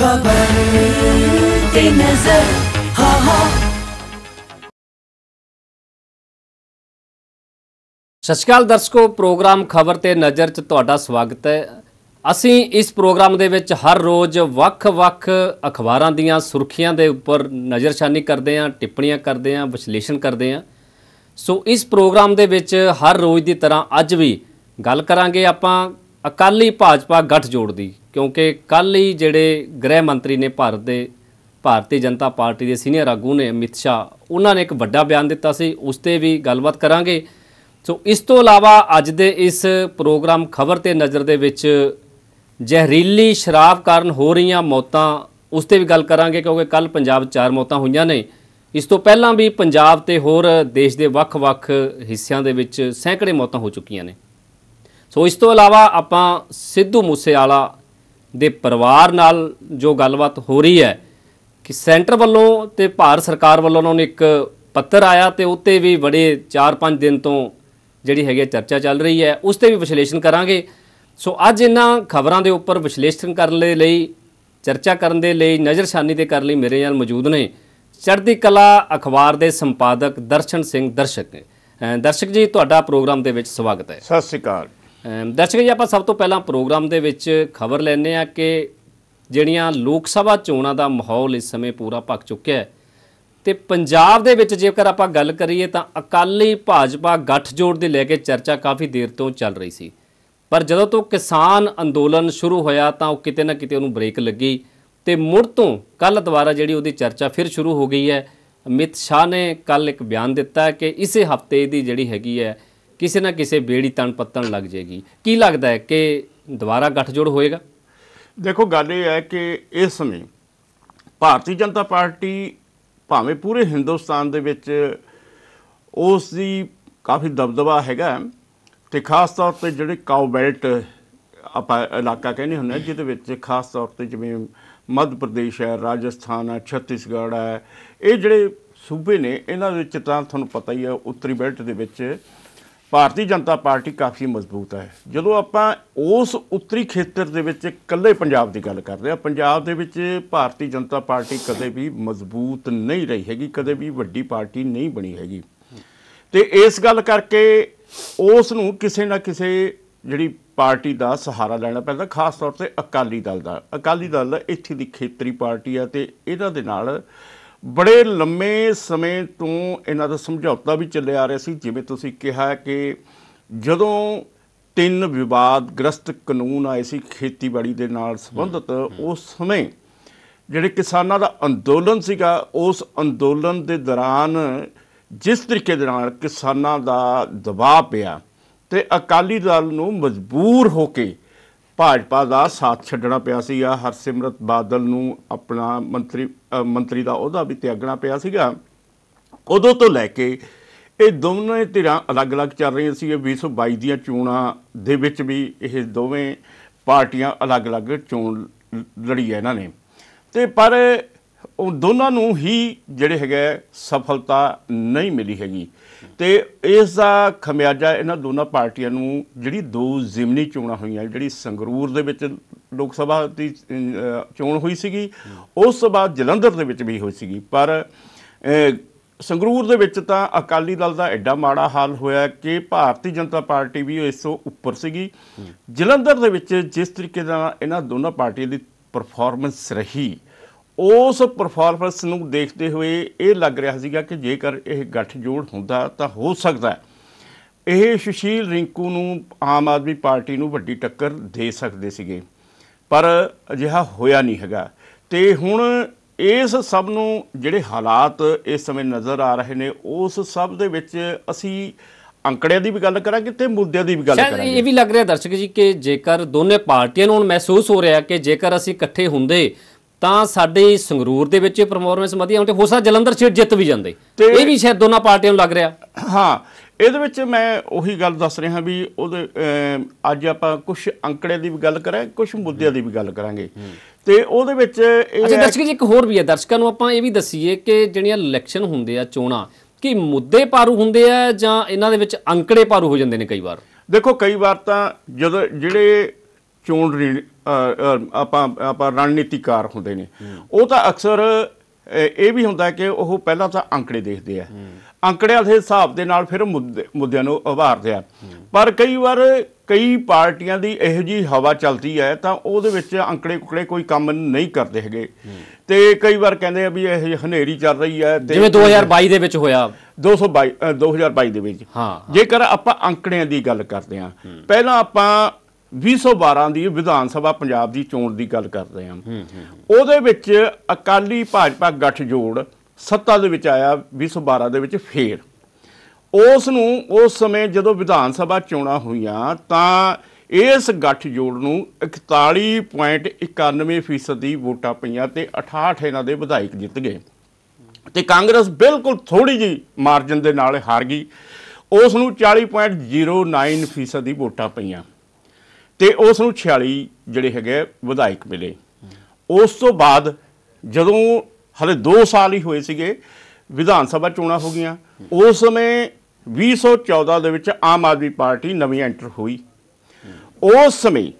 ਖਬਰ ਤੇ ਨਜ਼ਰ ਹਾ ਸਤਿ ਸਸਕਾਲ ਦਰਸ਼ਕੋ ਪ੍ਰੋਗਰਾਮ ਖਬਰ ਤੇ ਨਜ਼ਰ ਚ ਤੁਹਾਡਾ ਸਵਾਗਤ ਹੈ ਅਸੀਂ ਇਸ ਪ੍ਰੋਗਰਾਮ ਦੇ ਵਿੱਚ ਹਰ ਰੋਜ਼ ਵੱਖ-ਵੱਖ ਅਖਬਾਰਾਂ ਦੀਆਂ ਸੁਰਖੀਆਂ ਦੇ ਉੱਪਰ ਨਜ਼ਰਸ਼ਾਨੀ ਕਰਦੇ ਹਾਂ ਟਿੱਪਣੀਆਂ ਕਰਦੇ ਹਾਂ ਵਿਸ਼ਲੇਸ਼ਣ ਕਰਦੇ ਹਾਂ ਸੋ ਇਸ ਪ੍ਰੋਗਰਾਮ ਦੇ ਵਿੱਚ ਹਰ ਰੋਜ਼ ਦੀ ਤਰ੍ਹਾਂ ਅੱਜ ਵੀ ਗੱਲ ਕਰਾਂਗੇ ਆਪਾਂ ਅਕਾਲੀ ਭਾਜਪਾ ਗੱਠ ਜੋੜ ਦੀ ਕਿਉਂਕਿ ਕੱਲ ਹੀ ਜਿਹੜੇ ਗ੍ਰਹਿ ਮੰਤਰੀ ਨੇ ਭਾਰਤ ਦੇ ਭਾਰਤੀ ਜਨਤਾ ਪਾਰਟੀ ਦੇ ਸੀਨੀਅਰ ਆਗੂ ਨੇ ਅਮਿਤ ਸ਼ਾ ਉਹਨਾਂ ਨੇ ਇੱਕ ਵੱਡਾ ਬਿਆਨ ਦਿੱਤਾ ਸੀ ਉਸ ਤੇ ਵੀ ਗੱਲਬਾਤ ਕਰਾਂਗੇ ਸੋ ਇਸ ਤੋਂ ਇਲਾਵਾ ਅੱਜ ਦੇ ਇਸ ਪ੍ਰੋਗਰਾਮ ਖਬਰ ਤੇ ਨਜ਼ਰ ਦੇ ਵਿੱਚ ਜ਼ਹਿਰੀਲੀ ਸ਼ਰਾਬ ਕਾਰਨ ਹੋ ਰਹੀਆਂ ਮੌਤਾਂ ਉਸ ਤੇ ਵੀ ਗੱਲ ਕਰਾਂਗੇ ਕਿਉਂਕਿ ਕੱਲ ਪੰਜਾਬ ਚਾਰ ਮੌਤਾਂ ਹੋਈਆਂ ਨੇ ਇਸ ਤੋਂ ਪਹਿਲਾਂ ਵੀ ਪੰਜਾਬ ਤੇ ਹੋਰ ਦੇਸ਼ ਦੇ ਵੱਖ-ਵੱਖ ਹਿੱਸਿਆਂ ਦੇ ਵਿੱਚ ਸੈਂਕੜੇ ਮੌਤਾਂ ਹੋ ਚੁੱਕੀਆਂ ਨੇ ਸੋ ਇਸ ਤੋਂ ਇਲਾਵਾ ਆਪਾਂ ਸਿੱਧੂ ਮੂਸੇਵਾਲਾ ਦੇ ਪਰਿਵਾਰ ਨਾਲ ਜੋ ਗੱਲਬਾਤ ਹੋ ਰਹੀ ਹੈ ਕਿ ਸੈਂਟਰ ਵੱਲੋਂ ਤੇ ਭਾਰਤ ਸਰਕਾਰ ਵੱਲੋਂ ਉਹਨਾਂ ਨੂੰ ਇੱਕ ਪੱਤਰ ਆਇਆ ਤੇ ਉੱਤੇ ਵੀ ਬੜੇ 4-5 ਦਿਨ ਤੋਂ ਜਿਹੜੀ ਹੈਗੀ ਚਰਚਾ ਚੱਲ ਰਹੀ ਹੈ ਉਸ ਤੇ ਵੀ ਵਿਸ਼ਲੇਸ਼ਣ ਕਰਾਂਗੇ ਸੋ ਅੱਜ ਇਹਨਾਂ ਖਬਰਾਂ ਦੇ ਉੱਪਰ ਵਿਸ਼ਲੇਸ਼ਣ ਕਰਨ ਦੇ ਲਈ ਚਰਚਾ ਕਰਨ ਦੇ ਲਈ ਨਜ਼ਰਸ਼ਾਨੀ ਤੇ ਕਰਨ ਲਈ ਮੇਰੇ ਨਾਲ ਮੌਜੂਦ ਨੇ ਚੜ੍ਹਦੀ ਕਲਾ ਅਖਬਾਰ ਦੇ ਸੰਪਾਦਕ ਦਰਸ਼ਨ ਸਿੰਘ ਦਰਸ਼ਕ ਦਰਸ਼ਕ ਜੀ ਤੁਹਾਡਾ ਪ੍ਰੋਗਰਾਮ ਦੇ ਵਿੱਚ ਸਵਾਗਤ ਹੈ ਸਤਿ ਸ਼੍ਰੀ ਅਕਾਲ ਦਰਸ਼ਕ ਜੀ ਆਪਾਂ ਸਭ ਤੋਂ ਪਹਿਲਾਂ ਪ੍ਰੋਗਰਾਮ ਦੇ ਵਿੱਚ ਖਬਰ ਲੈਣੇ ਆ ਕਿ ਜਿਹੜੀਆਂ ਲੋਕ ਸਭਾ ਚੋਣਾਂ ਦਾ ਮਾਹੌਲ ਇਸ ਸਮੇਂ ਪੂਰਾ ਪੱਕ ਚੁੱਕਿਆ ਹੈ ਤੇ ਪੰਜਾਬ ਦੇ ਵਿੱਚ ਜੇਕਰ ਆਪਾਂ ਗੱਲ ਕਰੀਏ ਤਾਂ ਅਕਾਲੀ ਭਾਜਪਾ ਗੱਠਜੋੜ ਦੇ ਲੈ ਕੇ ਚਰਚਾ ਕਾਫੀ ਦੇਰ ਤੋਂ ਚੱਲ ਰਹੀ ਸੀ ਪਰ ਜਦੋਂ ਤੋਂ ਕਿਸਾਨ ਅੰਦੋਲਨ ਸ਼ੁਰੂ ਹੋਇਆ ਤਾਂ ਉਹ ਕਿਤੇ ਨਾ ਕਿਤੇ ਉਹਨੂੰ ਬ੍ਰੇਕ ਲੱਗੀ ਤੇ ਮੁੜ ਤੋਂ ਕੱਲ ਦੁਬਾਰਾ ਜਿਹੜੀ ਉਹਦੀ ਚਰਚਾ ਫਿਰ ਸ਼ੁਰੂ ਹੋ ਗਈ ਹੈ ਅਮਿਤ ਸ਼ਾਹ ਨੇ ਕੱਲ ਇੱਕ ਬਿਆਨ ਦਿੱਤਾ ਕਿ ਇਸੇ ਹਫਤੇ ਦੀ ਜਿਹੜੀ ਹੈਗੀ ਹੈ ਕਿਸੇ ਨਾ ਕਿਸੇ ਬੇੜੀ ਤਣ ਪੱਤਣ ਲੱਗ ਜੇਗੀ ਕੀ ਲੱਗਦਾ ਹੈ ਕਿ ਦੁਬਾਰਾ ਗੱਠਜੋੜ ਹੋਏਗਾ ਦੇਖੋ ਗੱਲ ਇਹ ਹੈ ਕਿ ਇਸ ਸਮੇਂ ਭਾਰਤੀ ਜਨਤਾ ਪਾਰਟੀ ਭਾਵੇਂ ਪੂਰੇ ਹਿੰਦੁਸਤਾਨ ਦੇ ਵਿੱਚ ਉਸ ਦੀ ਕਾਫੀ ਦਬਦਬਾ ਹੈਗਾ ਤੇ ਖਾਸ ਤੌਰ ਤੇ ਜਿਹੜੇ ਕਾਉ ਬੈਲਟ ਆਪਾਂ ਇਲਾਕਾ ਕਹਿੰਦੇ ਹੁੰਦੇ ਜਿਹਦੇ ਵਿੱਚ ਖਾਸ ਤੌਰ ਤੇ ਜਿਵੇਂ ਮੱਧ ਪ੍ਰਦੇਸ਼ ਹੈ ਰਾਜਸਥਾਨ ਹੈ ਛੱਤੀਸਗੜ੍ਹ ਹੈ ਇਹ ਜਿਹੜੇ ਸੂਬੇ ਨੇ ਇਹਨਾਂ ਦੇ ਵਿੱਚ ਤਾਂ ਤੁਹਾਨੂੰ ਪਤਾ ਹੀ ਹੈ ਉੱਤਰੀ ਬੈਲਟ ਦੇ ਵਿੱਚ ਭਾਰਤੀ ਜਨਤਾ ਪਾਰਟੀ ਕਾਫੀ ਮਜ਼ਬੂਤ ਹੈ ਜਦੋਂ ਆਪਾਂ ਉਸ ਉੱਤਰੀ ਖੇਤਰ ਦੇ ਵਿੱਚ ਇਕੱਲੇ ਪੰਜਾਬ ਦੀ ਗੱਲ ਕਰਦੇ ਆ ਪੰਜਾਬ ਦੇ ਵਿੱਚ ਭਾਰਤੀ ਜਨਤਾ ਪਾਰਟੀ ਕਦੇ ਵੀ ਮਜ਼ਬੂਤ ਨਹੀਂ ਰਹੀ ਹੈਗੀ ਕਦੇ ਵੀ ਵੱਡੀ ਪਾਰਟੀ ਨਹੀਂ ਬਣੀ ਹੈਗੀ ਤੇ ਇਸ ਗੱਲ ਕਰਕੇ ਉਸ ਨੂੰ ਕਿਸੇ ਨਾ ਕਿਸੇ ਜਿਹੜੀ ਪਾਰਟੀ ਦਾ ਸਹਾਰਾ ਲੈਣਾ ਪੈਂਦਾ ਖਾਸ ਤੌਰ ਤੇ ਅਕਾਲੀ ਦਲ ਦਾ ਅਕਾਲੀ ਦਲ ਇੱਥੇ ਦੀ ਖੇਤਰੀ ਪਾਰਟੀ ਆ ਤੇ ਇਹਦਾ ਦੇ ਨਾਲ ਬੜੇ ਲੰਮੇ ਸਮੇਂ ਤੋਂ ਇਹਨਾਂ ਦਾ ਸਮਝੌਤਾ ਵੀ ਚੱਲੇ ਆ ਰਿਹਾ ਸੀ ਜਿਵੇਂ ਤੁਸੀਂ ਕਿਹਾ ਕਿ ਜਦੋਂ ਤਿੰਨ ਵਿਵਾਦਗ੍ਰਸਤ ਕਾਨੂੰਨ ਆਏ ਸੀ ਖੇਤੀਬਾੜੀ ਦੇ ਨਾਲ ਸੰਬੰਧਿਤ ਉਸ ਸਮੇਂ ਜਿਹੜੇ ਕਿਸਾਨਾਂ ਦਾ ਅੰਦੋਲਨ ਸੀਗਾ ਉਸ ਅੰਦੋਲਨ ਦੇ ਦੌਰਾਨ ਜਿਸ ਤਰੀਕੇ ਦੇ ਨਾਲ ਕਿਸਾਨਾਂ ਦਾ ਦਬਾਅ ਪਿਆ ਤੇ ਅਕਾਲੀ ਦਲ ਨੂੰ ਮਜਬੂਰ ਹੋ ਕੇ ਭਾਜਪਾ ਦਾ ਸਾਥ ਛੱਡਣਾ ਪਿਆ ਸੀ ਆ ਹਰਸਿਮਰਤ ਬਾਦਲ ਨੂੰ ਆਪਣਾ ਮੰਤਰੀ ਮੰਤਰੀ ਦਾ ਅਹੁਦਾ ਵੀ ਤਿਆਗਣਾ ਪਿਆ ਸੀਗਾ ਉਦੋਂ ਤੋਂ ਲੈ ਕੇ ਇਹ ਦੋਵੇਂ ਧਿਰਾਂ ਅਲੱਗ-ਅਲੱਗ ਚੱਲ ਰਹੀਆਂ ਸੀ ਇਹ 2022 ਦੀਆਂ ਚੋਣਾਂ ਦੇ ਵਿੱਚ ਵੀ ਇਹ ਦੋਵੇਂ ਪਾਰਟੀਆਂ ਅਲੱਗ-ਅਲੱਗ ਚੋਣ ਲੜੀ ਹੈ ਇਹਨਾਂ ਨੇ ਤੇ ਪਰ ਉਹ ਦੋਨਾਂ ਨੂੰ ਹੀ ਜਿਹੜੇ ਹੈਗਾ ਸਫਲਤਾ ਨਹੀਂ ਮਿਲੀ ਹੈਗੀ ਤੇ ਇਸ ਦਾ ਖਮਿਆਜਾ ਇਹਨਾਂ ਦੋਨਾਂ ਪਾਰਟੀਆਂ ਨੂੰ ਜਿਹੜੀ ਦੋ ਜ਼ਿਮਨੀ ਚੋਣਾਂ ਹੋਈਆਂ ਜਿਹੜੀ ਸੰਗਰੂਰ ਦੇ ਵਿੱਚ ਲੋਕ ਸਭਾ ਦੀ ਚੋਣ ਹੋਈ ਸੀਗੀ ਉਸ ਤੋਂ ਬਾਅਦ ਜਲੰਧਰ ਦੇ ਵਿੱਚ ਵੀ ਹੋਈ ਸੀਗੀ ਪਰ ਸੰਗਰੂਰ ਦੇ ਵਿੱਚ ਤਾਂ ਅਕਾਲੀ ਦਲ ਦਾ ਐਡਾ ਮਾੜਾ ਹਾਲ ਹੋਇਆ ਕਿ ਭਾਰਤੀ ਜਨਤਾ ਪਾਰਟੀ ਵੀ ਇਸ ਤੋਂ ਉੱਪਰ ਸੀਗੀ ਜਲੰਧਰ ਦੇ ਵਿੱਚ ਜਿਸ ਤਰੀਕੇ ਨਾਲ ਇਹਨਾਂ ਦੋਨਾਂ ਪਾਰਟੀਆਂ ਦੀ ਪਰਫਾਰਮੈਂਸ ਰਹੀ ਉਸ ਪਰਫਾਰਮੈਂਸ ਨੂੰ ਦੇਖਦੇ ਹੋਏ ਇਹ ਲੱਗ ਰਿਹਾ ਸੀਗਾ ਕਿ ਜੇਕਰ ਇਹ ਗੱਠਜੋੜ ਹੁੰਦਾ ਤਾਂ ਹੋ ਸਕਦਾ ਹੈ ਇਹ ਸੁਸ਼ੀਲ ਰਿੰਕੂ ਨੂੰ ਆਮ ਆਦਮੀ ਪਾਰਟੀ ਨੂੰ ਵੱਡੀ ਟੱਕਰ ਦੇ ਸਕਦੇ ਸੀਗੇ ਪਰ ਅਜਿਹਾ ਹੋਇਆ ਨਹੀਂ ਹੈਗਾ ਤੇ ਹੁਣ ਇਸ ਸਭ ਨੂੰ ਜਿਹੜੇ ਹਾਲਾਤ ਇਸ ਸਮੇਂ ਨਜ਼ਰ ਆ ਰਹੇ ਨੇ ਉਸ ਸਭ ਦੇ ਵਿੱਚ ਅਸੀਂ ਅੰਕੜਿਆਂ ਦੀ ਵੀ ਗੱਲ ਕਰਾਂਗੇ ਤੇ ਮੁੱਦਿਆਂ ਦੀ ਵੀ ਗੱਲ ਕਰਾਂਗੇ ਇਹ ਵੀ ਲੱਗ ਰਿਹਾ ਦਰਸ਼ਕ ਜੀ ਕਿ ਜੇਕਰ ਦੋਨੇ ਪਾਰਟੀਆਂ ਨੂੰ ਹੁਣ ਮਹਿਸੂਸ ਹੋ ਰਿਹਾ ਕਿ ਜੇਕਰ ਅਸੀਂ ਇਕੱਠੇ ਹੁੰਦੇ ਤਾਂ ਸਾਡੇ ਸੰਗਰੂਰ ਦੇ ਵਿੱਚ ਪਰਫਾਰਮੈਂਸ ਵਧੀਆ ਹੁੰਦੀ ਹੋ ਸਕਦਾ ਜਲੰਧਰ ਸੀਟ ਜਿੱਤ ਵੀ ਜਾਂਦੇ ਇਹ ਵੀ ਸ਼ਾਇਦ ਦੋਨਾਂ ਪਾਰਟੀਆਂ ਨੂੰ ਲੱਗ ਰਿਹਾ ਹਾਂ ਇਹਦੇ ਵਿੱਚ ਮੈਂ ਉਹੀ ਗੱਲ ਦੱਸ ਰਿਹਾ ਵੀ ਉਹਦੇ ਅੱਜ ਆਪਾਂ ਕੁਝ ਅੰਕੜੇ ਦੀ ਵੀ ਗੱਲ ਕਰਾਂ ਕੁਝ ਮੁੱਦਿਆਂ ਦੀ ਵੀ ਗੱਲ ਕਰਾਂਗੇ ਤੇ ਉਹਦੇ ਵਿੱਚ ਇਹ ਅੱਛਾ ਦਰਸ਼ਕ ਜੀ ਇੱਕ ਹੋਰ ਵੀ ਹੈ ਦਰਸ਼ਕਾਂ ਨੂੰ ਆਪਾਂ ਇਹ ਵੀ ਦਸੀਏ ਕਿ ਜਿਹੜੀਆਂ ਇਲੈਕਸ਼ਨ ਹੁੰਦੇ ਆ ਚੋਣਾਂ ਕਿ ਮੁੱਦੇ ਪਾਰੂ ਹੁੰਦੇ ਆ ਜਾਂ ਇਹਨਾਂ ਦੇ ਵਿੱਚ ਅੰਕੜੇ ਪਾਰੂ ਹੋ ਜਾਂਦੇ ਨੇ ਕਈ ਵਾਰ ਦੇਖੋ ਕਈ ਵਾਰ ਤਾਂ ਜਦੋਂ ਜਿਹੜੇ ਚੋਣ ਆਪਾਂ ਆਪਾਂ ਰਣਨੀਤੀਕਾਰ ਹੁੰਦੇ ਨੇ ਉਹ ਤਾਂ ਅਕਸਰ ਇਹ ਵੀ ਹੁੰਦਾ ਕਿ ਉਹ ਪਹਿਲਾਂ ਤਾਂ ਅੰਕੜੇ ਦੇਖਦੇ ਆ ਅੰਕੜਿਆਂ ਦੇ ਹਿਸਾਬ ਦੇ ਨਾਲ ਫਿਰ ਮੁੱਦਿਆਂ ਨੂੰ ਉਭਾਰਦੇ ਆ ਪਰ ਕਈ ਵਾਰ ਕਈ ਪਾਰਟੀਆਂ ਦੀ ਇਹੋ ਜੀ ਹਵਾ ਚਲਦੀ ਹੈ ਤਾਂ ਉਹਦੇ ਵਿੱਚ ਅੰਕੜੇ ਕੁਕੜੇ ਕੋਈ ਕੰਮ ਨਹੀਂ ਕਰਦੇ ਹੈਗੇ ਤੇ ਕਈ ਵਾਰ ਕਹਿੰਦੇ ਆ ਵੀ ਇਹ ਹਨੇਰੀ ਚੱਲ ਰਹੀ ਹੈ ਜਿਵੇਂ 2022 ਦੇ ਵਿੱਚ ਹੋਇਆ 222 2022 ਦੇ ਵਿੱਚ ਹਾਂ ਜੇਕਰ ਆਪਾਂ ਅੰਕੜਿਆਂ ਦੀ ਗੱਲ ਕਰਦੇ ਆ ਪਹਿਲਾਂ ਆਪਾਂ 2012 ਦੀ ਵਿਧਾਨ ਸਭਾ ਪੰਜਾਬ ਦੀ ਚੋਣ ਦੀ ਗੱਲ ਕਰ ਰਹੇ ਹਾਂ ਉਹਦੇ ਵਿੱਚ ਅਕਾਲੀ ਭਾਜਪਾ ਗੱਠ ਜੋੜ ਸੱਤਾ ਦੇ ਵਿੱਚ ਆਇਆ 2012 ਦੇ ਵਿੱਚ ਫੇਰ ਉਸ ਨੂੰ ਉਸ ਸਮੇਂ ਜਦੋਂ ਵਿਧਾਨ ਸਭਾ ਚੋਣਾਂ ਹੋਈਆਂ ਤਾਂ ਇਸ ਗੱਠ ਜੋੜ ਨੂੰ 41.91% ਦੀ ਵੋਟਾਂ ਪਈਆਂ ਤੇ 68 ਇਹਨਾਂ ਦੇ ਵਿਧਾਇਕ ਜਿੱਤ ਗਏ ਤੇ ਕਾਂਗਰਸ ਬਿਲਕੁਲ ਥੋੜੀ ਜੀ ਮਾਰਜਨ ਦੇ ਨਾਲ ਹਾਰ ਗਈ ਉਸ ਨੂੰ 40.09% ਦੀ ਵੋਟਾਂ ਪਈਆਂ ਤੇ ਉਸ ਨੂੰ 46 ਜਿਹੜੇ ਹੈਗੇ ਵਿਧਾਇਕ ਮਿਲੇ ਉਸ ਤੋਂ ਬਾਅਦ ਜਦੋਂ ਹਲੇ 2 ਸਾਲ ਹੀ ਹੋਏ ਸੀਗੇ ਵਿਧਾਨ ਸਭਾ ਚੋਣਾਂ ਹੋ ਗਈਆਂ ਉਸ ਸਮੇਂ 2014 ਦੇ ਵਿੱਚ ਆਮ ਆਦਮੀ ਪਾਰਟੀ ਨਵੀਂ ਐਂਟਰ ਹੋਈ ਉਸ ਸਮੇਂ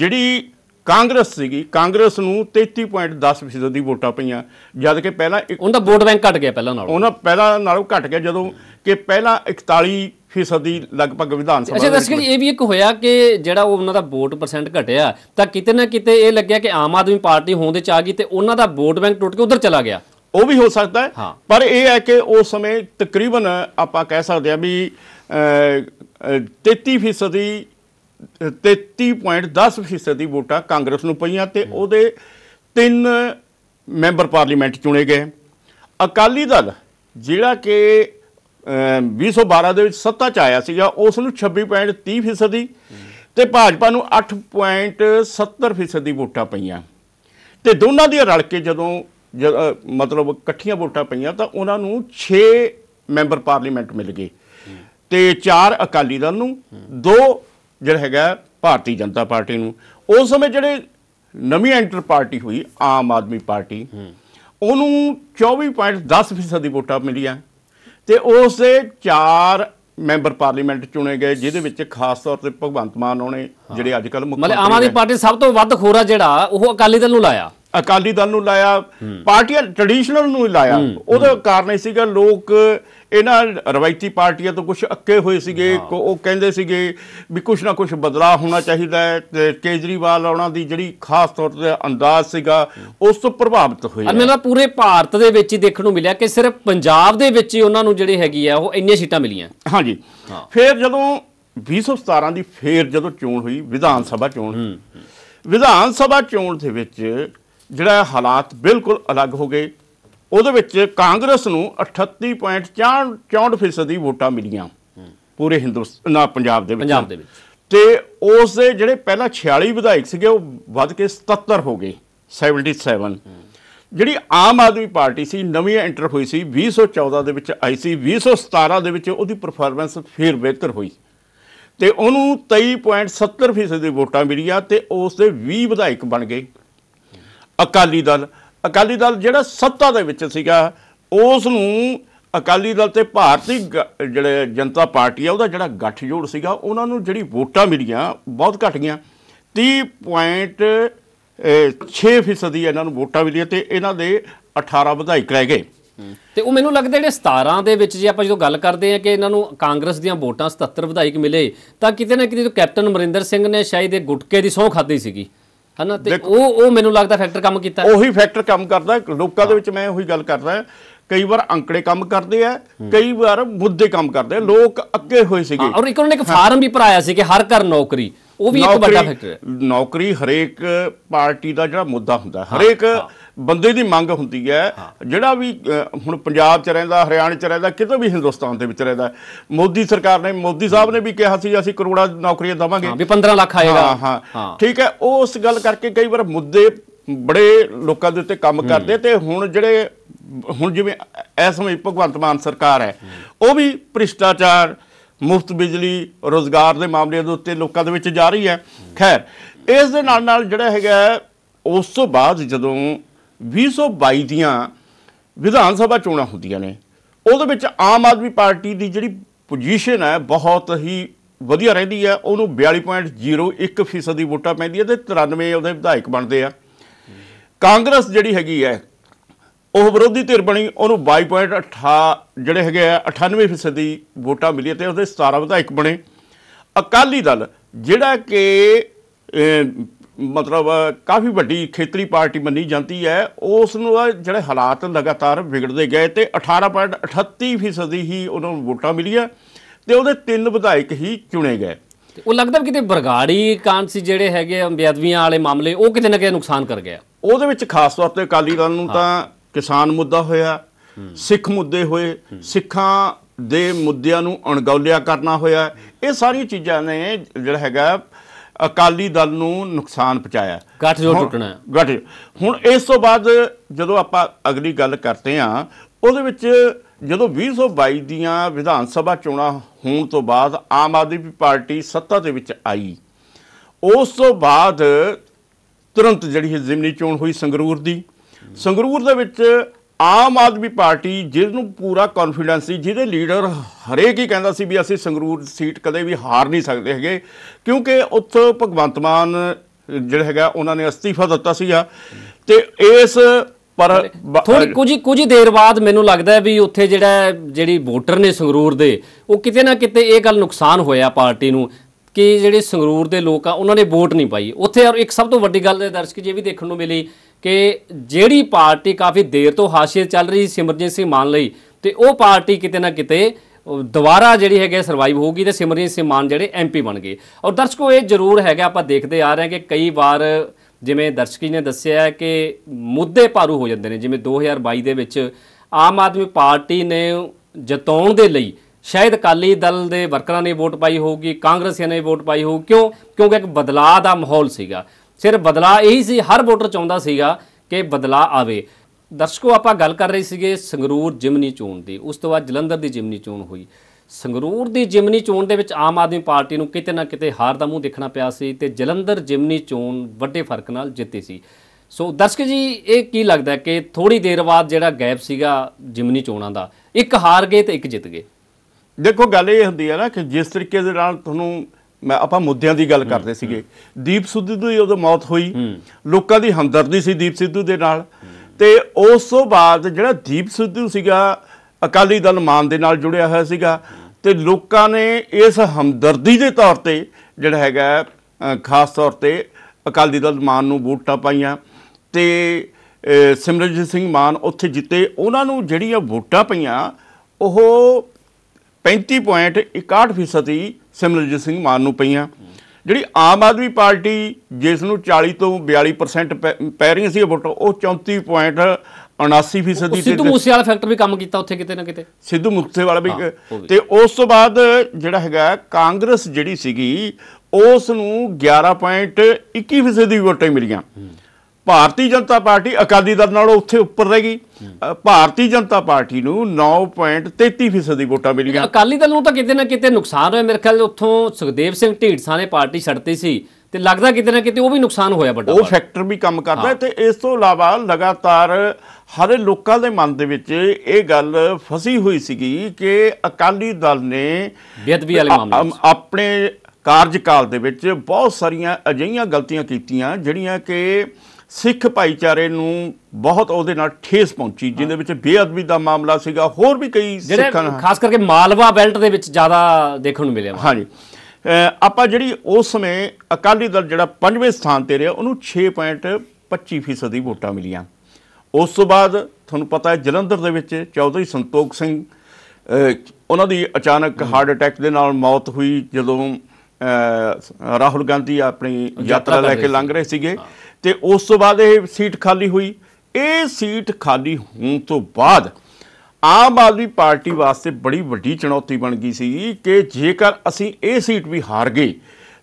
ਜਿਹੜੀ ਕਾਂਗਰਸ ਸੀਗੀ ਕਾਂਗਰਸ ਨੂੰ 33.10% ਦੀ ਵੋਟਾਂ ਪਈਆਂ ਜਦ ਕਿ ਪਹਿਲਾਂ ਉਹਦਾ ਵੋਟ ਬੈਂਕ ਘਟ ਗਿਆ ਪਹਿਲਾਂ ਨਾਲੋਂ ਉਹਨਾਂ ਪਹਿਲਾਂ ਨਾਲੋਂ ਘਟ ਗਿਆ ਜਦੋਂ ਕਿ ਪਹਿਲਾਂ 41 ਫੀਸਦੀ ਲਗਭਗ ਵਿਧਾਨ ਸਭਾ ਅੱਛਾ ਦਰਸ਼ਕ ਇਹ ਵੀ ਇੱਕ ਹੋਇਆ ਕਿ ਜਿਹੜਾ ਉਹ ਉਹਨਾਂ ਦਾ ਵੋਟ ਪਰਸੈਂਟ ਘਟਿਆ ਤਾਂ ਕਿਤੇ ਨਾ ਕਿਤੇ ਇਹ ਲੱਗਿਆ ਕਿ ਆਮ ਆਦਮੀ ਪਾਰਟੀ ਹੋਂਦ ਚ ਆ ਗਈ ਤੇ ਉਹਨਾਂ ਦਾ ਵੋਟ ਬੈਂਕ ਟੁੱਟ ਕੇ ਉਧਰ ਚਲਾ ਗਿਆ ਉਹ ਵੀ ਹੋ ਸਕਦਾ ਹੈ ਪਰ ਇਹ ਹੈ ਕਿ ਉਸ ਸਮੇਂ ਤਕਰੀਬਨ ਆਪਾਂ ਕਹਿ ਸਕਦੇ ਆ ਵੀ 33% ਫੀਸਦੀ 33.10% ਦੀ ਵੋਟਾਂ ਕਾਂਗਰਸ ਨੂੰ ਪਈਆਂ ਤੇ ਉਹਦੇ ਤਿੰਨ ਮੈਂਬਰ ਪਾਰਲੀਮੈਂਟ ਚੁਣੇ ਗਏ ਅਕਾਲੀ ਦਲ ਜਿਹੜਾ ਕਿ 2012 ਦੇ ਵਿੱਚ ਸੱਤਾ ਚ ਆਇਆ ਸੀਗਾ ਉਸ ਨੂੰ 26.30% ਦੀ ਤੇ ਭਾਜਪਾ ਨੂੰ 8.70% ਦੀ ਵੋਟਾਂ ਪਈਆਂ ਤੇ ਦੋਨਾਂ ਦੀ ਰਲ ਕੇ ਜਦੋਂ ਮਤਲਬ ਇਕੱਠੀਆਂ ਵੋਟਾਂ ਪਈਆਂ ਤਾਂ ਉਹਨਾਂ ਨੂੰ 6 ਮੈਂਬਰ ਪਾਰਲੀਮੈਂਟ ਮਿਲ ਗਏ ਤੇ 4 ਅਕਾਲੀ ਦਲ ਨੂੰ 2 ਜਿਹੜਾ ਹੈਗਾ ਭਾਰਤੀ ਜਨਤਾ ਪਾਰਟੀ ਨੂੰ ਉਸ ਸਮੇਂ ਜਿਹੜੇ ਨਵੀਂ ਐਂਟਰ ਪਾਰਟੀ ਹੋਈ ਆਮ ਆਦਮੀ ਪਾਰਟੀ ਉਹਨੂੰ 24.10% ਦੀ ਵੋਟਾਂ ਮਿਲੀਆਂ ਤੇ ਉਸ ਦੇ ਚਾਰ ਮੈਂਬਰ ਪਾਰਲੀਮੈਂਟ ਚੁਣੇ ਗਏ ਜਿਹਦੇ ਵਿੱਚ ਖਾਸ ਤੌਰ ਤੇ ਭਗਵੰਤ ਮਾਨ ਉਹਨੇ ਜਿਹੜੇ ਅੱਜ ਕੱਲ ਮੁੱਖ ਮਤਲਬ ਆਮ ਆਦਮੀ ਪਾਰਟੀ ਸਭ ਤੋਂ ਵੱਧ ਖੋਰਾ ਜਿਹੜਾ ਉਹ ਅਕਾਲੀ ਦਲ ਨੂੰ ਲਾਇਆ ਅਕਾਲੀ ਦਲ ਨੂੰ ਲਾਇਆ ਪਾਰਟੀਆਂ ਟ੍ਰੈਡੀਸ਼ਨਲ ਨੂੰ ਲਾਇਆ ਉਹਦਾ ਕਾਰਨ ਇਹ ਸੀਗਾ ਲੋਕ ਇਹਨਾਂ ਰਵਾਇਤੀ ਪਾਰਟੀਆਂ ਤੋਂ ਕੁਝ ਅੱਕੇ ਹੋਏ ਸੀਗੇ ਉਹ ਕਹਿੰਦੇ ਸੀਗੇ ਵੀ ਕੁਝ ਨਾ ਕੁਝ ਬਦਲਾਅ ਹੋਣਾ ਚਾਹੀਦਾ ਹੈ ਤੇ ਕੇਜਰੀਵਾਲ ਉਹਨਾਂ ਦੀ ਜਿਹੜੀ ਖਾਸ ਤੌਰ ਤੇ ਅੰਦਾਜ਼ ਸੀਗਾ ਉਸ ਤੋਂ ਪ੍ਰਭਾਵਿਤ ਹੋਏ ਆ ਮੈਨੂੰ ਪੂਰੇ ਭਾਰਤ ਦੇ ਵਿੱਚ ਹੀ ਦੇਖਣ ਨੂੰ ਮਿਲਿਆ ਕਿ ਸਿਰਫ ਪੰਜਾਬ ਦੇ ਵਿੱਚ ਹੀ ਉਹਨਾਂ ਨੂੰ ਜਿਹੜੀ ਹੈਗੀ ਆ ਉਹ ਇੰਨੀਆਂ ਸੀਟਾਂ ਮਿਲੀਆਂ ਹਾਂਜੀ ਫਿਰ ਜਦੋਂ 2017 ਦੀ ਫੇਰ ਜਦੋਂ ਚੋਣ ਹੋਈ ਵਿਧਾਨ ਸਭਾ ਚੋਣ ਵਿਧਾਨ ਸਭਾ ਚੋਣ ਦੇ ਵਿੱਚ ਜਿਹੜਾ ਹਾਲਾਤ ਬਿਲਕੁਲ ਅਲੱਗ ਹੋ ਗਏ ਉਹਦੇ ਵਿੱਚ ਕਾਂਗਰਸ ਨੂੰ 38.64% ਦੀ ਵੋਟਾਂ ਮਿਲੀਆਂ ਪੂਰੇ ਹਿੰਦੁਸਤਾਨ ਨਾ ਪੰਜਾਬ ਦੇ ਵਿੱਚ ਪੰਜਾਬ ਦੇ ਵਿੱਚ ਤੇ ਉਸ ਦੇ ਜਿਹੜੇ ਪਹਿਲਾਂ 46 ਵਿਧਾਇਕ ਸੀਗੇ ਉਹ ਵੱਧ ਕੇ 77 ਹੋ ਗਏ 77 ਜਿਹੜੀ ਆਮ ਆਦਮੀ ਪਾਰਟੀ ਸੀ ਨਵੀਂ ਐਂਟਰ ਹੋਈ ਸੀ 2014 ਦੇ ਵਿੱਚ ਆਈ ਸੀ 2017 ਦੇ ਵਿੱਚ ਉਹਦੀ ਪਰਫਾਰਮੈਂਸ ਫੇਰ ਬਿਹਤਰ ਹੋਈ ਤੇ ਉਹਨੂੰ 23.70% ਦੀ ਵੋਟਾਂ ਮਿਲੀਆਂ ਤੇ ਉਸ ਦੇ 20 ਵਿਧਾਇਕ ਬਣ ਗਏ ਅਕਾਲੀ ਦਲ ਅਕਾਲੀ ਦਲ ਜਿਹੜਾ ਸੱਤਾ ਦੇ ਵਿੱਚ ਸੀਗਾ ਉਸ ਨੂੰ ਅਕਾਲੀ ਦਲ ਤੇ ਭਾਰਤੀ ਜਿਹੜੇ ਜਨਤਾ ਪਾਰਟੀ ਆ ਉਹਦਾ ਜਿਹੜਾ ਗੱਠਜੋੜ ਸੀਗਾ ਉਹਨਾਂ ਨੂੰ ਜਿਹੜੀ ਵੋਟਾਂ ਮਿਲੀਆਂ ਬਹੁਤ ਘਟ ਗਈਆਂ 30.6% ਇਹਨਾਂ ਨੂੰ ਵੋਟਾਂ ਮਿਲੀਆਂ ਤੇ ਇਹਨਾਂ ਦੇ 18 ਵਿਧਾਇਕ ਰਹਿ ਗਏ ਤੇ ਉਹ ਮੈਨੂੰ ਲੱਗਦਾ ਜਿਹੜੇ 17 ਦੇ ਵਿੱਚ ਜੇ ਆਪਾਂ ਜਦੋਂ ਗੱਲ ਕਰਦੇ ਆ ਕਿ ਇਹਨਾਂ ਨੂੰ ਕਾਂਗਰਸ ਦੀਆਂ ਵੋਟਾਂ 77 ਵਿਧਾਇਕ ਮਿਲੇ ਤਾਂ ਕਿਤੇ ਨਾ ਕਿਤੇ ਕੈਪਟਨ ਅਮਰਿੰਦਰ ਸਿੰਘ ਨੇ ਸ਼ਾਇਦ ਇਹ ਗੁਟਕੇ ਦੀ ਸੌਂ ਖਾਦੀ ਸੀਗੀ ਹਨਾ ਤੇ ਉਹ ਉਹ ਮੈਨੂੰ ਲੱਗਦਾ ਫੈਕਟਰ ਕੰਮ ਕੀਤਾ ਉਹੀ ਫੈਕਟਰ ਕੰਮ ਕਰਦਾ ਲੋਕਾਂ ਦੇ ਵਿੱਚ ਮੈਂ ਉਹੀ ਗੱਲ ਕਰਦਾ ਕਈ ਵਾਰ ਅੰਕੜੇ ਕੰਮ ਕਰਦੇ ਆ ਕਈ ਵਾਰ ਮੁੱਦੇ ਕੰਮ ਕਰਦੇ ਲੋਕ ਅੱਗੇ ਹੋਏ ਸੀਗੇ ਔਰ ਇੱਕ ਉਹਨੇ ਇੱਕ ਫਾਰਮ ਵੀ ਭਰਾਇਆ ਸੀ ਕਿ ਹਰ ਘਰ ਨੌਕਰੀ ਉਹ ਵੀ ਇੱਕ ਵੱਡਾ ਫੈਕਟਰ ਹੈ ਨੌਕਰੀ ਹਰੇਕ ਪਾਰਟੀ ਦਾ ਜਿਹੜਾ ਮੁੱਦਾ ਹੁੰਦਾ ਹਰੇਕ ਬੰਦੇ ਦੀ ਮੰਗ ਹੁੰਦੀ ਹੈ ਜਿਹੜਾ ਵੀ ਹੁਣ ਪੰਜਾਬ 'ਚ ਰਹਿੰਦਾ ਹਰਿਆਣਾ 'ਚ ਰਹਿੰਦਾ ਕਿਤੇ ਵੀ ਹਿੰਦੁਸਤਾਨ ਦੇ ਵਿੱਚ ਰਹਿੰਦਾ ਮੋਦੀ ਸਰਕਾਰ ਨੇ ਮੋਦੀ ਸਾਹਿਬ ਨੇ ਵੀ ਕਿਹਾ ਸੀ ਅਸੀਂ ਕਰੋੜਾਂ ਨੌਕਰੀਆਂ ਦਵਾਂਗੇ ਵੀ 15 ਲੱਖ ਆਏਗਾ ਹਾਂ ਹਾਂ ਠੀਕ ਹੈ ਉਹ ਉਸ ਗੱਲ ਕਰਕੇ ਕਈ ਵਾਰ ਮੁੱਦੇ ਬੜੇ ਲੋਕਾਂ ਦੇ ਉੱਤੇ ਕੰਮ ਕਰਦੇ ਤੇ ਹੁਣ ਜਿਹੜੇ ਹੁਣ ਜਿਵੇਂ ਇਸ ਸਮੇਂ ਭਗਵੰਤ ਮਾਨ ਸਰਕਾਰ ਹੈ ਉਹ ਵੀ ਭ੍ਰਿਸ਼ਟਾਚਾਰ ਮੁਫਤ ਬਿਜਲੀ ਰੋਜ਼ਗਾਰ ਦੇ ਮਾਮਲੇ ਦੇ ਉੱਤੇ ਲੋਕਾਂ ਦੇ ਵਿੱਚ ਜਾ ਰਹੀ ਹੈ ਖੈਰ ਇਸ ਦੇ ਨਾਲ ਨਾਲ ਜਿਹੜਾ ਹੈਗਾ ਉਸ ਤੋਂ ਬਾਅਦ ਜਦੋਂ 2022 ਦੀਆਂ ਵਿਧਾਨ ਸਭਾ ਚੋਣਾਂ ਹੁੰਦੀਆਂ ਨੇ ਉਹਦੇ ਵਿੱਚ ਆਮ ਆਦਮੀ ਪਾਰਟੀ ਦੀ ਜਿਹੜੀ ਪੋਜੀਸ਼ਨ ਹੈ ਬਹੁਤ ਹੀ ਵਧੀਆ ਰਹਿੰਦੀ ਹੈ ਉਹਨੂੰ 42.01% ਦੀ ਵੋਟਾਂ ਪੈਂਦੀਆਂ ਤੇ 93 ਉਹਦੇ ਵਿਧਾਇਕ ਬਣਦੇ ਆ ਕਾਂਗਰਸ ਜਿਹੜੀ ਹੈਗੀ ਹੈ ਉਹ ਵਿਰੋਧੀ ਧਿਰ ਬਣੀ ਉਹਨੂੰ 22.8 ਜਿਹੜੇ ਹੈਗੇ ਆ 98% ਦੀ ਵੋਟਾਂ ਮਿਲੀ ਤੇ ਉਹਦੇ 17 ਵਿਧਾਇਕ ਬਣੇ ਅਕਾਲੀ ਦਲ ਜਿਹੜਾ ਕਿ ਮਤਲਬ ਕਾਫੀ ਵੱਡੀ ਖੇਤਰੀ ਪਾਰਟੀ ਮੰਨੀ ਜਾਂਦੀ ਹੈ ਉਸ ਨੂੰ ਜਿਹੜੇ ਹਾਲਾਤ ਲਗਾਤਾਰ ਵਿਗੜਦੇ ਗਏ ਤੇ 18.38% ਹੀ ਉਹਨਾਂ ਨੂੰ ਵੋਟਾਂ ਮਿਲੀਆਂ ਤੇ ਉਹਦੇ ਤਿੰਨ ਵਿਧਾਇਕ ਹੀ ਚੁਣੇ ਗਏ ਉਹ ਲੱਗਦਾ ਕਿਤੇ ਬਰਗਾੜੀ ਕਾਂਸੀ ਜਿਹੜੇ ਹੈਗੇ ਬੇਅਦਬੀਆਂ ਵਾਲੇ ਮਾਮਲੇ ਉਹ ਕਿਤੇ ਨਾ ਕਿਤੇ ਨੁਕਸਾਨ ਕਰ ਗਿਆ ਉਹਦੇ ਵਿੱਚ ਖਾਸ ਤੌਰ ਤੇ ਅਕਾਲੀ ਦਲ ਨੂੰ ਤਾਂ ਕਿਸਾਨ ਮੁੱਦਾ ਹੋਇਆ ਸਿੱਖ ਮੁੱਦੇ ਹੋਏ ਸਿੱਖਾਂ ਦੇ ਮੁੱਦਿਆਂ ਨੂੰ ਅਣਗੌਲਿਆ ਕਰਨਾ ਹੋਇਆ ਇਹ ਸਾਰੀਆਂ ਚੀਜ਼ਾਂ ਨੇ ਜਿਹੜਾ ਹੈਗਾ ਅਕਾਲੀ ਦਲ ਨੂੰ ਨੁਕਸਾਨ ਪਹੁੰਚਾਇਆ ਗੱਠਜੋੜ ਟੁੱਟਣਾ ਗੱਠ ਹੁਣ ਇਸ ਤੋਂ ਬਾਅਦ ਜਦੋਂ ਆਪਾਂ ਅਗਲੀ ਗੱਲ ਕਰਦੇ ਆ ਉਹਦੇ ਵਿੱਚ ਜਦੋਂ 2022 ਦੀਆਂ ਵਿਧਾਨ ਸਭਾ ਚੋਣਾਂ ਹੋਣ ਤੋਂ ਬਾਅਦ ਆਮ ਆਦਮੀ ਪਾਰਟੀ ਸੱਤਾ ਦੇ ਵਿੱਚ ਆਈ ਉਸ ਤੋਂ ਬਾਅਦ ਤੁਰੰਤ ਜਿਹੜੀ ਜ਼ਿਮਨੀ ਚੋਣ ਹੋਈ ਸੰਗਰੂਰ ਦੀ ਸੰਗਰੂਰ ਦੇ ਵਿੱਚ ਆਮ ਆਦਮੀ ਪਾਰਟੀ ਜਿਸ ਨੂੰ ਪੂਰਾ ਕੌਨਫੀਡੈਂਸ ਸੀ ਜਿਹਦੇ ਲੀਡਰ ਹਰੇਕ ਹੀ ਕਹਿੰਦਾ ਸੀ ਵੀ ਅਸੀਂ ਸੰਗਰੂਰ ਸੀਟ ਕਦੇ ਵੀ ਹਾਰ ਨਹੀਂ ਸਕਦੇ ਹੈਗੇ ਕਿਉਂਕਿ ਉੱਥੇ ਭਗਵੰਤ ਮਾਨ ਜਿਹੜਾ ਹੈਗਾ ਉਹਨਾਂ ਨੇ ਅਸਤੀਫਾ ਦਿੱਤਾ ਸੀਗਾ ਤੇ ਇਸ ਪਰ ਥੋੜੀ ਕੁਝ ਕੁਝ ਦੇਰ ਬਾਅਦ ਮੈਨੂੰ ਲੱਗਦਾ ਵੀ ਉੱਥੇ ਜਿਹੜਾ ਜਿਹੜੀ ਵੋਟਰ ਨੇ ਸੰਗਰੂਰ ਦੇ ਉਹ ਕਿਤੇ ਨਾ ਕਿਤੇ ਇਹ ਗੱਲ ਨੁਕਸਾਨ ਹੋਇਆ ਪਾਰਟੀ ਨੂੰ ਕਿ ਜਿਹੜੇ ਸੰਗਰੂਰ ਦੇ ਲੋਕ ਆ ਉਹਨਾਂ ਨੇ ਵੋਟ ਨਹੀਂ ਪਾਈ ਉੱਥੇ ਇੱਕ ਸਭ ਤੋਂ ਵੱਡੀ ਗੱਲ ਦੇ ਦਰਸ਼ਕ ਜੀ ਵੀ ਦੇਖਣ ਨੂੰ ਮਿਲੀ ਕਿ ਜਿਹੜੀ ਪਾਰਟੀ ਕਾਫੀ ਦੇਰ ਤੋਂ ਹਾਸ਼ੀਏ ਚੱਲ ਰਹੀ ਸੀ ਸਿਮਰਜੀਤ ਸਿੰਘ ਮਾਨ ਲਈ ਤੇ ਉਹ ਪਾਰਟੀ ਕਿਤੇ ਨਾ ਕਿਤੇ ਦੁਬਾਰਾ ਜਿਹੜੀ ਹੈਗੇ ਸਰਵਾਈਵ ਹੋਊਗੀ ਤੇ ਸਿਮਰਜੀਤ ਸਿੰਘ ਮਾਨ ਜਿਹੜੇ ਐਮਪੀ ਬਣ ਗਏ ਔਰ ਦਰਸ਼ਕੋ ਇਹ ਜ਼ਰੂਰ ਹੈਗਾ ਆਪਾਂ ਦੇਖਦੇ ਆ ਰਹੇ ਹਾਂ ਕਿ ਕਈ ਵਾਰ ਜਿਵੇਂ ਦਰਸ਼ਕੀ ਨੇ ਦੱਸਿਆ ਕਿ ਮੁੱਦੇ ਪਾਰੂ ਹੋ ਜਾਂਦੇ ਨੇ ਜਿਵੇਂ 2022 ਦੇ ਵਿੱਚ ਆਮ ਆਦਮੀ ਪਾਰਟੀ ਨੇ ਜਿਤਾਉਣ ਦੇ ਲਈ ਸ਼ਾਇਦ ਕਾਲੀ ਦਲ ਦੇ ਵਰਕਰਾਂ ਨੇ ਵੋਟ ਪਾਈ ਹੋਊਗੀ ਕਾਂਗਰਸੀਆਂ ਨੇ ਵੋਟ ਪਾਈ ਹੋਊ ਕਿਉਂ ਕਿਉਂਕਿ ਇੱਕ ਬਦਲਾਅ ਦਾ ਮਾਹੌਲ ਸੀਗਾ ਸਿਰ ਬਦਲਾ ਇਹੀ ਸੀ ਹਰ ਵੋਟਰ ਚਾਹੁੰਦਾ ਸੀਗਾ ਕਿ ਬਦਲਾ ਆਵੇ ਦਰਸ਼ਕੋ ਆਪਾਂ ਗੱਲ ਕਰ ਰਹੇ ਸੀਗੇ ਸੰਗਰੂਰ ਜਿਮਨੀ ਚੋਣ ਦੀ ਉਸ ਤੋਂ ਬਾਅਦ ਜਲੰਧਰ ਦੀ ਜਿਮਨੀ ਚੋਣ ਹੋਈ ਸੰਗਰੂਰ ਦੀ ਜਿਮਨੀ ਚੋਣ ਦੇ ਵਿੱਚ ਆਮ ਆਦਮੀ ਪਾਰਟੀ ਨੂੰ ਕਿਤੇ ਨਾ ਕਿਤੇ ਹਾਰ ਦਾ ਮੂੰਹ ਦੇਖਣਾ ਪਿਆ ਸੀ ਤੇ ਜਲੰਧਰ ਜਿਮਨੀ ਚੋਣ ਵੱਡੇ ਫਰਕ ਨਾਲ ਜਿੱਤੀ ਸੀ ਸੋ ਦਰਸ਼ਕ ਜੀ ਇਹ ਕੀ ਲੱਗਦਾ ਕਿ ਥੋੜੀ ਦੇਰ ਬਾਅਦ ਜਿਹੜਾ ਗੈਪ ਸੀਗਾ ਜਿਮਨੀ ਚੋਣਾਂ ਦਾ ਇੱਕ ਹਾਰ ਗਏ ਤੇ ਇੱਕ ਜਿੱਤ ਗਏ ਦੇਖੋ ਗੱਲ ਇਹ ਹੁੰਦੀ ਹੈ ਨਾ ਕਿ ਜਿਸ ਤਰੀਕੇ ਦੇ ਨਾਲ ਤੁਹਾਨੂੰ ਮੈਂ ਆਪਾਂ ਮੁੱਦਿਆਂ ਦੀ ਗੱਲ ਕਰਦੇ ਸੀਗੇ ਦੀਪ ਸਿੱਧੂ ਦੀ ਉਦੋਂ ਮੌਤ ਹੋਈ ਲੋਕਾਂ ਦੀ ਹਮਦਰਦੀ ਸੀ ਦੀਪ ਸਿੱਧੂ ਦੇ ਨਾਲ ਤੇ ਉਸ ਤੋਂ ਬਾਅਦ ਜਿਹੜਾ ਦੀਪ ਸਿੱਧੂ ਸੀਗਾ ਅਕਾਲੀ ਦਲ ਮਾਨ ਦੇ ਨਾਲ ਜੁੜਿਆ ਹੋਇਆ ਸੀਗਾ ਤੇ ਲੋਕਾਂ ਨੇ ਇਸ ਹਮਦਰਦੀ ਦੇ ਤੌਰ ਤੇ ਜਿਹੜਾ ਹੈਗਾ ਖਾਸ ਤੌਰ ਤੇ ਅਕਾਲੀ ਦਲ ਮਾਨ ਨੂੰ ਵੋਟਾਂ ਪਾਈਆਂ ਤੇ ਸਿਮਰਜੀਤ ਸਿੰਘ ਮਾਨ ਉੱਥੇ ਜਿੱਤੇ ਉਹਨਾਂ ਨੂੰ ਜਿਹੜੀਆਂ ਵੋਟਾਂ ਪਈਆਂ ਉਹ 35.61% ਸਿਮਰਜੀਤ ਸਿੰਘ ਮਾਨ ਨੂੰ ਪਈਆਂ ਜਿਹੜੀ ਆਮ ਆਦਮੀ ਪਾਰਟੀ ਜਿਸ ਨੂੰ 40 ਤੋਂ 42% ਪੈ ਰਹੀਆਂ ਸੀ ਵੋਟ ਉਹ 34.79% ਦੀ ਸਿੱਧੂ ਮੂਸੇ ਵਾਲਾ ਫੈਕਟਰ ਵੀ ਕੰਮ ਕੀਤਾ ਉੱਥੇ ਕਿਤੇ ਨਾ ਕਿਤੇ ਸਿੱਧੂ ਮੂਸੇ ਵਾਲਾ ਵੀ ਤੇ ਉਸ ਤੋਂ ਬਾਅਦ ਜਿਹੜਾ ਹੈਗਾ ਕਾਂਗਰਸ ਜਿਹੜੀ ਸੀਗੀ ਉਸ ਨੂੰ 11.21% ਦੀ ਵੋਟਾਂ ਮਿਲੀਆਂ ਭਾਰਤੀ ਜਨਤਾ ਪਾਰਟੀ ਅਕਾਲੀ ਦਲ ਨਾਲੋਂ ਉੱਥੇ ਉੱਪਰ ਰਹਿ ਗਈ ਭਾਰਤੀ ਜਨਤਾ ਪਾਰਟੀ ਨੂੰ 9.33% ਦੀ ਵੋਟਾਂ ਮਿਲੀਆਂ ਅਕਾਲੀ ਦਲ ਨੂੰ ਤਾਂ ਕਿਤੇ ਨਾ ਕਿਤੇ ਨੁਕਸਾਨ ਹੋਇਆ ਮੇਰੇ ਖਿਆਲ ਉੱਥੋਂ ਸੁਖਦੇਵ ਸਿੰਘ ਢੀਂਡਸਾ ਨੇ ਪਾਰਟੀ ਛੱਡਤੀ ਸੀ ਤੇ ਲੱਗਦਾ ਕਿਤੇ ਨਾ ਕਿਤੇ ਉਹ ਵੀ ਨੁਕਸਾਨ ਹੋਇਆ ਵੱਡਾ ਉਹ ਫੈਕਟਰ ਵੀ ਕੰਮ ਕਰਦਾ ਤੇ ਇਸ ਤੋਂ ਇਲਾਵਾ ਲਗਾਤਾਰ ਹਰ ਲੋਕਾਂ ਦੇ ਮਨ ਦੇ ਵਿੱਚ ਇਹ ਗੱਲ ਫਸੀ ਹੋਈ ਸੀਗੀ ਕਿ ਅਕਾਲੀ ਦਲ ਨੇ ਬੇਅਦਬੀ ਵਾਲੇ ਮਾਮਲੇ ਆਪਣੇ ਕਾਰਜਕਾਲ ਦੇ ਵਿੱਚ ਬਹੁਤ ਸਾਰੀਆਂ ਅਜਈਆਂ ਗਲਤੀਆਂ ਕੀਤੀਆਂ ਜਿਹੜੀਆਂ ਕਿ ਸਿੱਖ ਭਾਈਚਾਰੇ ਨੂੰ ਬਹੁਤ ਉਹਦੇ ਨਾਲ ਠੇਸ ਪਹੁੰਚੀ ਜਿਹਦੇ ਵਿੱਚ ਬੇਅਦਬੀ ਦਾ ਮਾਮਲਾ ਸੀਗਾ ਹੋਰ ਵੀ ਕਈ ਸਿੱਖਾਂ ਖਾਸ ਕਰਕੇ ਮਾਲਵਾ ਬੈਲਟ ਦੇ ਵਿੱਚ ਜ਼ਿਆਦਾ ਦੇਖਣ ਨੂੰ ਮਿਲਿਆ ਹਾਂਜੀ ਆਪਾਂ ਜਿਹੜੀ ਉਸ ਸਮੇਂ ਅਕਾਲੀ ਦਲ ਜਿਹੜਾ ਪੰਜਵੇਂ ਸਥਾਨ ਤੇ ਰਿਹਾ ਉਹਨੂੰ 6.25% ਦੀ ਵੋਟਾਂ ਮਿਲੀਆਂ ਉਸ ਤੋਂ ਬਾਅਦ ਤੁਹਾਨੂੰ ਪਤਾ ਹੈ ਜਲੰਧਰ ਦੇ ਵਿੱਚ ਚੌਧਰੀ ਸੰਤੋਖ ਸਿੰਘ ਉਹਨਾਂ ਦੀ ਅਚਾਨਕ ਹਾਰਟ ਅਟੈਕ ਦੇ ਨਾਲ ਮੌਤ ਹੋਈ ਜਦੋਂ ਰਾਹੁਲ ਗਾਂਧੀ ਆਪਣੀ ਯਾਤਰਾ ਲੈ ਕੇ ਲੰਘ ਰਹੇ ਸੀਗੇ ਤੇ ਉਸ ਤੋਂ ਬਾਅਦ ਇਹ ਸੀਟ ਖਾਲੀ ਹੋਈ ਇਹ ਸੀਟ ਖਾਲੀ ਹੋਣ ਤੋਂ ਬਾਅਦ ਆਮ ਆਦਮੀ ਪਾਰਟੀ ਵਾਸਤੇ ਬੜੀ ਵੱਡੀ ਚੁਣੌਤੀ ਬਣ ਗਈ ਸੀ ਕਿ ਜੇਕਰ ਅਸੀਂ ਇਹ ਸੀਟ ਵੀ ਹਾਰ ਗਏ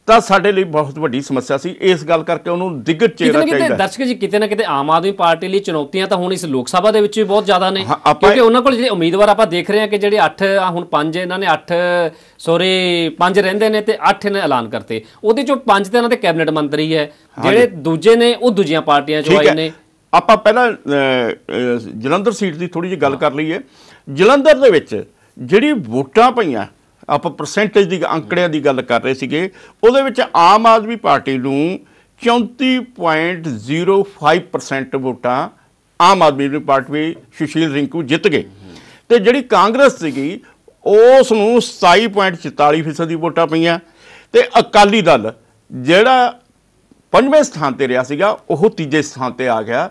ਤਾਂ ਸਾਡੇ ਲਈ ਬਹੁਤ ਵੱਡੀ ਸਮੱਸਿਆ ਸੀ ਇਸ ਗੱਲ ਕਰਕੇ ਉਹਨੂੰ ਦਿੱਗਜ ਚਿਹਰਾ ਚਾਹੀਦਾ ਦਰਸ਼ਕ ਜੀ ਕਿਤੇ ਨਾ ਕਿਤੇ ਆਮ ਆਦਮੀ ਪਾਰਟੀ ਲਈ ਚੁਣੌਤੀਆਂ ਤਾਂ ਹੁਣ ਇਸ ਲੋਕ ਸਭਾ ਦੇ ਵਿੱਚ ਵੀ ਬਹੁਤ ਜ਼ਿਆਦਾ ਨੇ ਕਿਉਂਕਿ ਉਹਨਾਂ ਕੋਲ ਜਿਹੜੇ ਉਮੀਦਵਾਰ ਆਪਾਂ ਦੇਖ ਰਹੇ ਹਾਂ ਕਿ ਜਿਹੜੇ 8 ਹੁਣ 5 ਇਹਨਾਂ ਨੇ 8 ਸੋਰੀ 5 ਰਹਿੰਦੇ ਨੇ ਤੇ 8 ਇਹਨਾਂ ਐਲਾਨ ਕਰਤੇ ਉਹਦੇ ਚੋਂ 5 ਤੇ ਇਹਨਾਂ ਦੇ ਕੈਬਨਿਟ ਮੰਤਰੀ ਹੈ ਜਿਹੜੇ ਦੂਜੇ ਨੇ ਉਹ ਦੂਜੀਆਂ ਪਾਰਟੀਆਂ ਚੋਂ ਆਏ ਨੇ ਆਪਾਂ ਪਹਿਲਾਂ ਜਲੰਧਰ ਸੀਟ ਦੀ ਥੋੜੀ ਜਿਹੀ ਗੱਲ ਕਰ ਲਈਏ ਜਲੰਧਰ ਦੇ ਵਿੱਚ ਜਿਹੜੀ ਵੋਟਾਂ ਪਈਆਂ ਆਪਾਂ ਪਰਸੈਂਟੇਜ ਦੀ ਅੰਕੜਿਆਂ ਦੀ ਗੱਲ ਕਰ ਰਹੇ ਸੀਗੇ ਉਹਦੇ ਵਿੱਚ ਆਮ ਆਦਮੀ ਪਾਰਟੀ ਨੂੰ 34.05% ਵੋਟਾਂ ਆਮ ਆਦਮੀ ਪਾਰਟੀ ਸੁਸ਼ੀਲ ਰਿੰਕੂ ਜਿੱਤ ਗਏ ਤੇ ਜਿਹੜੀ ਕਾਂਗਰਸ ਸੀਗੀ ਉਸ ਨੂੰ 27.44% ਦੀ ਵੋਟਾਂ ਪਈਆਂ ਤੇ ਅਕਾਲੀ ਦਲ ਜਿਹੜਾ ਪੰਜਵੇਂ ਸਥਾਨ ਤੇ ਰਿਹਾ ਸੀਗਾ ਉਹ ਤੀਜੇ ਸਥਾਨ ਤੇ ਆ ਗਿਆ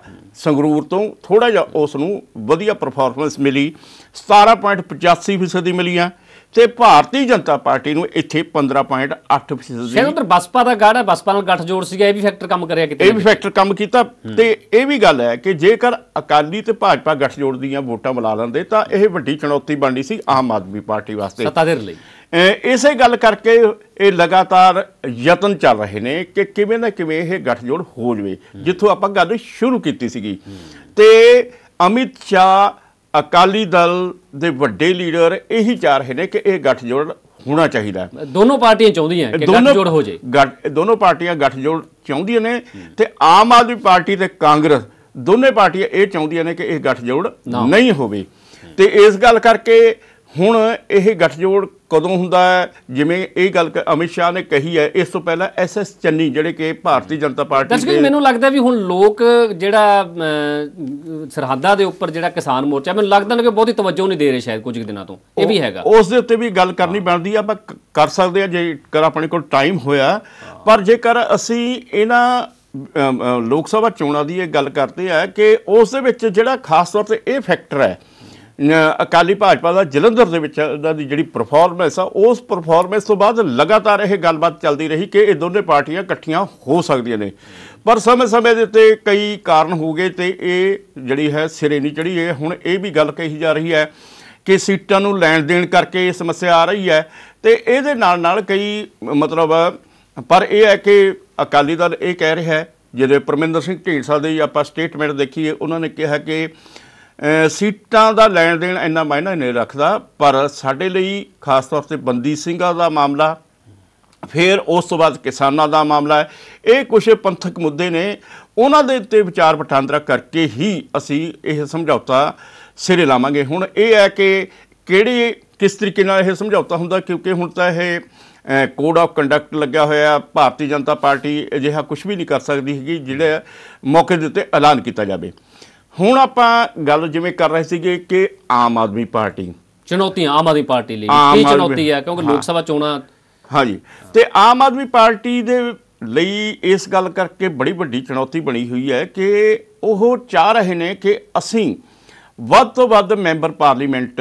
ਸੰਗਰੂਰ ਤੋਂ ਥੋੜਾ ਜਿਹਾ ਉਸ ਨੂੰ ਵਧੀਆ ਪਰਫਾਰਮੈਂਸ ਮਿਲੀ 17.85% ਦੀ ਮਿਲੀ ਆ ਤੇ ਭਾਰਤੀ ਜਨਤਾ ਪਾਰਟੀ ਨੂੰ ਇੱਥੇ 15.8% ਦੀ ਸ਼ਾਇਦ ਉਧਰ ਬਸਪਾ ਦਾ ਗਾੜਾ ਬਸਪਾ ਨਾਲ ਗੱਠ ਜੋੜ ਸੀਗਾ ਇਹ ਵੀ ਫੈਕਟਰ ਕੰਮ ਕਰਿਆ ਕਿਤੇ ਇਹ ਵੀ ਫੈਕਟਰ ਕੰਮ ਕੀਤਾ ਤੇ ਇਹ ਵੀ ਗੱਲ ਹੈ ਕਿ ਜੇਕਰ ਅਕਾਲੀ ਤੇ ਭਾਜਪਾ ਗੱਠ ਜੋੜਦੀਆਂ ਦੀਆਂ ਵੋਟਾਂ ਮਿਲਾ ਲੈਂਦੇ ਤਾਂ ਇਹ ਵੱਡੀ ਚੁਣੌਤੀ ਬਣਦੀ ਸੀ ਆਮ ਆਦਮੀ ਪਾਰਟੀ ਵਾਸਤੇ ਸੱਤਾ ਦੇ ਲਈ ਇਸੇ ਗੱਲ ਕਰਕੇ ਇਹ ਲਗਾਤਾਰ ਯਤਨ ਚੱਲ ਰਹੇ ਨੇ ਕਿ ਕਿਵੇਂ ਨਾ ਕਿਵੇਂ ਇਹ ਗੱਠਜੋੜ ਹੋ ਜਵੇ ਜਿੱਥੋਂ ਆਪਾਂ ਗੱਲ ਸ਼ੁਰੂ ਕੀਤੀ ਸੀਗੀ ਤੇ ਅਮਿਤ ਸ਼ਾਹ ਅਕਾਲੀ ਦਲ ਦੇ ਵੱਡੇ ਲੀਡਰ ਇਹੀ ਚਾਹ ਰਹੇ ਨੇ ਕਿ ਇਹ ਗੱਠਜੋੜ ਹੋਣਾ ਚਾਹੀਦਾ ਹੈ ਦੋਨੋਂ ਪਾਰਟੀਆਂ ਚਾਹੁੰਦੀਆਂ ਕਿ ਗੱਠਜੋੜ ਹੋ ਜਾਏ ਦੋਨੋਂ ਪਾਰਟੀਆਂ ਗੱਠਜੋੜ ਚਾਹੁੰਦੀਆਂ ਨੇ ਤੇ ਆਮ ਆਦਮੀ ਪਾਰਟੀ ਤੇ ਕਾਂਗਰਸ ਦੋਨੇ ਪਾਰਟੀਆਂ ਇਹ ਚਾਹੁੰਦੀਆਂ ਨੇ ਕਿ ਇਹ ਗੱਠਜੋੜ ਨਹੀਂ ਹੋਵੇ ਤੇ ਇਸ ਗੱਲ ਕਰਕੇ ਹੁਣ ਇਹ ਗੱਠਜੋੜ ਕਦੋਂ ਹੁੰਦਾ ਹੈ ਜਿਵੇਂ ਇਹ ਗੱਲ ਅਮਿਤ ਸ਼ਾਹ ਨੇ ਕਹੀ ਹੈ ਇਸ ਤੋਂ ਪਹਿਲਾਂ ਐਸਐਸ ਚੰਨੀ ਜਿਹੜੇ ਕਿ ਭਾਰਤੀ ਜਨਤਾ ਪਾਰਟੀ ਦੇ ਮੈਨੂੰ ਲੱਗਦਾ ਵੀ ਹੁਣ ਲੋਕ ਜਿਹੜਾ ਸਰਹੱਦਾਂ ਦੇ ਉੱਪਰ ਜਿਹੜਾ ਕਿਸਾਨ ਮੋਰਚਾ ਮੈਨੂੰ ਲੱਗਦਾ ਨੇ ਕਿ ਬਹੁਤੀ ਤਵੱਜੋ ਨਹੀਂ ਦੇ ਰਹੇ ਸ਼ਾਇਦ ਕੁਝ ਦਿਨਾਂ ਤੋਂ ਇਹ ਵੀ ਹੈਗਾ ਉਸ ਦੇ ਉੱਤੇ ਵੀ ਗੱਲ ਕਰਨੀ ਬਣਦੀ ਆ ਆਪਾਂ ਕਰ ਸਕਦੇ ਆ ਜੇਕਰ ਆਪਣੇ ਕੋਲ ਟਾਈਮ ਹੋਇਆ ਪਰ ਜੇਕਰ ਅਸੀਂ ਇਹਨਾਂ ਲੋਕ ਸਭਾ ਚੋਣਾਂ ਦੀ ਇਹ ਗੱਲ ਕਰਦੇ ਆ ਕਿ ਉਸ ਦੇ ਵਿੱਚ ਜਿਹੜਾ ਖਾਸ ਤੌਰ ਤੇ ਇਹ ਫੈਕਟਰ ਹੈ ਅਕਾਲੀ ਭਾਜਪਾ ਦਾ ਜਲੰਧਰ ਦੇ ਵਿੱਚ ਉਹਨਾਂ ਦੀ ਜਿਹੜੀ ਪਰਫਾਰਮੈਂਸ ਆ ਉਸ ਪਰਫਾਰਮੈਂਸ ਤੋਂ ਬਾਅਦ ਲਗਾਤਾਰ ਇਹ ਗੱਲਬਾਤ ਚੱਲਦੀ ਰਹੀ ਕਿ ਇਹ ਦੋਨੇ ਪਾਰਟੀਆਂ ਇਕੱਠੀਆਂ ਹੋ ਸਕਦੀਆਂ ਨੇ ਪਰ ਸਮੇਂ-ਸਮੇਂ ਦੇ ਉੱਤੇ ਕਈ ਕਾਰਨ ਹੋ ਗਏ ਤੇ ਇਹ ਜਿਹੜੀ ਹੈ ਸਿਰੇ ਨਹੀਂ ਚੜੀ ਇਹ ਹੁਣ ਇਹ ਵੀ ਗੱਲ ਕਹੀ ਜਾ ਰਹੀ ਹੈ ਕਿ ਸੀਟਾਂ ਨੂੰ ਲੈਣ ਦੇਣ ਕਰਕੇ ਇਹ ਸਮੱਸਿਆ ਆ ਰਹੀ ਹੈ ਤੇ ਇਹਦੇ ਨਾਲ ਨਾਲ ਕਈ ਮਤਲਬ ਪਰ ਇਹ ਹੈ ਕਿ ਅਕਾਲੀ ਦਲ ਇਹ ਕਹਿ ਰਿਹਾ ਹੈ ਜਿਹਦੇ ਪਰਮਿੰਦਰ ਸਿੰਘ ਢੀਂਡਸਾ ਦੇ ਆਪਾਂ ਸਟੇਟਮੈਂਟ ਦੇਖੀਏ ਉਹਨਾਂ ਨੇ ਕਿਹਾ ਕਿ ਸੀਟਾਂ ਦਾ ਲੈਣ ਦੇਣ ਇੰਨਾ ਮਾਇਨਾ ਨਹੀਂ ਰੱਖਦਾ ਪਰ ਸਾਡੇ ਲਈ ਖਾਸ ਤੌਰ ਤੇ ਬੰਦੀ ਸਿੰਘਾਂ ਦਾ ਮਾਮਲਾ ਫਿਰ ਉਸ ਤੋਂ ਬਾਅਦ ਕਿਸਾਨਾਂ ਦਾ ਮਾਮਲਾ ਹੈ ਇਹ ਕੁਝ ਪੰਥਕ ਮੁੱਦੇ ਨੇ ਉਹਨਾਂ ਦੇ ਉੱਤੇ ਵਿਚਾਰ ਵਟਾਂਦਰਾ ਕਰਕੇ ਹੀ ਅਸੀਂ ਇਹ ਸਮਝੌਤਾ ਸਿਰੇ ਲਾਵਾਂਗੇ ਹੁਣ ਇਹ ਹੈ ਕਿ ਕਿਹੜੀ ਕਿਸ ਤਰੀਕੇ ਨਾਲ ਇਹ ਸਮਝੌਤਾ ਹੁੰਦਾ ਕਿਉਂਕਿ ਹੁਣ ਤਾਂ ਇਹ ਕੋਡ ਆਫ ਕੰਡਕਟ ਲੱਗਿਆ ਹੋਇਆ ਭਾਰਤੀ ਜਨਤਾ ਪਾਰਟੀ ਅਜਿਹਾ ਕੁਝ ਵੀ ਨਹੀਂ ਕਰ ਸਕਦੀ ਹੈਗੀ ਜਿਹੜਾ ਮੌਕੇ ਦੇ ਉੱਤੇ ਐਲਾਨ ਕੀਤਾ ਜਾਵੇ ਹੁਣ ਆਪਾਂ ਗੱਲ ਜਿਵੇਂ ਕਰ ਰਹੇ ਸੀਗੇ ਕਿ ਆਮ ਆਦਮੀ ਪਾਰਟੀ ਚੁਣੌਤੀਆਂ ਆਮ ਆਦਮੀ ਪਾਰਟੀ ਲਈ ਕੀ ਚੁਣੌਤੀ ਹੈ ਕਿਉਂਕਿ ਲੋਕ ਸਭਾ ਚੋਣਾਂ ਹਾਂਜੀ ਤੇ ਆਮ ਆਦਮੀ ਪਾਰਟੀ ਦੇ ਲਈ ਇਸ ਗੱਲ ਕਰਕੇ ਬੜੀ ਵੱਡੀ ਚੁਣੌਤੀ ਬਣੀ ਹੋਈ ਹੈ ਕਿ ਉਹ ਚਾਹ ਰਹੇ ਨੇ ਕਿ ਅਸੀਂ ਵੱਧ ਤੋਂ ਵੱਧ ਮੈਂਬਰ ਪਾਰਲੀਮੈਂਟ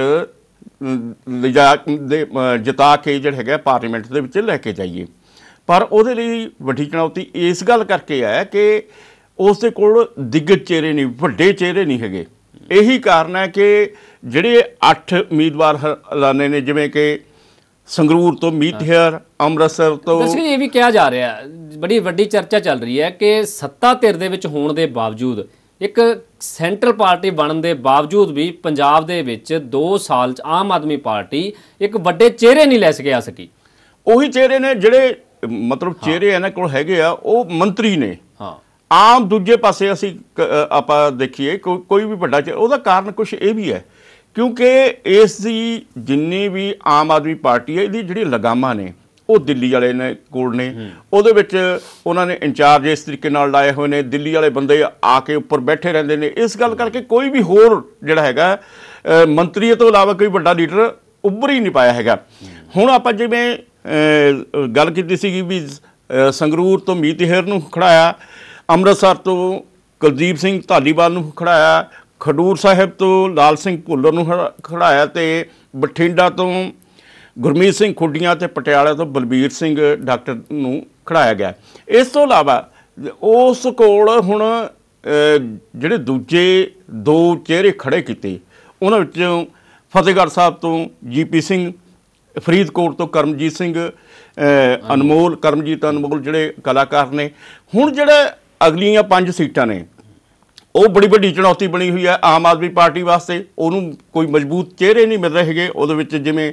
ਲਿਜਾ ਦੇ ਜਿਤਾ ਕੇ ਜਿਹੜਾ ਹੈਗਾ ਪਾਰਲੀਮੈਂਟ ਦੇ ਵਿੱਚ ਲੈ ਕੇ ਜਾਈਏ ਪਰ ਉਹਦੇ ਲਈ ਵੱਡੀ ਚੁਣੌਤੀ ਇਸ ਗੱਲ ਕਰਕੇ ਹੈ ਕਿ ਉਸ ਦੇ ਕੋਲ ਦਿੱਗਜ ਚਿਹਰੇ ਨਹੀਂ ਵੱਡੇ ਚਿਹਰੇ ਨਹੀਂ ਹੈਗੇ ਇਹੀ ਕਾਰਨ ਹੈ ਕਿ ਜਿਹੜੇ 8 ਉਮੀਦਵਾਰ ਐਲਾਨੇ ਨੇ ਜਿਵੇਂ ਕਿ ਸੰਗਰੂਰ ਤੋਂ ਮੀਟਹਿਰ ਅੰਮ੍ਰਿਤਸਰ ਤੋਂ ਤੁਸੀਂ ਇਹ ਵੀ ਕਿਹਾ ਜਾ ਰਿਹਾ ਬੜੀ ਵੱਡੀ ਚਰਚਾ ਚੱਲ ਰਹੀ ਹੈ ਕਿ ਸੱਤਾ ਧਿਰ ਦੇ ਵਿੱਚ ਹੋਣ ਦੇ ਬਾਵਜੂਦ ਇੱਕ ਸੈਂਟਰਲ ਪਾਰਟੀ ਬਣਨ ਦੇ ਬਾਵਜੂਦ ਵੀ ਪੰਜਾਬ ਦੇ ਵਿੱਚ 2 ਸਾਲ ਚ ਆਮ ਆਦਮੀ ਪਾਰਟੀ ਇੱਕ ਵੱਡੇ ਚਿਹਰੇ ਨਹੀਂ ਲੈ ਸਕਿਆ ਸਕੀ ਉਹੀ ਚਿਹਰੇ ਨੇ ਜਿਹੜੇ ਮਤਲਬ ਚਿਹਰੇ ਇਹਨਾਂ ਕੋਲ ਹੈਗੇ ਆ ਉਹ ਮੰਤਰੀ ਨੇ ਆਮ ਦੂਜੇ ਪਾਸੇ ਅਸੀਂ ਆਪਾਂ ਦੇਖੀਏ ਕੋਈ ਵੀ ਵੱਡਾ ਉਹਦਾ ਕਾਰਨ ਕੁਝ ਇਹ ਵੀ ਹੈ ਕਿਉਂਕਿ ਇਸ ਦੀ ਜਿੰਨੀ ਵੀ ਆਮ ਆਦਮੀ ਪਾਰਟੀ ਹੈ ਇਹਦੀ ਜਿਹੜੀ ਲਗਾਮਾਂ ਨੇ ਉਹ ਦਿੱਲੀ ਵਾਲੇ ਨੇ ਕੋਲ ਨੇ ਉਹਦੇ ਵਿੱਚ ਉਹਨਾਂ ਨੇ ਇੰਚਾਰਜ ਇਸ ਤਰੀਕੇ ਨਾਲ ਲਾਏ ਹੋਏ ਨੇ ਦਿੱਲੀ ਵਾਲੇ ਬੰਦੇ ਆ ਕੇ ਉੱਪਰ ਬੈਠੇ ਰਹਿੰਦੇ ਨੇ ਇਸ ਗੱਲ ਕਰਕੇ ਕੋਈ ਵੀ ਹੋਰ ਜਿਹੜਾ ਹੈਗਾ ਮੰਤਰੀ ਤੋਂ ਇਲਾਵਾ ਕੋਈ ਵੱਡਾ ਲੀਡਰ ਉੱਭਰ ਹੀ ਨਹੀਂ ਪਾਇਆ ਹੈਗਾ ਹੁਣ ਆਪਾਂ ਜਿਵੇਂ ਗੱਲ ਕੀਤੀ ਸੀਗੀ ਵੀ ਸੰਗਰੂਰ ਤੋਂ ਮੀਤਿਹਰ ਨੂੰ ਖੜਾਇਆ ਅੰਮ੍ਰਿਤਸਰ ਤੋਂ ਕੁਲਦੀਪ ਸਿੰਘ ਧਾਲੀਵਾਲ ਨੂੰ ਖੜਾਇਆ ਖਡੂਰ ਸਾਹਿਬ ਤੋਂ ਲਾਲ ਸਿੰਘ ਭੁੱਲਰ ਨੂੰ ਖੜਾਇਆ ਤੇ ਬਠਿੰਡਾ ਤੋਂ ਗੁਰਮੀਤ ਸਿੰਘ ਖੁੱਡੀਆਂ ਤੇ ਪਟਿਆਲਾ ਤੋਂ ਬਲਬੀਰ ਸਿੰਘ ਡਾਕਟਰ ਨੂੰ ਖੜਾਇਆ ਗਿਆ ਇਸ ਤੋਂ ਇਲਾਵਾ ਉਸ ਕੋਲ ਹੁਣ ਜਿਹੜੇ ਦੂਜੇ ਦੋ ਚਿਹਰੇ ਖੜੇ ਕੀਤੇ ਉਹਨਾਂ ਵਿੱਚੋਂ ਫਤਿਹਗੜ੍ਹ ਸਾਹਿਬ ਤੋਂ ਜੀਪੀ ਸਿੰਘ ਫਰੀਦਕੋਟ ਤੋਂ ਕਰਮਜੀਤ ਸਿੰਘ ਅਨਮੋਲ ਕਰਮਜੀਤ ਅਨਮੋਲ ਜਿਹੜੇ ਕਲਾਕਾਰ ਨੇ ਹੁਣ ਜਿਹੜਾ ਅਗਲੀਆਂ ਪੰਜ ਸੀਟਾਂ ਨੇ ਉਹ ਬੜੀ ਵੱਡੀ ਚੁਣੌਤੀ ਬਣੀ ਹੋਈ ਹੈ ਆਮ ਆਦਮੀ ਪਾਰਟੀ ਵਾਸਤੇ ਉਹਨੂੰ ਕੋਈ ਮਜ਼ਬੂਤ ਚਿਹਰੇ ਨਹੀਂ ਮਿਲ ਹੈਗੇ ਉਹਦੇ ਵਿੱਚ ਜਿਵੇਂ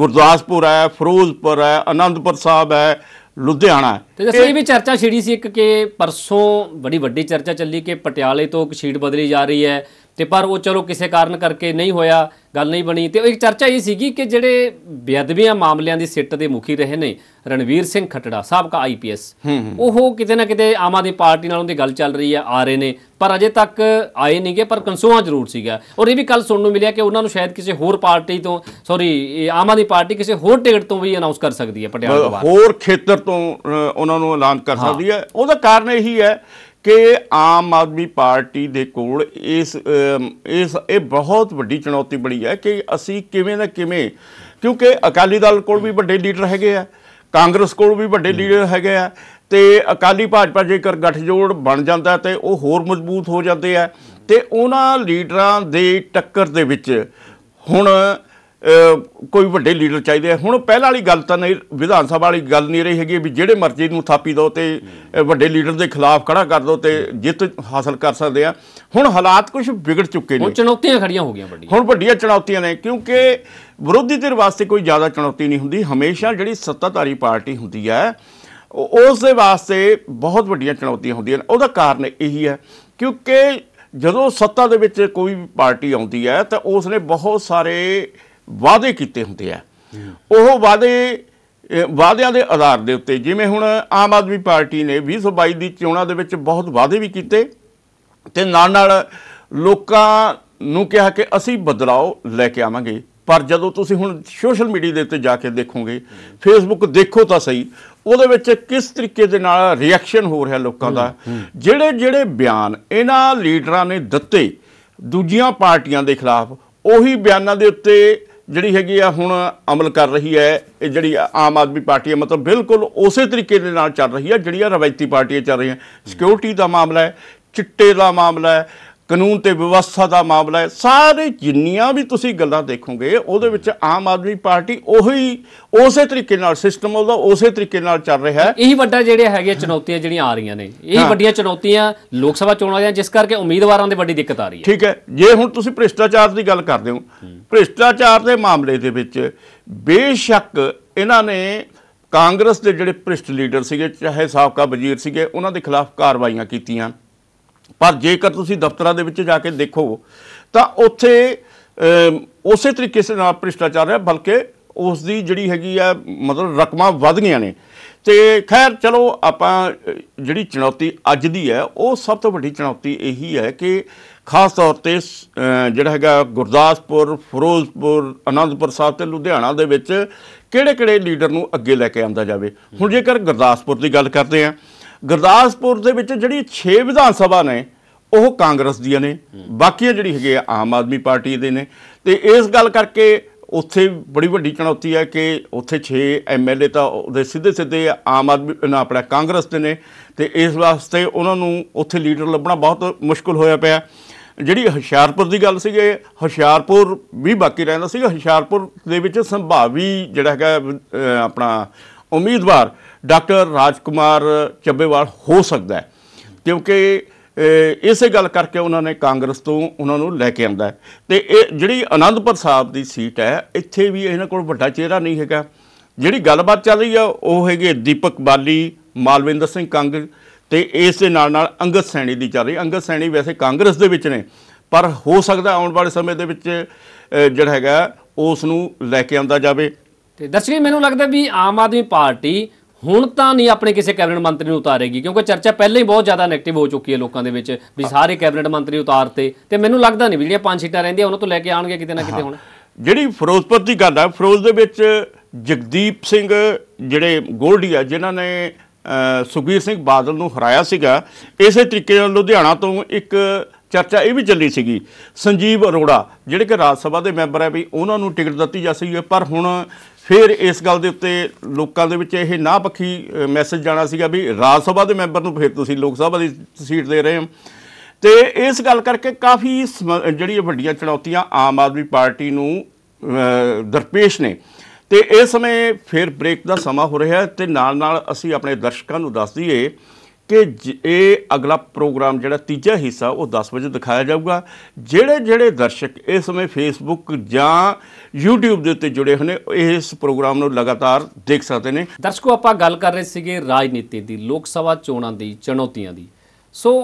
ਗੁਰਦਾਸਪੁਰ ਹੈ ਫਿਰੋਜ਼ਪੁਰ ਹੈ ਆਨੰਦਪੁਰ ਸਾਹਿਬ ਹੈ ਲੁਧਿਆਣਾ ਤੇ ਅਸੀਂ ਵੀ ਚਰਚਾ ਛਿੜੀ ਸੀ ਇੱਕ ਕਿ ਪਰਸੋਂ ਬੜੀ ਵੱਡੀ ਚਰਚਾ ਚੱਲੀ ਕਿ ਪਟਿਆਲੇ ਤੋਂ ਇੱਕ ਸੀਟ ਬਦਲੀ ਜਾ ਰਹੀ ਹੈ ਤੇ ਪਰ ਉਹ ਚਲੋ ਕਿਸੇ ਕਾਰਨ ਕਰਕੇ ਨਹੀਂ ਹੋਇਆ ਗੱਲ ਨਹੀਂ ਬਣੀ ਤੇ ਇੱਕ ਚਰਚਾ ਇਹ ਸੀਗੀ ਕਿ ਜਿਹੜੇ ਬੇਅਦਬੀਆਂ ਮਾਮਲਿਆਂ ਦੀ ਸਿੱਟ ਦੇ ਮੁਖੀ ਰਹੇ ਨੇ ਰਣਵੀਰ ਸਿੰਘ ਖਟੜਾ ਸਾਬਕਾ ਆਈਪੀਐਸ ਉਹ ਕਿਤੇ ਨਾ ਕਿਤੇ ਆਮ ਆਦੀ ਪਾਰਟੀ ਨਾਲ ਉਹਦੀ ਗੱਲ ਚੱਲ ਰਹੀ ਹੈ ਆ ਰਹੇ ਨੇ ਪਰ ਅਜੇ ਤੱਕ ਆਏ ਨਹੀਂਗੇ ਪਰ ਕੰਸੋਆ ਜ਼ਰੂਰ ਸੀਗਾ ਔਰ ਇਹ ਵੀ ਕੱਲ ਸੁਣਨ ਨੂੰ ਮਿਲਿਆ ਕਿ ਉਹਨਾਂ ਨੂੰ ਸ਼ਾਇਦ ਕਿਸੇ ਹੋਰ ਪਾਰਟੀ ਤੋਂ ਸੌਰੀ ਆਮ ਆਦੀ ਪਾਰਟੀ ਕਿਸੇ ਹੋਰ ਟਿਕਟ ਤੋਂ ਵੀ ਅਨਾਉਂਸ ਕਰ ਸਕਦੀ ਹੈ ਪਟਿਆਲਾ ਤੋਂ ਬਾਅਦ ਹੋਰ ਖੇਤਰ ਤੋਂ ਉਹਨਾਂ ਨੂੰ ਐਲਾਨ ਕਰ ਸਕਦੀ ਹੈ ਉਹਦਾ ਕਾਰਨ ਇਹੀ ਹੈ ਕਿ ਆਮ ਆਦਮੀ ਪਾਰਟੀ ਦੇ ਕੋਲ ਇਸ ਇਸ ਇਹ ਬਹੁਤ ਵੱਡੀ ਚੁਣੌਤੀ ਬਣੀ ਹੈ ਕਿ ਅਸੀਂ ਕਿਵੇਂ ਨਾ ਕਿਵੇਂ ਕਿਉਂਕਿ ਅਕਾਲੀ ਦਲ ਕੋਲ ਵੀ ਵੱਡੇ ਲੀਡਰ ਹੈਗੇ ਆ ਕਾਂਗਰਸ ਕੋਲ ਵੀ ਵੱਡੇ ਲੀਡਰ ਹੈਗੇ ਆ ਤੇ ਅਕਾਲੀ ਭਾਜਪਾ ਜੇਕਰ ਗੱਠਜੋੜ ਬਣ ਜਾਂਦਾ ਤੇ ਉਹ ਹੋਰ ਮਜ਼ਬੂਤ ਹੋ ਜਾਂਦੇ ਆ ਤੇ ਉਹਨਾਂ ਲੀਡਰਾਂ ਦੇ ਟੱਕਰ ਦੇ ਵਿੱਚ ਹੁਣ ਕੋਈ ਵੱਡੇ ਲੀਡਰ ਚਾਹੀਦੇ ਆ ਹੁਣ ਪਹਿਲਾਂ ਵਾਲੀ ਗੱਲ ਤਾਂ ਨਹੀਂ ਵਿਧਾਨ ਸਭਾ ਵਾਲੀ ਗੱਲ ਨਹੀਂ ਰਹੀ ਹੈਗੀ ਵੀ ਜਿਹੜੇ ਮਰਜ਼ੀ ਨੂੰ ਥਾਪੀ ਦੋ ਤੇ ਵੱਡੇ ਲੀਡਰ ਦੇ ਖਿਲਾਫ ਖੜਾ ਕਰ ਦੋ ਤੇ ਜਿੱਤ ਹਾਸਲ ਕਰ ਸਕਦੇ ਆ ਹੁਣ ਹਾਲਾਤ ਕੁਝ ਵਿਗੜ ਚੁੱਕੇ ਨੇ ਚੁਣੌਤੀਆਂ ਖੜੀਆਂ ਹੋ ਗਈਆਂ ਵੱਡੀਆਂ ਹੁਣ ਵੱਡੀਆਂ ਚੁਣੌਤੀਆਂ ਨੇ ਕਿਉਂਕਿ ਵਿਰੋਧੀ ਧਿਰ ਵਾਸਤੇ ਕੋਈ ਜ਼ਿਆਦਾ ਚੁਣੌਤੀ ਨਹੀਂ ਹੁੰਦੀ ਹਮੇਸ਼ਾ ਜਿਹੜੀ ਸੱਤਾਧਾਰੀ ਪਾਰਟੀ ਹੁੰਦੀ ਹੈ ਉਸ ਦੇ ਵਾਸਤੇ ਬਹੁਤ ਵੱਡੀਆਂ ਚੁਣੌਤੀਆਂ ਹੁੰਦੀਆਂ ਨੇ ਉਹਦਾ ਕਾਰਨ ਇਹੀ ਹੈ ਕਿਉਂਕਿ ਜਦੋਂ ਸੱਤਾ ਦੇ ਵਿੱਚ ਕੋਈ ਪਾਰਟੀ ਆਉਂਦੀ ਹੈ ਤਾਂ ਉਸ ਨੇ ਬਹੁਤ ਸਾਰੇ ਵਾਅਦੇ ਕੀਤੇ ਹੁੰਦੇ ਆ ਉਹ ਵਾਅਦੇ ਵਾਅਦਿਆਂ ਦੇ ਆਧਾਰ ਦੇ ਉੱਤੇ ਜਿਵੇਂ ਹੁਣ ਆਮ ਆਦਮੀ ਪਾਰਟੀ ਨੇ 2022 ਦੀ ਚੋਣਾਂ ਦੇ ਵਿੱਚ ਬਹੁਤ ਵਾਅਦੇ ਵੀ ਕੀਤੇ ਤੇ ਨਾਲ ਨਾਲ ਲੋਕਾਂ ਨੂੰ ਕਿਹਾ ਕਿ ਅਸੀਂ ਬਦਲਾਅ ਲੈ ਕੇ ਆਵਾਂਗੇ ਪਰ ਜਦੋਂ ਤੁਸੀਂ ਹੁਣ ਸੋਸ਼ਲ ਮੀਡੀਆ ਦੇ ਉੱਤੇ ਜਾ ਕੇ ਦੇਖੋਗੇ ਫੇਸਬੁੱਕ ਦੇਖੋ ਤਾਂ ਸਹੀ ਉਹਦੇ ਵਿੱਚ ਕਿਸ ਤਰੀਕੇ ਦੇ ਨਾਲ ਰਿਐਕਸ਼ਨ ਹੋ ਰਿਹਾ ਲੋਕਾਂ ਦਾ ਜਿਹੜੇ ਜਿਹੜੇ ਬਿਆਨ ਇਹਨਾਂ ਲੀਡਰਾਂ ਨੇ ਦਿੱਤੇ ਦੂਜੀਆਂ ਪਾਰਟੀਆਂ ਦੇ ਖਿਲਾਫ ਉਹੀ ਬਿਆਨਾਂ ਦੇ ਉੱਤੇ ਜਿਹੜੀ ਹੈਗੀ ਆ ਹੁਣ ਅਮਲ ਕਰ ਰਹੀ ਹੈ ਇਹ ਜਿਹੜੀ ਆਮ ਆਦਮੀ ਪਾਰਟੀ ਹੈ ਮਤਲਬ ਬਿਲਕੁਲ ਉਸੇ ਤਰੀਕੇ ਦੇ ਨਾਲ ਚੱਲ ਰਹੀ ਹੈ ਜਿਹੜੀਆਂ ਰਵਾਇਤੀ ਪਾਰਟੀਆਂ ਚੱਲ ਰਹੀਆਂ ਸਿਕਿਉਰਿਟੀ ਦਾ ਮਾਮਲਾ ਹੈ ਚਿੱਟੇ ਦਾ ਮਾਮਲਾ ਹੈ ਕਾਨੂੰਨ ਤੇ ਵਿਵਸਥਾ ਦਾ ਮਾਮਲਾ ਹੈ ਸਾਰੇ ਜਿੰਨੀਆਂ ਵੀ ਤੁਸੀਂ ਗੱਲਾਂ ਦੇਖੋਗੇ ਉਹਦੇ ਵਿੱਚ ਆਮ ਆਦਮੀ ਪਾਰਟੀ ਉਹੀ ਉਸੇ ਤਰੀਕੇ ਨਾਲ ਸਿਸਟਮ ਉਹਦਾ ਉਸੇ ਤਰੀਕੇ ਨਾਲ ਚੱਲ ਰਿਹਾ ਹੈ ਇਹੀ ਵੱਡਾ ਜਿਹੜੇ ਹੈਗੇ ਚੁਣੌਤੀਆਂ ਜਿਹੜੀਆਂ ਆ ਰਹੀਆਂ ਨੇ ਇਹ ਵੱਡੀਆਂ ਚੁਣੌਤੀਆਂ ਲੋਕ ਸਭਾ ਚੋਣਾਂ ਦੀਆਂ ਜਿਸ ਕਰਕੇ ਉਮੀਦਵਾਰਾਂ ਦੇ ਵੱਡੀ ਦਿੱਕਤ ਆ ਰਹੀ ਹੈ ਠੀਕ ਹੈ ਜੇ ਹੁਣ ਤੁਸੀਂ ਭ੍ਰਿਸ਼ਟਾਚਾਰ ਦੀ ਗੱਲ ਕਰਦੇ ਹੋ ਭ੍ਰਿਸ਼ਟਾਚਾਰ ਦੇ ਮਾਮਲੇ ਦੇ ਵਿੱਚ ਬੇਸ਼ੱਕ ਇਹਨਾਂ ਨੇ ਕਾਂਗਰਸ ਦੇ ਜਿਹੜੇ ਭ੍ਰਿਸ਼ਟ ਲੀਡਰ ਸੀਗੇ ਚਾਹੇ ਸਾਬਕਾ ਵਜ਼ੀਰ ਸੀਗੇ ਉਹਨਾਂ ਦੇ ਖਿਲਾਫ ਕਾਰਵਾਈਆਂ ਕੀਤੀਆਂ ਪਰ ਜੇਕਰ ਤੁਸੀਂ ਦਫ਼ਤਰਾਂ ਦੇ ਵਿੱਚ ਜਾ ਕੇ ਦੇਖੋ ਤਾਂ ਉੱਥੇ ਉਸੇ ਤਰੀਕੇ ਸੇ ਨਾਲ ਭ੍ਰਿਸ਼ਟਾਚਾਰ ਹੈ ਬਲਕਿ ਉਸ ਦੀ ਜਿਹੜੀ ਹੈਗੀ ਆ ਮਤਲਬ ਰਕਮਾਂ ਵਧ ਗਈਆਂ ਨੇ ਤੇ ਖੈਰ ਚਲੋ ਆਪਾਂ ਜਿਹੜੀ ਚੁਣੌਤੀ ਅੱਜ ਦੀ ਹੈ ਉਹ ਸਭ ਤੋਂ ਵੱਡੀ ਚੁਣੌਤੀ ਇਹੀ ਹੈ ਕਿ ਖਾਸ ਤੌਰ ਤੇ ਜਿਹੜਾ ਹੈਗਾ ਗੁਰਦਾਸਪੁਰ ਫਿਰੋਜ਼ਪੁਰ ਅਨੰਦਪੁਰ ਸਾਹਿਬ ਤੇ ਲੁਧਿਆਣਾ ਦੇ ਵਿੱਚ ਕਿਹੜੇ-ਕਿਹੜੇ ਲੀਡਰ ਨੂੰ ਅੱਗੇ ਲੈ ਕੇ ਆਂਦਾ ਜਾਵੇ ਹੁਣ ਜੇਕਰ ਗੁਰਦਾਸਪੁਰ ਦੀ ਗੱਲ ਕਰਦੇ ਆਂ ਗੁਰਦਾਸਪੁਰ ਦੇ ਵਿੱਚ ਜਿਹੜੀ 6 ਵਿਧਾਨ ਸਭਾ ਨੇ ਉਹ ਕਾਂਗਰਸ ਦੀਆਂ ਨੇ ਬਾਕੀਆਂ ਜਿਹੜੀ ਹੈਗੇ ਆਮ ਆਦਮੀ ਪਾਰਟੀ ਦੇ ਨੇ ਤੇ ਇਸ ਗੱਲ ਕਰਕੇ ਉੱਥੇ ਬੜੀ ਵੱਡੀ ਚੁਣੌਤੀ ਹੈ ਕਿ ਉੱਥੇ 6 ਐਮਐਲਏ ਤਾਂ ਉਹਦੇ ਸਿੱਧੇ ਸਿੱਧੇ ਆਮ ਆਦਮੀ ਨਾ ਆਪਣਾ ਕਾਂਗਰਸ ਦੇ ਨੇ ਤੇ ਇਸ ਵਾਸਤੇ ਉਹਨਾਂ ਨੂੰ ਉੱਥੇ ਲੀਡਰ ਲੱਭਣਾ ਬਹੁਤ ਮੁਸ਼ਕਲ ਹੋਇਆ ਪਿਆ ਜਿਹੜੀ ਹੁਸ਼ਿਆਰਪੁਰ ਦੀ ਗੱਲ ਸੀਗੇ ਹੁਸ਼ਿਆਰਪੁਰ ਵੀ ਬਾਕੀ ਰਹਿੰਦਾ ਸੀਗਾ ਹੁਸ਼ਿਆਰਪੁਰ ਦੇ ਵਿੱਚ ਸੰਭਾਵੀ ਜਿਹੜਾ ਹੈਗਾ ਆਪਣਾ ਉਮੀਦਵਾਰ ਡਾਕਟਰ ਰਾਜਕੁਮਾਰ ਚੱਬੇਵਾਲ ਹੋ ਸਕਦਾ ਕਿਉਂਕਿ ਇਸੇ ਗੱਲ ਕਰਕੇ ਉਹਨਾਂ ਨੇ ਕਾਂਗਰਸ ਤੋਂ ਉਹਨਾਂ ਨੂੰ ਲੈ ਕੇ ਆਂਦਾ ਤੇ ਇਹ ਜਿਹੜੀ ਆਨੰਦਪੁਰ ਸਾਹਿਬ ਦੀ ਸੀਟ ਹੈ ਇੱਥੇ ਵੀ ਇਹਨਾਂ ਕੋਲ ਵੱਡਾ ਚਿਹਰਾ ਨਹੀਂ ਹੈਗਾ ਜਿਹੜੀ ਗੱਲਬਾਤ ਚੱਲ ਰਹੀ ਆ ਉਹ ਹੈਗੇ ਦੀਪਕ ਬਾਲੀ ਮਾਲਵਿੰਦਰ ਸਿੰਘ ਕੰਗ ਤੇ ਇਸ ਦੇ ਨਾਲ ਨਾਲ ਅੰਗਦ ਸੈਣੀ ਦੀ ਚੱਲ ਰਹੀ ਅੰਗਦ ਸੈਣੀ ਵੈਸੇ ਕਾਂਗਰਸ ਦੇ ਵਿੱਚ ਨੇ ਪਰ ਹੋ ਸਕਦਾ ਆਉਣ ਵਾਲੇ ਸਮੇਂ ਦੇ ਵਿੱਚ ਜਿਹੜਾ ਹੈਗਾ ਉਸ ਨੂੰ ਲੈ ਕੇ ਆਂਦਾ ਜਾਵੇ ਤੇ ਦਰਸ਼ਕੀ ਮੈਨੂੰ ਲੱਗਦਾ ਵੀ ਆਮ ਆਦਮੀ ਪਾਰਟੀ ਹੁਣ ਤਾਂ ਨਹੀਂ ਆਪਣੇ ਕਿਸੇ ਕੈਬਨਿਟ ਮੰਤਰੀ ਨੂੰ ਉਤਾਰੇਗੀ ਕਿਉਂਕਿ ਚਰਚਾ ਪਹਿਲਾਂ ਹੀ ਬਹੁਤ ਜ਼ਿਆਦਾ ਨੈਗੇਟਿਵ ਹੋ ਚੁੱਕੀ ਹੈ ਲੋਕਾਂ ਦੇ ਵਿੱਚ ਵੀ ਸਾਰੇ ਕੈਬਨਿਟ ਮੰਤਰੀ ਉਤਾਰਤੇ ਤੇ ਮੈਨੂੰ ਲੱਗਦਾ ਨਹੀਂ ਵੀ ਜਿਹੜੀਆਂ ਪੰਜ ਸੀਟਾਂ ਰਹਿੰਦੀਆਂ ਉਹਨਾਂ ਤੋਂ ਲੈ ਕੇ ਆਣਗੇ ਕਿਤੇ ਨਾ ਕਿਤੇ ਹੁਣ ਜਿਹੜੀ ਫਿਰੋਜ਼ਪੁਰ ਦੀ ਗੱਲ ਹੈ ਫਿਰੋਜ਼ ਦੇ ਵਿੱਚ ਜਗਦੀਪ ਸਿੰਘ ਜਿਹੜੇ ਗੋਲਡੀ ਆ ਜਿਨ੍ਹਾਂ ਨੇ ਸੁਖਬੀਰ ਸਿੰਘ ਬਾਦਲ ਨੂੰ ਹਰਾਇਆ ਸੀਗਾ ਇਸੇ ਤਰੀਕੇ ਨਾਲ ਲੁਧਿਆਣਾ ਤੋਂ ਇੱਕ ਚਰਚਾ ਇਹ ਵੀ ਚੱਲੀ ਸੀਗੀ ਸੰਜੀਵ ਅਰੋੜਾ ਜਿਹੜੇ ਕਿ ਰਾਜ ਸਭਾ ਦੇ ਮੈਂਬਰ ਹੈ ਵੀ ਉਹਨਾਂ ਨੂੰ ਟਿਕਟ ਦਿੱਤੀ ਜਾ ਸਕੀ ਪਰ ਹੁਣ ਫਿਰ ਇਸ ਗੱਲ ਦੇ ਉੱਤੇ ਲੋਕਾਂ ਦੇ ਵਿੱਚ ਇਹ ਨਾ ਪੱਖੀ ਮੈਸੇਜ ਜਾਣਾ ਸੀਗਾ ਵੀ ਰਾਜ ਸਭਾ ਦੇ ਮੈਂਬਰ ਨੂੰ ਫਿਰ ਤੁਸੀਂ ਲੋਕ ਸਭਾ ਦੀ ਸੀਟ ਦੇ ਰਹੇ ਹੋ ਤੇ ਇਸ ਗੱਲ ਕਰਕੇ ਕਾਫੀ ਜਿਹੜੀਆਂ ਵੱਡੀਆਂ ਚੁਣੌਤੀਆਂ ਆਮ ਆਦਮੀ ਪਾਰਟੀ ਨੂੰ ਦਰਪੇਸ਼ ਨੇ ਤੇ ਇਸ ਸਮੇਂ ਫਿਰ ਬ੍ਰੇਕ ਦਾ ਸਮਾਂ ਹੋ ਰਿਹਾ ਤੇ ਨਾਲ ਨਾਲ ਅਸੀਂ ਆਪਣੇ ਦਰਸ਼ਕਾਂ ਨੂੰ ਦੱਸ ਦਈਏ ਕਿ ਇਹ ਅਗਲਾ ਪ੍ਰੋਗਰਾਮ ਜਿਹੜਾ ਤੀਜਾ ਹਿੱਸਾ ਉਹ 10 ਵਜੇ ਦਿਖਾਇਆ ਜਾਊਗਾ ਜਿਹੜੇ ਜਿਹੜੇ ਦਰਸ਼ਕ ਇਸ ਸਮੇਂ ਫੇਸਬੁੱਕ ਜਾਂ YouTube ਦੇ ਉੱਤੇ ਜੁੜੇ ਹੋਣੇ ਇਸ ਪ੍ਰੋਗਰਾਮ ਨੂੰ ਲਗਾਤਾਰ ਦੇਖ ਸਕਦੇ ਨੇ ਦਰਸ਼ਕੋ ਆਪਾਂ ਗੱਲ ਕਰ ਰਹੇ ਸੀਗੇ ਰਾਜਨੀਤੀ ਦੀ ਲੋਕ ਸਭਾ ਚੋਣਾਂ ਦੀ ਚੁਣੌਤੀਆਂ ਦੀ ਸੋ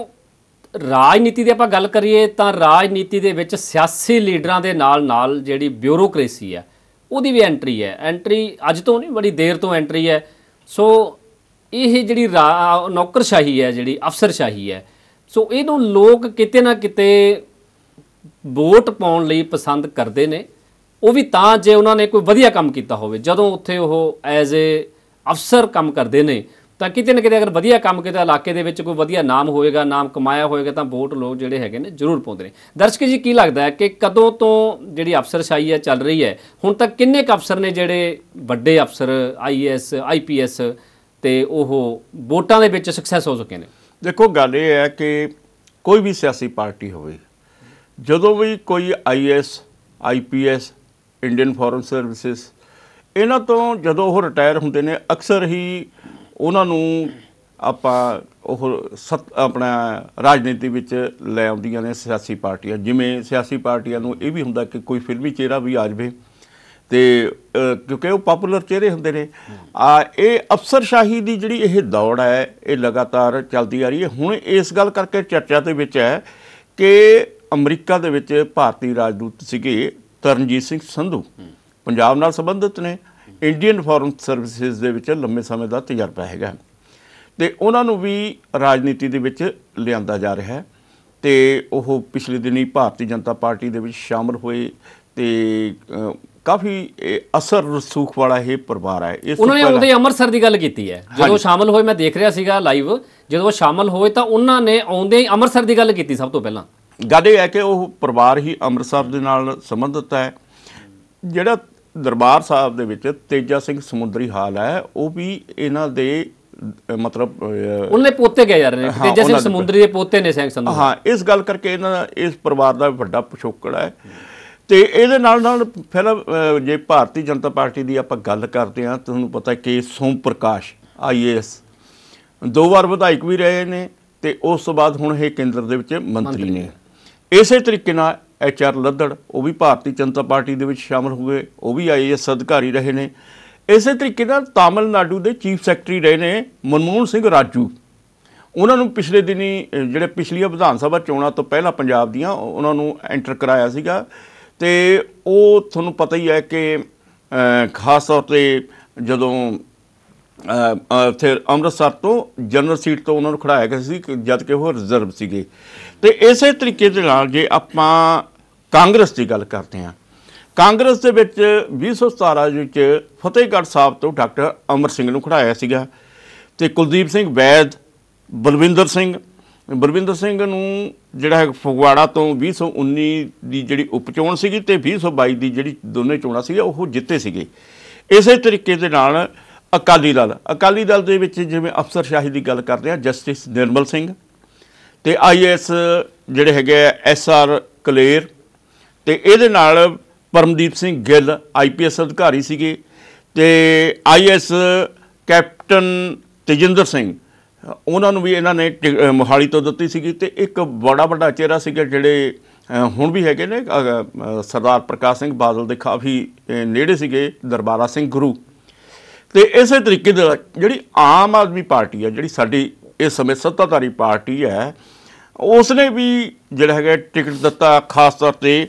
ਰਾਜਨੀਤੀ ਦੀ ਆਪਾਂ ਗੱਲ ਕਰੀਏ ਤਾਂ ਰਾਜਨੀਤੀ ਦੇ ਵਿੱਚ ਸਿਆਸੀ ਲੀਡਰਾਂ ਦੇ ਨਾਲ-ਨਾਲ ਜਿਹੜੀ ਬਿਊਰੋਕ੍ਰੇਸੀ ਹੈ ਉਹਦੀ ਵੀ ਐਂਟਰੀ ਹੈ ਐਂਟਰੀ ਅੱਜ ਤੋਂ ਨਹੀਂ ਬੜੀ ਦੇਰ ਤੋਂ ਐਂਟਰੀ ਹੈ ਸੋ ਇਹ ਜਿਹੜੀ ਨੌਕਰਸ਼ਾਹੀ ਹੈ ਜਿਹੜੀ ਅਫਸਰਸ਼ਾਹੀ ਹੈ ਸੋ ਇਹਨੂੰ ਲੋਕ ਕਿਤੇ ਨਾ ਕਿਤੇ ਵੋਟ ਪਾਉਣ ਲਈ ਪਸੰਦ ਕਰਦੇ ਨੇ ਉਹ ਵੀ ਤਾਂ ਜੇ ਉਹਨਾਂ ਨੇ ਕੋਈ ਵਧੀਆ ਕੰਮ ਕੀਤਾ ਹੋਵੇ ਜਦੋਂ ਉੱਥੇ ਉਹ ਐਜ਼ ਏ ਅਫਸਰ ਕੰਮ ਕਰਦੇ ਨੇ ਤਾਂ ਕਿਤੇ ਨਾ ਕਿਤੇ ਅਗਰ ਵਧੀਆ ਕੰਮ ਕੀਤਾ ਇਲਾਕੇ ਦੇ ਵਿੱਚ ਕੋਈ ਵਧੀਆ ਨਾਮ ਹੋਏਗਾ ਨਾਮ ਕਮਾਇਆ ਹੋਏਗਾ ਤਾਂ ਵੋਟ ਲੋਕ ਜਿਹੜੇ ਹੈਗੇ ਨੇ ਜ਼ਰੂਰ ਪਾਉਂਦੇ ਨੇ ਦਰਸ਼ਕ ਜੀ ਕੀ ਲੱਗਦਾ ਹੈ ਕਿ ਕਦੋਂ ਤੋਂ ਜਿਹੜੀ ਅਫਸਰਸ਼ਾਹੀ ਹੈ ਚੱਲ ਰਹੀ ਹੈ ਹੁਣ ਤੱਕ ਕਿੰਨੇ ਕ ਅਫਸਰ ਨੇ ਜਿਹੜੇ ਵੱਡੇ ਅਫਸਰ ਆਈਐਸ ਆਈਪੀਐਸ ਤੇ ਉਹ ਵੋਟਾਂ ਦੇ ਵਿੱਚ ਸਕਸੈਸ ਹੋ ਚੁੱਕੇ ਨੇ ਦੇਖੋ ਗੱਲ ਇਹ ਹੈ ਕਿ ਕੋਈ ਵੀ ਸਿਆਸੀ ਪਾਰਟੀ ਹੋਵੇ ਜਦੋਂ ਵੀ ਕੋਈ IS IPS Indian foreign services ਇਹਨਾਂ ਤੋਂ ਜਦੋਂ ਉਹ ਰਿਟਾਇਰ ਹੁੰਦੇ ਨੇ ਅਕਸਰ ਹੀ ਉਹਨਾਂ ਨੂੰ ਆਪਾਂ ਉਹ ਆਪਣਾ ਰਾਜਨੀਤੀ ਵਿੱਚ ਲੈ ਆਉਂਦੀਆਂ ਨੇ ਸਿਆਸੀ ਪਾਰਟੀਆਂ ਜਿਵੇਂ ਸਿਆਸੀ ਪਾਰਟੀਆਂ ਨੂੰ ਇਹ ਵੀ ਹੁੰਦਾ ਕਿ ਕੋਈ ਫਿਲਮੀ ਚਿਹਰਾ ਵੀ ਆ ਜਾਵੇ ਤੇ ਕਿਉਂਕਿ ਉਹ ਪਪੂਲਰ ਚਿਹਰੇ ਹੁੰਦੇ ਨੇ ਆ ਇਹ ਅਫਸਰਸ਼ਾਹੀ ਦੀ ਜਿਹੜੀ ਇਹ ਦੌੜ ਹੈ ਇਹ ਲਗਾਤਾਰ ਚੱਲਦੀ ਆ ਰਹੀ ਹੈ ਹੁਣ ਇਸ ਗੱਲ ਕਰਕੇ ਚਰਚਾ ਦੇ ਵਿੱਚ ਹੈ ਕਿ ਅਮਰੀਕਾ ਦੇ ਵਿੱਚ ਭਾਰਤੀ ਰਾਜਦੂਤ ਸੀਗੇ ਤਰਨਜੀਤ ਸਿੰਘ ਸੰਧੂ ਪੰਜਾਬ ਨਾਲ ਸੰਬੰਧਿਤ ਨੇ ਇੰਡੀਅਨ ਫੋਰਨ ਸਰਵਿਸਿਜ਼ ਦੇ ਵਿੱਚ ਲੰਮੇ ਸਮੇਂ ਦਾ ਤਜਰਬਾ ਹੈਗਾ ਤੇ ਉਹਨਾਂ ਨੂੰ ਵੀ ਰਾਜਨੀਤੀ ਦੇ ਵਿੱਚ ਲਿਆਂਦਾ ਜਾ ਰਿਹਾ ਹੈ ਤੇ ਉਹ ਪਿਛਲੇ ਦਿਨੀ ਭਾਰਤੀ ਜਨਤਾ ਪਾਰਟੀ ਦੇ ਵਿੱਚ ਸ਼ਾਮਲ ਹੋਏ ਤੇ ਕਾਫੀ ਅਸਰ ਰਸੂਖ ਵਾਲਾ ਇਹ ਪਰਿਵਾਰ ਹੈ ਇਸ ਉਹਨਾਂ ਨੇ ਉਹਦੇ ਅੰਮ੍ਰਿਤਸਰ ਦੀ ਗੱਲ ਕੀਤੀ ਹੈ ਜਦੋਂ ਸ਼ਾਮਲ ਹੋਏ ਮੈਂ ਦੇਖ ਰਿਹਾ ਸੀਗਾ ਲਾਈਵ ਜਦੋਂ ਉਹ ਸ਼ਾਮਲ ਹੋਏ ਤਾਂ ਉਹਨਾਂ ਨੇ ਆਉਂਦੇ ਹੀ ਅੰਮ੍ਰਿਤਸਰ ਦੀ ਗੱਲ ਕੀਤੀ ਸਭ ਤੋਂ ਪਹਿਲਾਂ ਗੱਲ ਇਹ ਹੈ ਕਿ ਉਹ ਪਰਿਵਾਰ ਹੀ ਅੰਮ੍ਰਿਤਸਰ ਦੇ ਨਾਲ ਸੰਬੰਧਿਤ ਹੈ ਜਿਹੜਾ ਦਰਬਾਰ ਸਾਹਿਬ ਦੇ ਵਿੱਚ ਤੇਜਾ ਸਿੰਘ ਸਮੁੰਦਰੀ ਹਾਲ ਹੈ ਉਹ ਵੀ ਇਹਨਾਂ ਦੇ ਮਤਲਬ ਉਹਨੇ ਪੋਤੇ ਕਹੇ ਜਾ ਰਹੇ ਨੇ ਤੇਜਾ ਸਿੰਘ ਸਮੁੰਦਰੀ ਦੇ ਪੋਤੇ ਨੇ ਸਿੰਘ ਸੰਧੂ ਹਾਂ ਇਸ ਗੱਲ ਕਰਕੇ ਇਹਨਾਂ ਇਸ ਪਰਿਵਾਰ ਦਾ ਵੱਡਾ ਪਛੋਕੜ ਹੈ ਤੇ ਇਹਦੇ ਨਾਲ ਨਾਲ ਫਿਰ ਜੇ ਭਾਰਤੀ ਜਨਤਾ ਪਾਰਟੀ ਦੀ ਆਪਾਂ ਗੱਲ ਕਰਦੇ ਆ ਤੁਹਾਨੂੰ ਪਤਾ ਕਿ ਸੋਮ ਪ੍ਰਕਾਸ਼ ਆਈਏਐਸ ਦੋ ਵਾਰ ਵਿਧਾਇਕ ਵੀ ਰਹੇ ਨੇ ਤੇ ਉਸ ਤੋਂ ਬਾਅਦ ਹੁਣ ਇਹ ਕੇਂਦਰ ਦੇ ਵਿੱਚ ਮੰਤਰੀ ਨੇ ਇਸੇ ਤਰੀਕੇ ਨਾਲ ਐਚ ਆਰ ਲੱਦੜ ਉਹ ਵੀ ਭਾਰਤੀ ਜਨਤਾ ਪਾਰਟੀ ਦੇ ਵਿੱਚ ਸ਼ਾਮਲ ਹੋ ਗਏ ਉਹ ਵੀ ਆਈਏਐਸ ਅਧਿਕਾਰੀ ਰਹੇ ਨੇ ਇਸੇ ਤਰੀਕੇ ਨਾਲ ਤਾਮਿਲਨਾਡੂ ਦੇ ਚੀਫ ਸੈਕਟਰੀ ਰਹੇ ਨੇ ਮਨਮੋਹਨ ਸਿੰਘ ਰਾਜੂ ਉਹਨਾਂ ਨੂੰ ਪਿਛਲੇ ਦਿਨੀ ਜਿਹੜੇ ਪਿਛਲੀਆਂ ਵਿਧਾਨ ਸਭਾ ਚੋਣਾਂ ਤੋਂ ਪਹਿਲਾਂ ਪੰਜਾਬ ਦੀਆਂ ਉਹਨਾਂ ਨੂੰ ਐਂਟਰ ਕਰਾਇਆ ਸੀਗਾ ਤੇ ਉਹ ਤੁਹਾਨੂੰ ਪਤਾ ਹੀ ਹੈ ਕਿ ਖਾਸ ਤੌਰ ਤੇ ਜਦੋਂ ਫਿਰ ਅੰਮ੍ਰਿਤਸਰ ਤੋਂ ਜਨਰਲ ਸੀਟ ਤੋਂ ਉਹਨਾਂ ਨੂੰ ਖੜਾਇਆ ਗਿਆ ਸੀ ਜਦ ਕਿ ਉਹ ਰਿਜ਼ਰਵ ਸੀਗੇ ਤੇ ਇਸੇ ਤਰੀਕੇ ਦੇ ਨਾਲ ਜੇ ਆਪਾਂ ਕਾਂਗਰਸ ਦੀ ਗੱਲ ਕਰਦੇ ਹਾਂ ਕਾਂਗਰਸ ਦੇ ਵਿੱਚ 2017 ਵਿੱਚ ਫਤਿਹਗੜ੍ਹ ਸਾਹਿਬ ਤੋਂ ਡਾਕਟਰ ਅਮਰ ਸਿੰਘ ਨੂੰ ਖੜਾਇਆ ਸੀਗਾ ਤੇ ਕੁਲਦੀਪ ਸਿੰਘ ਵੈਦ ਬਲਵਿੰਦਰ ਸਿੰਘ ਬਰਵਿੰਦਰ ਸਿੰਘ ਨੂੰ ਜਿਹੜਾ ਹੈ ਫਗਵਾੜਾ ਤੋਂ 2019 ਦੀ ਜਿਹੜੀ ਉਪਚੋਣ ਸੀਗੀ ਤੇ 2022 ਦੀ ਜਿਹੜੀ ਦੋਨੇ ਚੋਣਾਂ ਸੀਗੀਆਂ ਉਹ ਜਿੱਤੇ ਸੀਗੇ ਇਸੇ ਤਰੀਕੇ ਦੇ ਨਾਲ ਅਕਾਲੀ ਦਲ ਅਕਾਲੀ ਦਲ ਦੇ ਵਿੱਚ ਜਿਵੇਂ ਅਫਸਰ ਸ਼ਾਹੀ ਦੀ ਗੱਲ ਕਰਦੇ ਆ ਜਸਟਿਸ ਨਿਰਮਲ ਸਿੰਘ ਤੇ ਆਈਐਸ ਜਿਹੜੇ ਹੈਗੇ ਐਸ ਆਰ ਕਲੇਰ ਤੇ ਇਹਦੇ ਨਾਲ ਪਰਮਦੀਪ ਸਿੰਘ ਗਿੱਲ ਆਈਪੀਐਸ ਅਧਿਕਾਰੀ ਸੀਗੇ ਤੇ ਆਈਐਸ ਕੈਪਟਨ ਤੇਜਿੰਦਰ ਸਿੰਘ ਉਹਨਾਂ ਨੂੰ ਵੀ ਇਹਨਾਂ ਨੇ ਮੋਹਾਲੀ ਤੋਂ ਦਿੱਤੀ ਸੀਗੀ ਤੇ ਇੱਕ ਬੜਾ ਵੱਡਾ ਚਿਹਰਾ ਸੀਗਾ ਜਿਹੜੇ ਹੁਣ ਵੀ ਹੈਗੇ ਨੇ ਸਰਦਾਰ ਪ੍ਰਕਾਸ਼ ਸਿੰਘ ਬਾਦਲ ਦੇ ਕਾਫੀ ਨੇੜੇ ਸੀਗੇ ਦਰਬਾਰਾ ਸਿੰਘ ਗੁਰੂ ਤੇ ਇਸੇ ਤਰੀਕੇ ਦੇ ਜਿਹੜੀ ਆਮ ਆਦਮੀ ਪਾਰਟੀ ਆ ਜਿਹੜੀ ਸਾਡੀ ਇਸ ਸਮੇਂ ਸੱਤਾਧਾਰੀ ਪਾਰਟੀ ਹੈ ਉਸਨੇ ਵੀ ਜਿਹੜਾ ਹੈਗਾ ਟਿਕਟ ਦਿੱਤਾ ਖਾਸ ਤੌਰ ਤੇ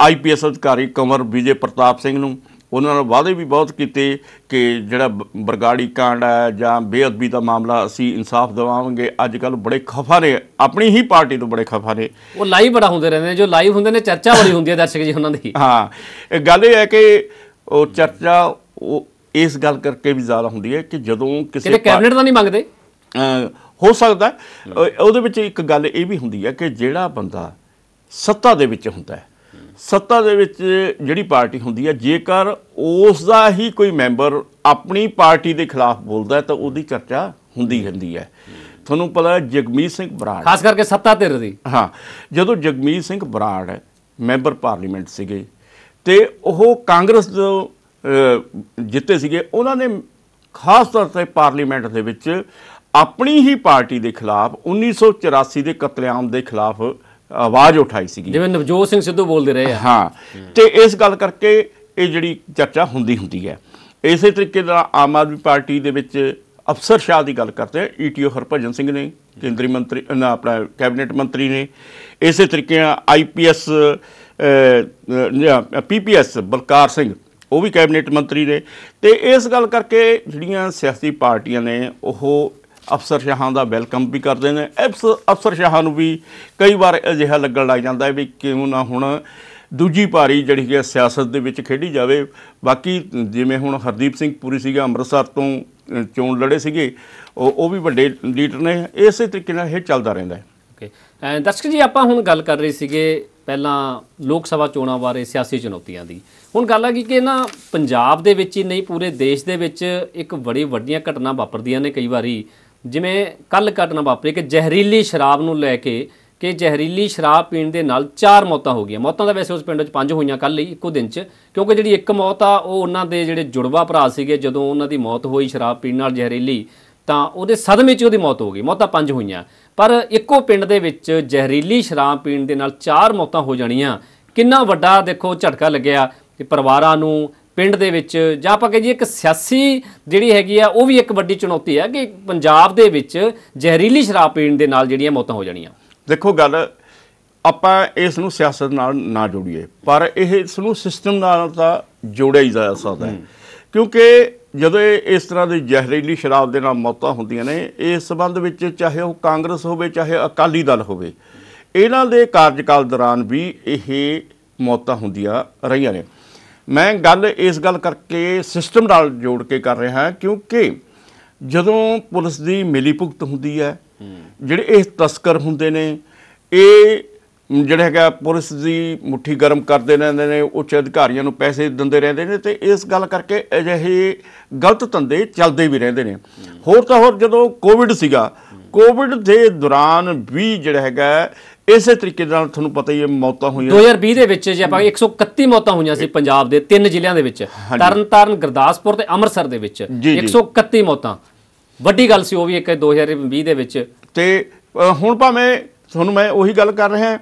ਆਈਪੀਐਸ ਅਧਿਕਾਰੀ ਕਮਰ ਵਿਜੇ ਪ੍ਰਤਾਪ ਸਿੰਘ ਨੂੰ ਉਹਨਾਂ ਨਾਲ ਵਾਅਦੇ ਵੀ ਬਹੁਤ ਕੀਤੇ ਕਿ ਜਿਹੜਾ ਬਰਗਾੜੀ ਕਾਂਡ ਹੈ ਜਾਂ ਬੇਅਦਬੀ ਦਾ ਮਾਮਲਾ ਅਸੀਂ ਇਨਸਾਫ ਦਿਵਾਵਾਂਗੇ ਅੱਜ ਕੱਲ ਬੜੇ ਖਫਾ ਨੇ ਆਪਣੀ ਹੀ ਪਾਰਟੀ ਤੋਂ ਬੜੇ ਖਫਾ ਨੇ ਉਹ ਲਾਈਵ ਬੜਾ ਹੁੰਦੇ ਰਹਿੰਦੇ ਨੇ ਜੋ ਲਾਈਵ ਹੁੰਦੇ ਨੇ ਚਰਚਾ ਬੜੀ ਹੁੰਦੀ ਹੈ ਦਰਸ਼ਕ ਜੀ ਉਹਨਾਂ ਦੀ ਹਾਂ ਇਹ ਗੱਲ ਇਹ ਹੈ ਕਿ ਉਹ ਚਰਚਾ ਉਹ ਇਸ ਗੱਲ ਕਰਕੇ ਵੀ ਜ਼ਿਆਦਾ ਹੁੰਦੀ ਹੈ ਕਿ ਜਦੋਂ ਕਿਸੇ ਕੈਬਨਿਟ ਦਾ ਨਹੀਂ ਮੰਗਦੇ ਹੋ ਸਕਦਾ ਉਹਦੇ ਵਿੱਚ ਇੱਕ ਗੱਲ ਇਹ ਵੀ ਹੁੰਦੀ ਹੈ ਕਿ ਜਿਹੜਾ ਬੰਦਾ ਸੱਤਾ ਦੇ ਵਿੱਚ ਹੁੰਦਾ ਹੈ ਸੱਤਾ ਦੇ ਵਿੱਚ ਜਿਹੜੀ ਪਾਰਟੀ ਹੁੰਦੀ ਹੈ ਜੇਕਰ ਉਸ ਦਾ ਹੀ ਕੋਈ ਮੈਂਬਰ ਆਪਣੀ ਪਾਰਟੀ ਦੇ ਖਿਲਾਫ ਬੋਲਦਾ ਤਾਂ ਉਹਦੀ ਚਰਚਾ ਹੁੰਦੀ ਜਾਂਦੀ ਹੈ ਤੁਹਾਨੂੰ ਪਤਾ ਜਗਮੀਤ ਸਿੰਘ ਬਰਾੜ ਖਾਸ ਕਰਕੇ ਸੱਤਾ ਧਿਰ ਦੀ ਹਾਂ ਜਦੋਂ ਜਗਮੀਤ ਸਿੰਘ ਬਰਾੜ ਮੈਂਬਰ ਪਾਰਲੀਮੈਂਟ ਸੀਗੇ ਤੇ ਉਹ ਕਾਂਗਰਸ ਜੋ ਜਿੱਤੇ ਸੀਗੇ ਉਹਨਾਂ ਨੇ ਖਾਸ ਤੌਰ ਤੇ ਪਾਰਲੀਮੈਂਟ ਦੇ ਵਿੱਚ ਆਪਣੀ ਹੀ ਪਾਰਟੀ ਦੇ ਖਿਲਾਫ 1984 ਦੇ ਕਤਲੇਆਮ ਦੇ ਖਿਲਾਫ ਆਵਾਜ਼ ਉਠਾਈ ਸੀਗੀ ਜਿਵੇਂ ਨਵਜੋਤ ਸਿੰਘ ਸਿੱਧੂ ਬੋਲਦੇ ਰਹੇ ਆ ਹਾਂ ਤੇ ਇਸ ਗੱਲ ਕਰਕੇ ਇਹ ਜਿਹੜੀ ਚਰਚਾ ਹੁੰਦੀ ਹੁੰਦੀ ਹੈ ਇਸੇ ਤਰੀਕੇ ਨਾਲ ਆਮ ਆਦਮੀ ਪਾਰਟੀ ਦੇ ਵਿੱਚ ਅਫਸਰ ਸ਼ਾਹ ਦੀ ਗੱਲ ਕਰਦੇ ਆ ਈਟੀਓ ਹਰਭਜਨ ਸਿੰਘ ਨੇ ਕੇਂਦਰੀ ਮੰਤਰੀ ਆਪਣਾ ਕੈਬਨਿਟ ਮੰਤਰੀ ਨੇ ਇਸੇ ਤਰੀਕੇ ਨਾਲ ਆਈਪੀਐਸ ਪੀਪੀਐਸ ਬਲਕਾਰ ਸਿੰਘ ਉਹ ਵੀ ਕੈਬਨਿਟ ਮੰਤਰੀ ਨੇ ਤੇ ਇਸ ਗੱਲ ਕਰਕੇ ਜਿਹੜੀਆਂ ਸਿਆਸੀ ਪਾਰਟੀਆਂ ਨੇ ਉਹ ਅਫਸਰ ਸ਼ਾਹਾਂ ਦਾ ਵੈਲਕਮ ਵੀ ਕਰਦੇ ਨੇ ਅਫਸਰ ਸ਼ਾਹਾਂ ਨੂੰ ਵੀ ਕਈ ਵਾਰ ਅਜਿਹਾ ਲੱਗਣ ਲੱਗ ਜਾਂਦਾ ਹੈ ਵੀ ਕਿਉਂ ਨਾ ਹੁਣ ਦੂਜੀ ਪਾਰੀ ਜਿਹੜੀ ਹੈ ਸਿਆਸਤ ਦੇ ਵਿੱਚ ਖੇਡੀ ਜਾਵੇ ਬਾਕੀ ਜਿਵੇਂ ਹੁਣ ਹਰਦੀਪ ਸਿੰਘ ਪੂਰੀ ਸੀਗਾ ਅੰਮ੍ਰਿਤਸਰ ਤੋਂ ਚੋਣ ਲੜੇ ਸੀਗੇ ਉਹ ਵੀ ਵੱਡੇ ਲੀਡਰ ਨੇ ਇਸੇ ਤਰੀਕੇ ਨਾਲ ਇਹ ਚੱਲਦਾ ਰਹਿੰਦਾ ਹੈ ਓਕੇ ਦਰਸ਼ਕ ਜੀ ਆਪਾਂ ਹੁਣ ਗੱਲ ਕਰ ਰਹੇ ਸੀਗੇ ਪਹਿਲਾਂ ਲੋਕ ਸਭਾ ਚੋਣਾਂ ਬਾਰੇ ਸਿਆਸੀ ਚੁਣੌਤੀਆਂ ਦੀ ਹੁਣ ਗੱਲ ਆ ਗਈ ਕਿ ਨਾ ਪੰਜਾਬ ਦੇ ਵਿੱਚ ਹੀ ਨਹੀਂ ਪੂਰੇ ਦੇਸ਼ ਦੇ ਵਿੱਚ ਇੱਕ ਬੜੀ ਵੱਡੀਆਂ ਘਟਨਾ ਵਾਪਰਦੀਆਂ ਨੇ ਕਈ ਵਾਰੀ ਜਿਵੇਂ ਕੱਲ ਘਟਨਾ ਵਾਪਰੀ ਕਿ ਜ਼ਹਿਰੀਲੀ ਸ਼ਰਾਬ ਨੂੰ ਲੈ ਕੇ ਕਿ ਜ਼ਹਿਰੀਲੀ ਸ਼ਰਾਬ ਪੀਣ ਦੇ ਨਾਲ ਚਾਰ ਮੌਤਾਂ ਹੋ ਗਈਆਂ ਮੌਤਾਂ ਦਾ ਵੈਸੇ ਉਸ ਪਿੰਡ ਵਿੱਚ ਪੰਜ ਹੋਈਆਂ ਕੱਲ ਹੀ ਇੱਕੋ ਦਿਨ 'ਚ ਕਿਉਂਕਿ ਜਿਹੜੀ ਇੱਕ ਮੌਤ ਆ ਉਹ ਉਹਨਾਂ ਦੇ ਜਿਹੜੇ ਜੁੜਵਾ ਭਰਾ ਸੀਗੇ ਜਦੋਂ ਉਹਨਾਂ ਦੀ ਮੌਤ ਹੋਈ ਸ਼ਰਾਬ ਪੀਣ ਨਾਲ ਜ਼ਹਿਰੀਲੀ ਤਾਂ ਉਹਦੇ ਸਦਮੇ 'ਚ ਉਹਦੀ ਮੌਤ ਹੋ ਗਈ ਮੌਤਾਂ ਪੰਜ ਹੋਈਆਂ ਪਰ ਇੱਕੋ ਪਿੰਡ ਦੇ ਵਿੱਚ ਜ਼ਹਿਰੀਲੀ ਸ਼ਰਾਬ ਪੀਣ ਦੇ ਨਾਲ ਚਾਰ ਮੌਤਾਂ ਹੋ ਜਾਣੀਆਂ ਕਿੰਨਾ ਵੱਡਾ ਦੇਖੋ ਝਟਕਾ ਲੱਗਿਆ ਕਿ ਪਰਿਵਾਰਾਂ ਨੂੰ ਪਿੰਡ ਦੇ ਵਿੱਚ ਜਾਂ ਆਪਾਂ ਜੀ ਇੱਕ ਸਿਆਸੀ ਜਿਹੜੀ ਹੈਗੀ ਆ ਉਹ ਵੀ ਇੱਕ ਵੱਡੀ ਚੁਣੌਤੀ ਹੈ ਕਿ ਪੰਜਾਬ ਦੇ ਵਿੱਚ ਜ਼ਹਿਰੀਲੀ ਸ਼ਰਾਬ ਪੀਣ ਦੇ ਨਾਲ ਜਿਹੜੀਆਂ ਮੌਤਾਂ ਹੋ ਜਾਣੀਆਂ ਦੇਖੋ ਗੱਲ ਆਪਾਂ ਇਸ ਨੂੰ ਸਿਆਸਤ ਨਾਲ ਨਾ ਜੋੜੀਏ ਪਰ ਇਹ ਇਸ ਨੂੰ ਸਿਸਟਮ ਨਾਲ ਤਾਂ ਜੋੜਿਆ ਹੀ ਜਾ ਸਕਦਾ ਹੈ ਕਿਉਂਕਿ ਜਦੋਂ ਇਸ ਤਰ੍ਹਾਂ ਦੇ ਜ਼ਹਿਰੀਲੀ ਸ਼ਰਾਬ ਦੇ ਨਾਲ ਮੌਤਾਂ ਹੁੰਦੀਆਂ ਨੇ ਇਸ ਸਬੰਧ ਵਿੱਚ ਚਾਹੇ ਉਹ ਕਾਂਗਰਸ ਹੋਵੇ ਚਾਹੇ ਅਕਾਲੀ ਦਲ ਹੋਵੇ ਇਹਨਾਂ ਦੇ ਕਾਰਜਕਾਲ ਦੌਰਾਨ ਵੀ ਇਹ ਮੌਤਾਂ ਹੁੰਦੀਆਂ ਰਹੀਆਂ ਨੇ ਮੈਂ ਗੱਲ ਇਸ ਗੱਲ ਕਰਕੇ ਸਿਸਟਮ ਨਾਲ ਜੋੜ ਕੇ ਕਰ ਰਿਹਾ ਕਿਉਂਕਿ ਜਦੋਂ ਪੁਲਿਸ ਦੀ ਮਿਲੀਭੁਗਤ ਹੁੰਦੀ ਹੈ ਜਿਹੜੇ ਇਹ ਤਸਕਰ ਹੁੰਦੇ ਨੇ ਇਹ ਜਿਹੜਾ ਹੈਗਾ ਪੁਲਿਸ ਦੀ ਮੁਠੀ ਗਰਮ ਕਰਦੇ ਰਹਿੰਦੇ ਨੇ ਉੱਚ ਅਧਿਕਾਰੀਆਂ ਨੂੰ ਪੈਸੇ ਦਿੰਦੇ ਰਹਿੰਦੇ ਨੇ ਤੇ ਇਸ ਗੱਲ ਕਰਕੇ ਅਜਿਹੇ ਗਲਤ ਧੰਦੇ ਚੱਲਦੇ ਵੀ ਰਹਿੰਦੇ ਨੇ ਹੋਰ ਤਾਂ ਹੋਰ ਜਦੋਂ ਕੋਵਿਡ ਸੀਗਾ ਕੋਵਿਡ ਦੇ ਦੌਰਾਨ ਵੀ ਜਿਹੜਾ ਹੈਗਾ ਇਸੇ ਤਰੀਕੇ ਨਾਲ ਤੁਹਾਨੂੰ ਪਤਾ ਹੀ ਹੈ ਮੌਤਾਂ ਹੋਈਆਂ 2020 ਦੇ ਵਿੱਚ ਜੇ ਆਪਾਂ 131 ਮੌਤਾਂ ਹੋਈਆਂ ਸੀ ਪੰਜਾਬ ਦੇ ਤਿੰਨ ਜ਼ਿਲ੍ਹਿਆਂ ਦੇ ਵਿੱਚ ਤਰਨਤਾਰਨ ਗੁਰਦਾਸਪੁਰ ਤੇ ਅੰਮ੍ਰਿਤਸਰ ਦੇ ਵਿੱਚ 131 ਮੌਤਾਂ ਵੱਡੀ ਗੱਲ ਸੀ ਉਹ ਵੀ ਇੱਕ 2020 ਦੇ ਵਿੱਚ ਤੇ ਹੁਣ ਭਾਵੇਂ ਤੁਹਾਨੂੰ ਮੈਂ ਉਹੀ ਗੱਲ ਕਰ ਰਿਹਾ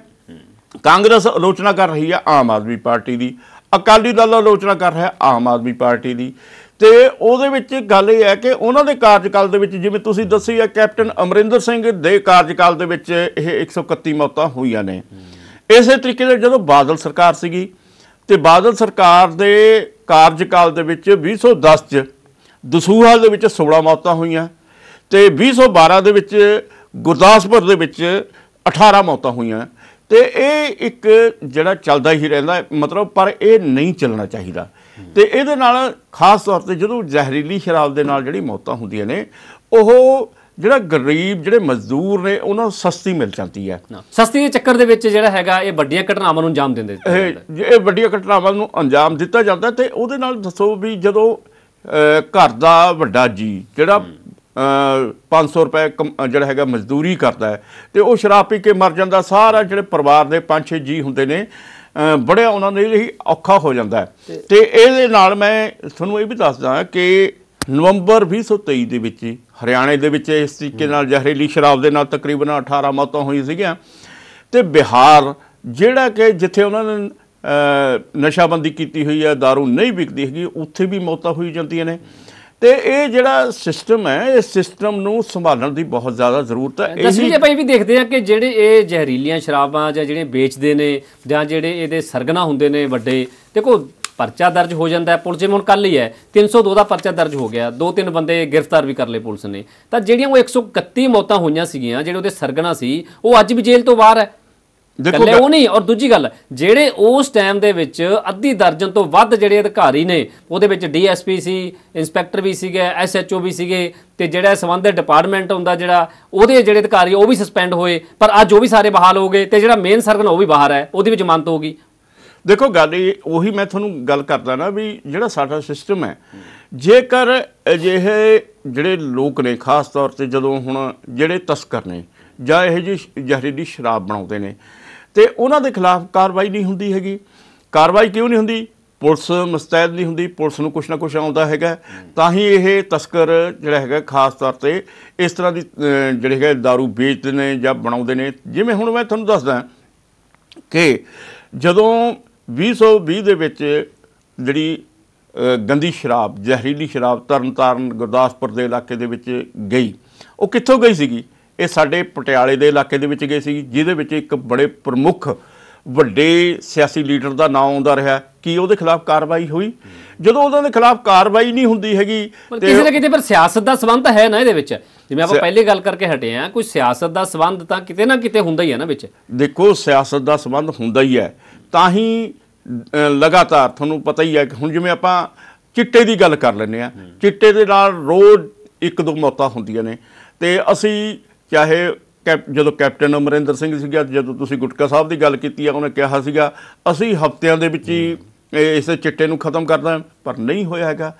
ਕਾਂਗਰਸ ਆਲੋਚਨਾ ਕਰ ਰਹੀ ਹੈ ਆਮ ਆਦਮੀ ਪਾਰਟੀ ਦੀ ਅਕਾਲੀ ਦਲ ਆਲੋਚਨਾ ਕਰ ਰਿਹਾ ਆਮ ਆਦਮੀ ਪਾਰਟੀ ਦੀ ਤੇ ਉਹਦੇ ਵਿੱਚ ਗੱਲ ਇਹ ਹੈ ਕਿ ਉਹਨਾਂ ਦੇ ਕਾਰਜਕਾਲ ਦੇ ਵਿੱਚ ਜਿਵੇਂ ਤੁਸੀਂ ਦੱਸੀ ਹੈ ਕੈਪਟਨ ਅਮਰਿੰਦਰ ਸਿੰਘ ਦੇ ਕਾਰਜਕਾਲ ਦੇ ਵਿੱਚ ਇਹ 131 ਮੌਤਾਂ ਹੋਈਆਂ ਨੇ ਇਸੇ ਤਰੀਕੇ ਨਾਲ ਜਦੋਂ ਬਾਦਲ ਸਰਕਾਰ ਸੀਗੀ ਤੇ ਬਾਦਲ ਸਰਕਾਰ ਦੇ ਕਾਰਜਕਾਲ ਦੇ ਵਿੱਚ 2010 ਚ ਦਸੂਹਾ ਦੇ ਵਿੱਚ 16 ਮੌਤਾਂ ਹੋਈਆਂ ਤੇ 2012 ਦੇ ਵਿੱਚ ਗੁਰਦਾਸਪੁਰ ਦੇ ਵਿੱਚ 18 ਮੌਤਾਂ ਹੋਈਆਂ ਤੇ ਇਹ ਇੱਕ ਜਿਹੜਾ ਚੱਲਦਾ ਹੀ ਰਹਿੰਦਾ ਮਤਲਬ ਪਰ ਇਹ ਨਹੀਂ ਚੱਲਣਾ ਚਾਹੀਦਾ ਤੇ ਇਹਦੇ ਨਾਲ ਖਾਸ ਤੌਰ ਤੇ ਜਦੋਂ ਜ਼ਹਿਰੀਲੀ ਸ਼ਰਾਬ ਦੇ ਨਾਲ ਜਿਹੜੀ ਮੌਤਾਂ ਹੁੰਦੀਆਂ ਨੇ ਉਹ ਜਿਹੜਾ ਗਰੀਬ ਜਿਹੜੇ ਮਜ਼ਦੂਰ ਨੇ ਉਹਨਾਂ ਨੂੰ ਸਸਤੀ ਮਿਲ ਜਾਂਦੀ ਹੈ ਸਸਤੀ ਦੇ ਚੱਕਰ ਦੇ ਵਿੱਚ ਜਿਹੜਾ ਹੈਗਾ ਇਹ ਵੱਡੀਆਂ ਘਟਨਾਵਾਂ ਨੂੰ ਅੰਜਾਮ ਦਿੰਦੇ ਇਹ ਵੱਡੀਆਂ ਘਟਨਾਵਾਂ ਨੂੰ ਅੰਜਾਮ ਦਿੱਤਾ ਜਾਂਦਾ ਤੇ ਉਹਦੇ ਨਾਲ ਦੱਸੋ ਵੀ ਜਦੋਂ ਘਰ ਦਾ ਵੱਡਾ ਜੀ ਜਿਹੜਾ 500 ਰੁਪਏ ਜਿਹੜਾ ਹੈਗਾ ਮਜ਼ਦੂਰੀ ਕਰਦਾ ਹੈ ਤੇ ਉਹ ਸ਼ਰਾਬ ਪੀ ਕੇ ਮਰ ਜਾਂਦਾ ਸਾਰਾ ਜਿਹੜੇ ਪਰਿਵਾਰ ਦੇ 5-6 ਜੀ ਹੁੰਦੇ ਨੇ ਬੜਿਆ ਉਹਨਾਂ ਦੇ ਲਈ ਔਖਾ ਹੋ ਜਾਂਦਾ ਹੈ ਤੇ ਇਹਦੇ ਨਾਲ ਮੈਂ ਤੁਹਾਨੂੰ ਇਹ ਵੀ ਦੱਸਦਾ ਕਿ ਨਵੰਬਰ 2023 ਦੇ ਵਿੱਚ ਹਰਿਆਣੇ ਦੇ ਵਿੱਚ ਇਸ ਤਰੀਕੇ ਨਾਲ ਜ਼ਹਿਰੀਲੀ ਸ਼ਰਾਬ ਦੇ ਨਾਲ ਤਕਰੀਬਨ 18 ਮੌਤਾਂ ਹੋਈ ਸੀਗੀਆਂ ਤੇ ਬਿਹਾਰ ਜਿਹੜਾ ਕਿ ਜਿੱਥੇ ਉਹਨਾਂ ਨੇ ਨਸ਼ਾਬੰਦੀ ਕੀਤੀ ਹੋਈ ਹੈ दारू ਨਹੀਂ ਵਿਕਦੀ ਹੈਗੀ ਉੱਥੇ ਵੀ ਮੌਤਾਂ ਹੋਈ ਜਾਂਦੀਆਂ ਨੇ ਤੇ ਇਹ ਜਿਹੜਾ ਸਿਸਟਮ ਹੈ ਇਹ ਸਿਸਟਮ ਨੂੰ ਸੰਭਾਲਣ ਦੀ ਬਹੁਤ ਜ਼ਿਆਦਾ ਜ਼ਰੂਰਤ ਹੈ ਇਹ ਜੇ ਭਾਈ ਵੀ ਦੇਖਦੇ ਆ ਕਿ ਜਿਹੜੇ ਇਹ ਜ਼ਹਿਰੀਲੀਆਂ ਸ਼ਰਾਬਾਂ ਜਾਂ ਜਿਹੜੇ ਵੇਚਦੇ ਨੇ ਜਾਂ ਜਿਹੜੇ ਇਹਦੇ ਸਰਗਨਾ ਹੁੰਦੇ ਨੇ ਵੱਡੇ ਦੇਖੋ ਪਰਚਾ ਦਰਜ ਹੋ ਜਾਂਦਾ ਪੁਲਿਸ ਜਿਵੇਂ ਹੁਣ ਕੱਲ ਹੀ ਹੈ 302 ਦਾ ਪਰਚਾ ਦਰਜ ਹੋ ਗਿਆ ਦੋ ਤਿੰਨ ਬੰਦੇ ਗ੍ਰਿਫਤਾਰ ਵੀ ਕਰ ਲਏ ਪੁਲਿਸ ਨੇ ਤਾਂ ਜਿਹੜੀਆਂ ਉਹ 131 ਮੌਤਾਂ ਹੋਈਆਂ ਸੀਗੀਆਂ ਜਿਹੜੇ ਉਹਦੇ ਸਰਗਨਾ ਸੀ ਉਹ ਅੱਜ ਵੀ ਜੇਲ੍ਹ ਤੋਂ ਬਾਹਰ ਹੈ ਦੇਖੋ ਉਹ ਨਹੀਂ ਔਰ ਦੂਜੀ ਗੱਲ ਜਿਹੜੇ ਉਸ ਟਾਈਮ ਦੇ ਵਿੱਚ ਅੱਧੀ ਦਰਜਨ ਤੋਂ ਵੱਧ ਜਿਹੜੇ ਅਧਿਕਾਰੀ ਨੇ ਉਹਦੇ ਵਿੱਚ ਡੀਐਸਪੀ ਸੀ ਇਨਸਪੈਕਟਰ ਵੀ ਸੀਗੇ ਐਸਐਚਓ ਵੀ ਸੀਗੇ ਤੇ ਜਿਹੜਾ ਸੰਬੰਧਿਤ ਡਿਪਾਰਟਮੈਂਟ ਹੁੰਦਾ ਜਿਹੜਾ ਉਹਦੇ ਜਿਹੜੇ ਅਧਿਕਾਰੀ ਉਹ ਵੀ ਸਸਪੈਂਡ ਹੋਏ ਪਰ ਅੱਜ ਉਹ ਵੀ ਸਾਰੇ ਬਹਾਲ ਹੋ ਗਏ ਤੇ ਜਿਹੜਾ ਮੇਨ ਸਰਗਨ ਉਹ ਵੀ ਬਾਹਰ ਹੈ ਉਹਦੀ ਵੀ ਜ਼ਮਾਨਤ ਹੋ ਗਈ ਦੇਖੋ ਗੱਲ ਇਹ ਉਹੀ ਮੈਂ ਤੁਹਾਨੂੰ ਗੱਲ ਕਰਦਾ ਨਾ ਵੀ ਜਿਹੜਾ ਸਾਡਾ ਸਿਸਟਮ ਹੈ ਜੇਕਰ ਅਜਿਹੇ ਜਿਹੜੇ ਲੋਕ ਨੇ ਖਾਸ ਤੌਰ ਤੇ ਜਦੋਂ ਹੁਣ ਜਿਹੜੇ ਤਸਕਰ ਨੇ ਜਾਂ ਇਹ ਜੀ ਜ਼ਹਿਰੀਲੀ ਸ਼ਰਾਬ ਬਣਾਉਂਦੇ ਨੇ ਤੇ ਉਹਨਾਂ ਦੇ ਖਿਲਾਫ ਕਾਰਵਾਈ ਨਹੀਂ ਹੁੰਦੀ ਹੈਗੀ ਕਾਰਵਾਈ ਕਿਉਂ ਨਹੀਂ ਹੁੰਦੀ ਪੁਲਿਸ ਮਸਤੈਦ ਨਹੀਂ ਹੁੰਦੀ ਪੁਲਿਸ ਨੂੰ ਕੁਛ ਨਾ ਕੁਛ ਆਉਂਦਾ ਹੈਗਾ ਤਾਂ ਹੀ ਇਹ ਤਸਕਰ ਜਿਹੜਾ ਹੈਗਾ ਖਾਸ ਤੌਰ ਤੇ ਇਸ ਤਰ੍ਹਾਂ ਦੀ ਜਿਹੜੇ ਹੈਗੇ दारू ਵੇਚਦੇ ਨੇ ਜਾਂ ਬਣਾਉਂਦੇ ਨੇ ਜਿਵੇਂ ਹੁਣ ਮੈਂ ਤੁਹਾਨੂੰ ਦੱਸਦਾ ਕਿ ਜਦੋਂ 2020 ਦੇ ਵਿੱਚ ਜਿਹੜੀ ਗੰਦੀ ਸ਼ਰਾਬ ਜ਼ਹਿਰੀਲੀ ਸ਼ਰਾਬ ਤਰਨਤਾਰਨ ਗੁਰਦਾਸਪੁਰ ਦੇ ਇਲਾਕੇ ਦੇ ਵਿੱਚ ਗਈ ਉਹ ਕਿੱਥੋਂ ਗਈ ਸੀਗੀ ਇਹ ਸਾਡੇ ਪਟਿਆਲੇ ਦੇ ਇਲਾਕੇ ਦੇ ਵਿੱਚ ਗਏ ਸੀ ਜਿਹਦੇ ਵਿੱਚ ਇੱਕ ਬੜੇ ਪ੍ਰਮੁੱਖ ਵੱਡੇ ਸਿਆਸੀ ਲੀਡਰ ਦਾ ਨਾਮ ਆਉਂਦਾ ਰਿਹਾ ਕਿ ਉਹਦੇ ਖਿਲਾਫ ਕਾਰਵਾਈ ਹੋਈ ਜਦੋਂ ਉਹਨਾਂ ਦੇ ਖਿਲਾਫ ਕਾਰਵਾਈ ਨਹੀਂ ਹੁੰਦੀ ਹੈਗੀ ਕਿਸੇ ਨਾ ਕਿਤੇ ਪਰ ਸਿਆਸਤ ਦਾ ਸਬੰਧ ਹੈ ਨਾ ਇਹਦੇ ਵਿੱਚ ਜਿਵੇਂ ਆਪਾਂ ਪਹਿਲੇ ਗੱਲ ਕਰਕੇ ਹਟੇ ਆ ਕੋਈ ਸਿਆਸਤ ਦਾ ਸਬੰਧ ਤਾਂ ਕਿਤੇ ਨਾ ਕਿਤੇ ਹੁੰਦਾ ਹੀ ਹੈ ਨਾ ਵਿੱਚ ਦੇਖੋ ਸਿਆਸਤ ਦਾ ਸਬੰਧ ਹੁੰਦਾ ਹੀ ਹੈ ਤਾਂ ਹੀ ਲਗਾਤਾਰ ਤੁਹਾਨੂੰ ਪਤਾ ਹੀ ਹੈ ਕਿ ਹੁਣ ਜਿਵੇਂ ਆਪਾਂ ਚਿੱਟੇ ਦੀ ਗੱਲ ਕਰ ਲੈਨੇ ਆ ਚਿੱਟੇ ਦੇ ਨਾਲ ਰੋਜ਼ ਇੱਕ ਦੋ ਮੌਤਾਂ ਹੁੰਦੀਆਂ ਨੇ ਤੇ ਅਸੀਂ ਚਾਹੇ ਜਦੋਂ ਕੈਪਟਨ ਅਮਰਿੰਦਰ ਸਿੰਘ ਸੀਗਾ ਜਦੋਂ ਤੁਸੀਂ ਗੁਟਕਾ ਸਾਹਿਬ ਦੀ ਗੱਲ ਕੀਤੀ ਆ ਉਹਨੇ ਕਿਹਾ ਸੀਗਾ ਅਸੀਂ ਹਫ਼ਤਿਆਂ ਦੇ ਵਿੱਚ ਹੀ ਇਸ ਚਿੱਟੇ ਨੂੰ ਖਤਮ ਕਰਦਾ ਪਰ ਨਹੀਂ ਹੋਇਆ ਹੈਗਾ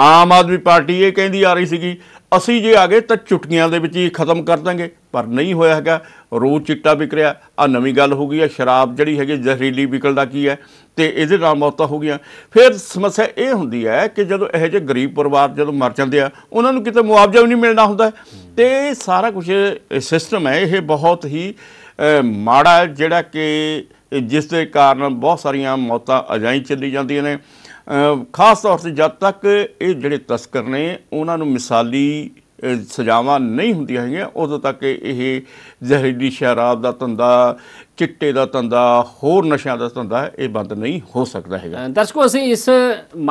ਆਮ ਆਦਮੀ ਪਾਰਟੀ ਇਹ ਕਹਿੰਦੀ ਆ ਰਹੀ ਸੀਗੀ ਅਸੀਂ ਜੇ ਆ ਗਏ ਤਾਂ ਚੁਟਕੀਆਂ ਦੇ ਵਿੱਚ ਹੀ ਖਤਮ ਕਰ ਦਾਂਗੇ ਪਰ ਨਹੀਂ ਹੋਇਆ ਹੈਗਾ ਰੋਜ਼ ਚਿੱਟਾ ਵਿਕ ਰਿਹਾ ਆ ਨਵੀਂ ਗੱਲ ਹੋ ਗਈ ਆ ਸ਼ਰਾਬ ਜਿਹੜੀ ਹੈਗੀ ਜ਼ਹਿਰੀਲੀ ਵਿਕਲਦਾ ਕੀ ਹੈ ਤੇ ਇਹਦੇ ਨਾਲ ਮੌਤਾਂ ਹੋ ਗਈਆਂ ਫਿਰ ਸਮੱਸਿਆ ਇਹ ਹੁੰਦੀ ਹੈ ਕਿ ਜਦੋਂ ਇਹੋ ਜਿਹੇ ਗਰੀਬ ਪਰਿਵਾਰ ਜਦੋਂ ਮਰ ਜਾਂਦੇ ਆ ਉਹਨਾਂ ਨੂੰ ਕਿਤੇ ਮੁਆਵਜ਼ਾ ਵੀ ਨਹੀਂ ਮਿਲਣਾ ਹੁੰਦਾ ਤੇ ਸਾਰਾ ਕੁਝ ਸਿਸਟਮ ਹੈ ਇਹ ਬਹੁਤ ਹੀ ਮਾੜਾ ਜਿਹੜਾ ਕਿ ਜਿਸ ਦੇ ਕਾਰਨ ਬਹੁਤ ਸਾਰੀਆਂ ਮੌਤਾਂ ਅਜਾਈ ਚੱਲੀ ਜਾਂਦੀਆਂ ਨੇ ਖਾਸ ਤੌਰ ਤੇ ਜਦ ਤੱਕ ਇਹ ਜਿਹੜੇ ਤਸਕਰ ਨੇ ਉਹਨਾਂ ਨੂੰ ਮਿਸਾਲੀ ਸਜ਼ਾਵਾਂ ਨਹੀਂ ਹੁੰਦੀਆਂ ਹੈਗੀਆਂ ਉਦੋਂ ਤੱਕ ਇਹ ਜ਼ਹਿਰੀਲੀ ਸ਼ਰਾਬ ਦਾ ਧੰਦਾ ਚਿੱਟੇ ਦਾ ਧੰਦਾ ਹੋਰ ਨਸ਼ਿਆਂ ਦਾ ਧੰਦਾ ਇਹ ਬੰਦ ਨਹੀਂ ਹੋ ਸਕਦਾ ਹੈਗਾ ਦਰਸ਼ਕੋ ਅਸੀਂ ਇਸ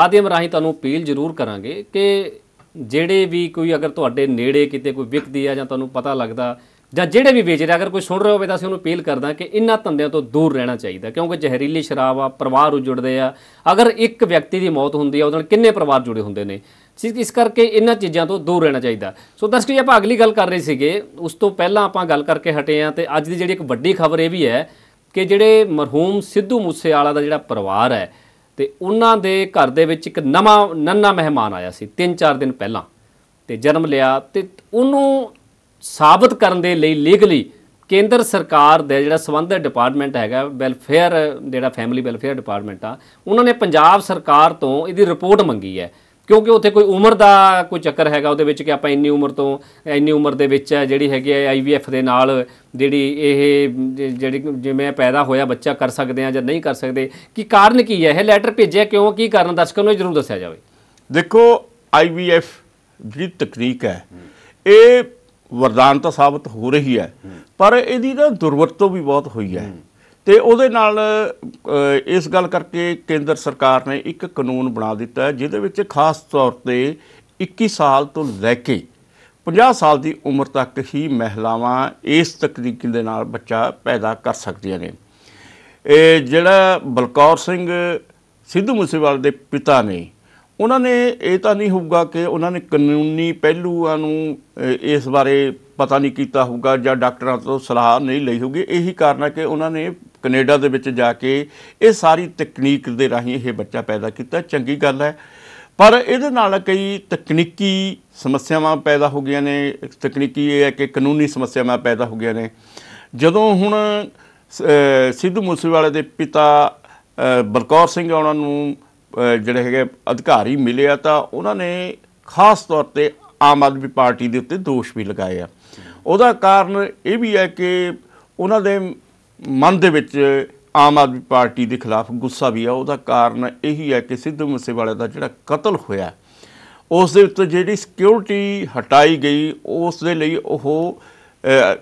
ਮਾਧਿਅਮ ਰਾਹੀਂ ਤੁਹਾਨੂੰ ਅਪੀਲ ਜ਼ਰੂਰ ਕਰਾਂਗੇ ਕਿ ਜਿਹੜੇ ਵੀ ਕੋਈ ਅਗਰ ਤੁਹਾਡੇ ਨੇੜੇ ਕਿਤੇ ਕੋਈ ਵਿਕਦੀ ਆ ਜਾਂ ਤੁਹਾਨੂੰ ਪਤਾ ਲੱਗਦਾ ਜਾਂ ਜਿਹੜੇ ਵੀ ਵੇਚ ਰਿਹਾ ਅਗਰ ਕੋਈ ਸੁਣ ਰਿਹਾ ਹੋਵੇ ਤਾਂ ਅਸੀਂ ਉਹਨੂੰ ਅਪੀਲ ਕਰਦਾ ਕਿ ਇਨ੍ਹਾਂ ਧੰਦਿਆਂ ਤੋਂ ਦੂਰ ਰਹਿਣਾ ਚਾਹੀਦਾ ਕਿਉਂਕਿ ਜ਼ਹਿਰੀਲੀ ਸ਼ਰਾਬ ਆ ਪਰਿਵਾਰ ਉਜੜਦੇ ਆ ਅਗਰ ਇੱਕ ਵਿਅਕਤੀ ਦੀ ਮੌਤ ਹੁੰਦੀ ਆ ਉਹਦੇ ਨਾਲ ਕਿੰਨੇ ਪਰਿਵਾਰ ਜੁੜੇ ਹੁੰਦੇ ਨੇ ਇਸ ਕਰਕੇ ਇਨ੍ਹਾਂ ਚੀਜ਼ਾਂ ਤੋਂ ਦੂਰ ਰਹਿਣਾ ਚਾਹੀਦਾ ਸੋ ਦਰਸ਼ਕੋ ਆਪਾਂ ਅਗਲੀ ਗੱਲ ਕਰ ਰਹੇ ਸੀਗੇ ਉਸ ਤੋਂ ਪਹਿਲਾਂ ਆਪਾਂ ਗੱਲ ਕਰਕੇ ਹਟੇ ਆ ਤੇ ਅੱਜ ਦੀ ਜਿਹੜੀ ਇੱਕ ਵੱਡੀ ਖਬਰ ਇਹ ਵੀ ਹੈ ਕਿ ਜਿਹੜੇ ਮਰਹੂਮ ਸਿੱਧੂ ਮੂਸੇਵਾਲਾ ਦਾ ਜਿਹੜਾ ਪਰਿਵਾਰ ਹੈ ਤੇ ਉਹਨਾਂ ਦੇ ਘਰ ਦੇ ਵਿੱਚ ਇੱਕ ਨਵਾਂ ਨੰਨਾ ਮਹਿਮਾਨ ਆਇਆ ਸੀ 3-4 ਦਿਨ ਪਹਿਲਾਂ ਤੇ ਜਨਮ ਲਿਆ ਤੇ ਉਹਨੂੰ ਸਾਬਤ ਕਰਨ ਦੇ ਲਈ ਲੀਗਲੀ ਕੇਂਦਰ ਸਰਕਾਰ ਦੇ ਜਿਹੜਾ ਸੰਬੰਧਿਤ ਡਿਪਾਰਟਮੈਂਟ ਹੈਗਾ ਵੈਲਫੇਅਰ ਜਿਹੜਾ ਫੈਮਿਲੀ ਵੈਲਫੇਅਰ ਡਿਪਾਰਟਮੈਂਟ ਆ ਉਹਨਾਂ ਨੇ ਪੰਜਾਬ ਸਰਕਾਰ ਤੋਂ ਇਹਦੀ ਰਿਪੋਰਟ ਮੰਗੀ ਹੈ ਕਿਉਂਕਿ ਉੱਥੇ ਕੋਈ ਉਮਰ ਦਾ ਕੋਈ ਚੱਕਰ ਹੈਗਾ ਉਹਦੇ ਵਿੱਚ ਕਿ ਆਪਾਂ ਇੰਨੀ ਉਮਰ ਤੋਂ ਇੰਨੀ ਉਮਰ ਦੇ ਵਿੱਚ ਹੈ ਜਿਹੜੀ ਹੈਗੀ ਹੈ ਆਈਵੀਐਫ ਦੇ ਨਾਲ ਜਿਹੜੀ ਇਹ ਜਿਹੜੀ ਜਿਵੇਂ ਪੈਦਾ ਹੋਇਆ ਬੱਚਾ ਕਰ ਸਕਦੇ ਆ ਜਾਂ ਨਹੀਂ ਕਰ ਸਕਦੇ ਕੀ ਕਾਰਨ ਕੀ ਹੈ ਇਹ ਲੈਟਰ ਭੇਜਿਆ ਕਿਉਂ ਕੀ ਕਾਰਨ ਦਰਸ਼ਕਾਂ ਨੂੰ ਜਰੂਰ ਦੱਸਿਆ ਜਾਵੇ ਦੇਖੋ ਆਈਵੀਐਫ ਜਿਹੜੀ ਤਕਨੀਕ ਹੈ ਇਹ ਵਰਦਾਨ ਤਾਂ ਸਾਬਤ ਹੋ ਰਹੀ ਹੈ ਪਰ ਇਹਦੀ ਨਾ ਦੁਰਵਰਤੋਂ ਵੀ ਬਹੁਤ ਹੋਈ ਹੈ ਤੇ ਉਹਦੇ ਨਾਲ ਇਸ ਗੱਲ ਕਰਕੇ ਕੇਂਦਰ ਸਰਕਾਰ ਨੇ ਇੱਕ ਕਾਨੂੰਨ ਬਣਾ ਦਿੱਤਾ ਹੈ ਜਿਹਦੇ ਵਿੱਚ ਖਾਸ ਤੌਰ ਤੇ 21 ਸਾਲ ਤੋਂ ਲੈ ਕੇ 50 ਸਾਲ ਦੀ ਉਮਰ ਤੱਕ ਹੀ ਮਹਿਲਾਵਾਂ ਇਸ ਤਕਨੀਕ ਦੇ ਨਾਲ ਬੱਚਾ ਪੈਦਾ ਕਰ ਸਕਦੀਆਂ ਨੇ ਇਹ ਜਿਹੜਾ ਬਲਕੌਰ ਸਿੰਘ ਸਿੱਧੂ ਮੂਸੇਵਾਲ ਦੇ ਪਿਤਾ ਨੇ ਉਹਨਾਂ ਨੇ ਇਹ ਤਾਂ ਨਹੀਂ ਹੋਊਗਾ ਕਿ ਉਹਨਾਂ ਨੇ ਕਾਨੂੰਨੀ ਪਹਿਲੂਆਂ ਨੂੰ ਇਸ ਬਾਰੇ ਪਤਾ ਨਹੀਂ ਕੀਤਾ ਹੋਊਗਾ ਜਾਂ ਡਾਕਟਰਾਂ ਤੋਂ ਸਲਾਹ ਨਹੀਂ ਲਈ ਹੋਊਗੀ ਇਹੀ ਕਾਰਨ ਹੈ ਕਿ ਉਹਨਾਂ ਨੇ ਕੈਨੇਡਾ ਦੇ ਵਿੱਚ ਜਾ ਕੇ ਇਹ ਸਾਰੀ ਤਕਨੀਕ ਦੇ ਰਾਹੀਂ ਇਹ ਬੱਚਾ ਪੈਦਾ ਕੀਤਾ ਚੰਗੀ ਗੱਲ ਹੈ ਪਰ ਇਹਦੇ ਨਾਲ ਕਈ ਤਕਨੀਕੀ ਸਮੱਸਿਆਵਾਂ ਪੈਦਾ ਹੋ ਗਈਆਂ ਨੇ ਤਕਨੀਕੀ ਇਹ ਹੈ ਕਿ ਕਾਨੂੰਨੀ ਸਮੱਸਿਆਵਾਂ ਪੈਦਾ ਹੋ ਗਈਆਂ ਨੇ ਜਦੋਂ ਹੁਣ ਸਿੱਧੂ ਮੂਸੇਵਾਲੇ ਦੇ ਪਿਤਾ ਬਲਕੌਰ ਸਿੰਘ ਉਹਨਾਂ ਨੂੰ ਜਿਹੜੇ ਹੈਗੇ ਅਧਿਕਾਰੀ ਮਿਲੇ ਆ ਤਾਂ ਉਹਨਾਂ ਨੇ ਖਾਸ ਤੌਰ ਤੇ ਆਮ ਆਦਮੀ ਪਾਰਟੀ ਦੇ ਉੱਤੇ ਦੋਸ਼ ਵੀ ਲਗਾਏ ਆ ਉਹਦਾ ਕਾਰਨ ਇਹ ਵੀ ਹੈ ਕਿ ਉਹਨਾਂ ਦੇ ਮਨ ਦੇ ਵਿੱਚ ਆਮ ਆਦਮੀ ਪਾਰਟੀ ਦੇ ਖਿਲਾਫ ਗੁੱਸਾ ਵੀ ਆ ਉਹਦਾ ਕਾਰਨ ਇਹੀ ਹੈ ਕਿ ਸਿੱਧੂ ਮੂਸੇਵਾਲੇ ਦਾ ਜਿਹੜਾ ਕਤਲ ਹੋਇਆ ਉਸ ਦੇ ਉੱਤੇ ਜਿਹੜੀ ਸਿਕਿਉਰਿਟੀ ਹਟਾਈ ਗਈ ਉਸ ਦੇ ਲਈ ਉਹ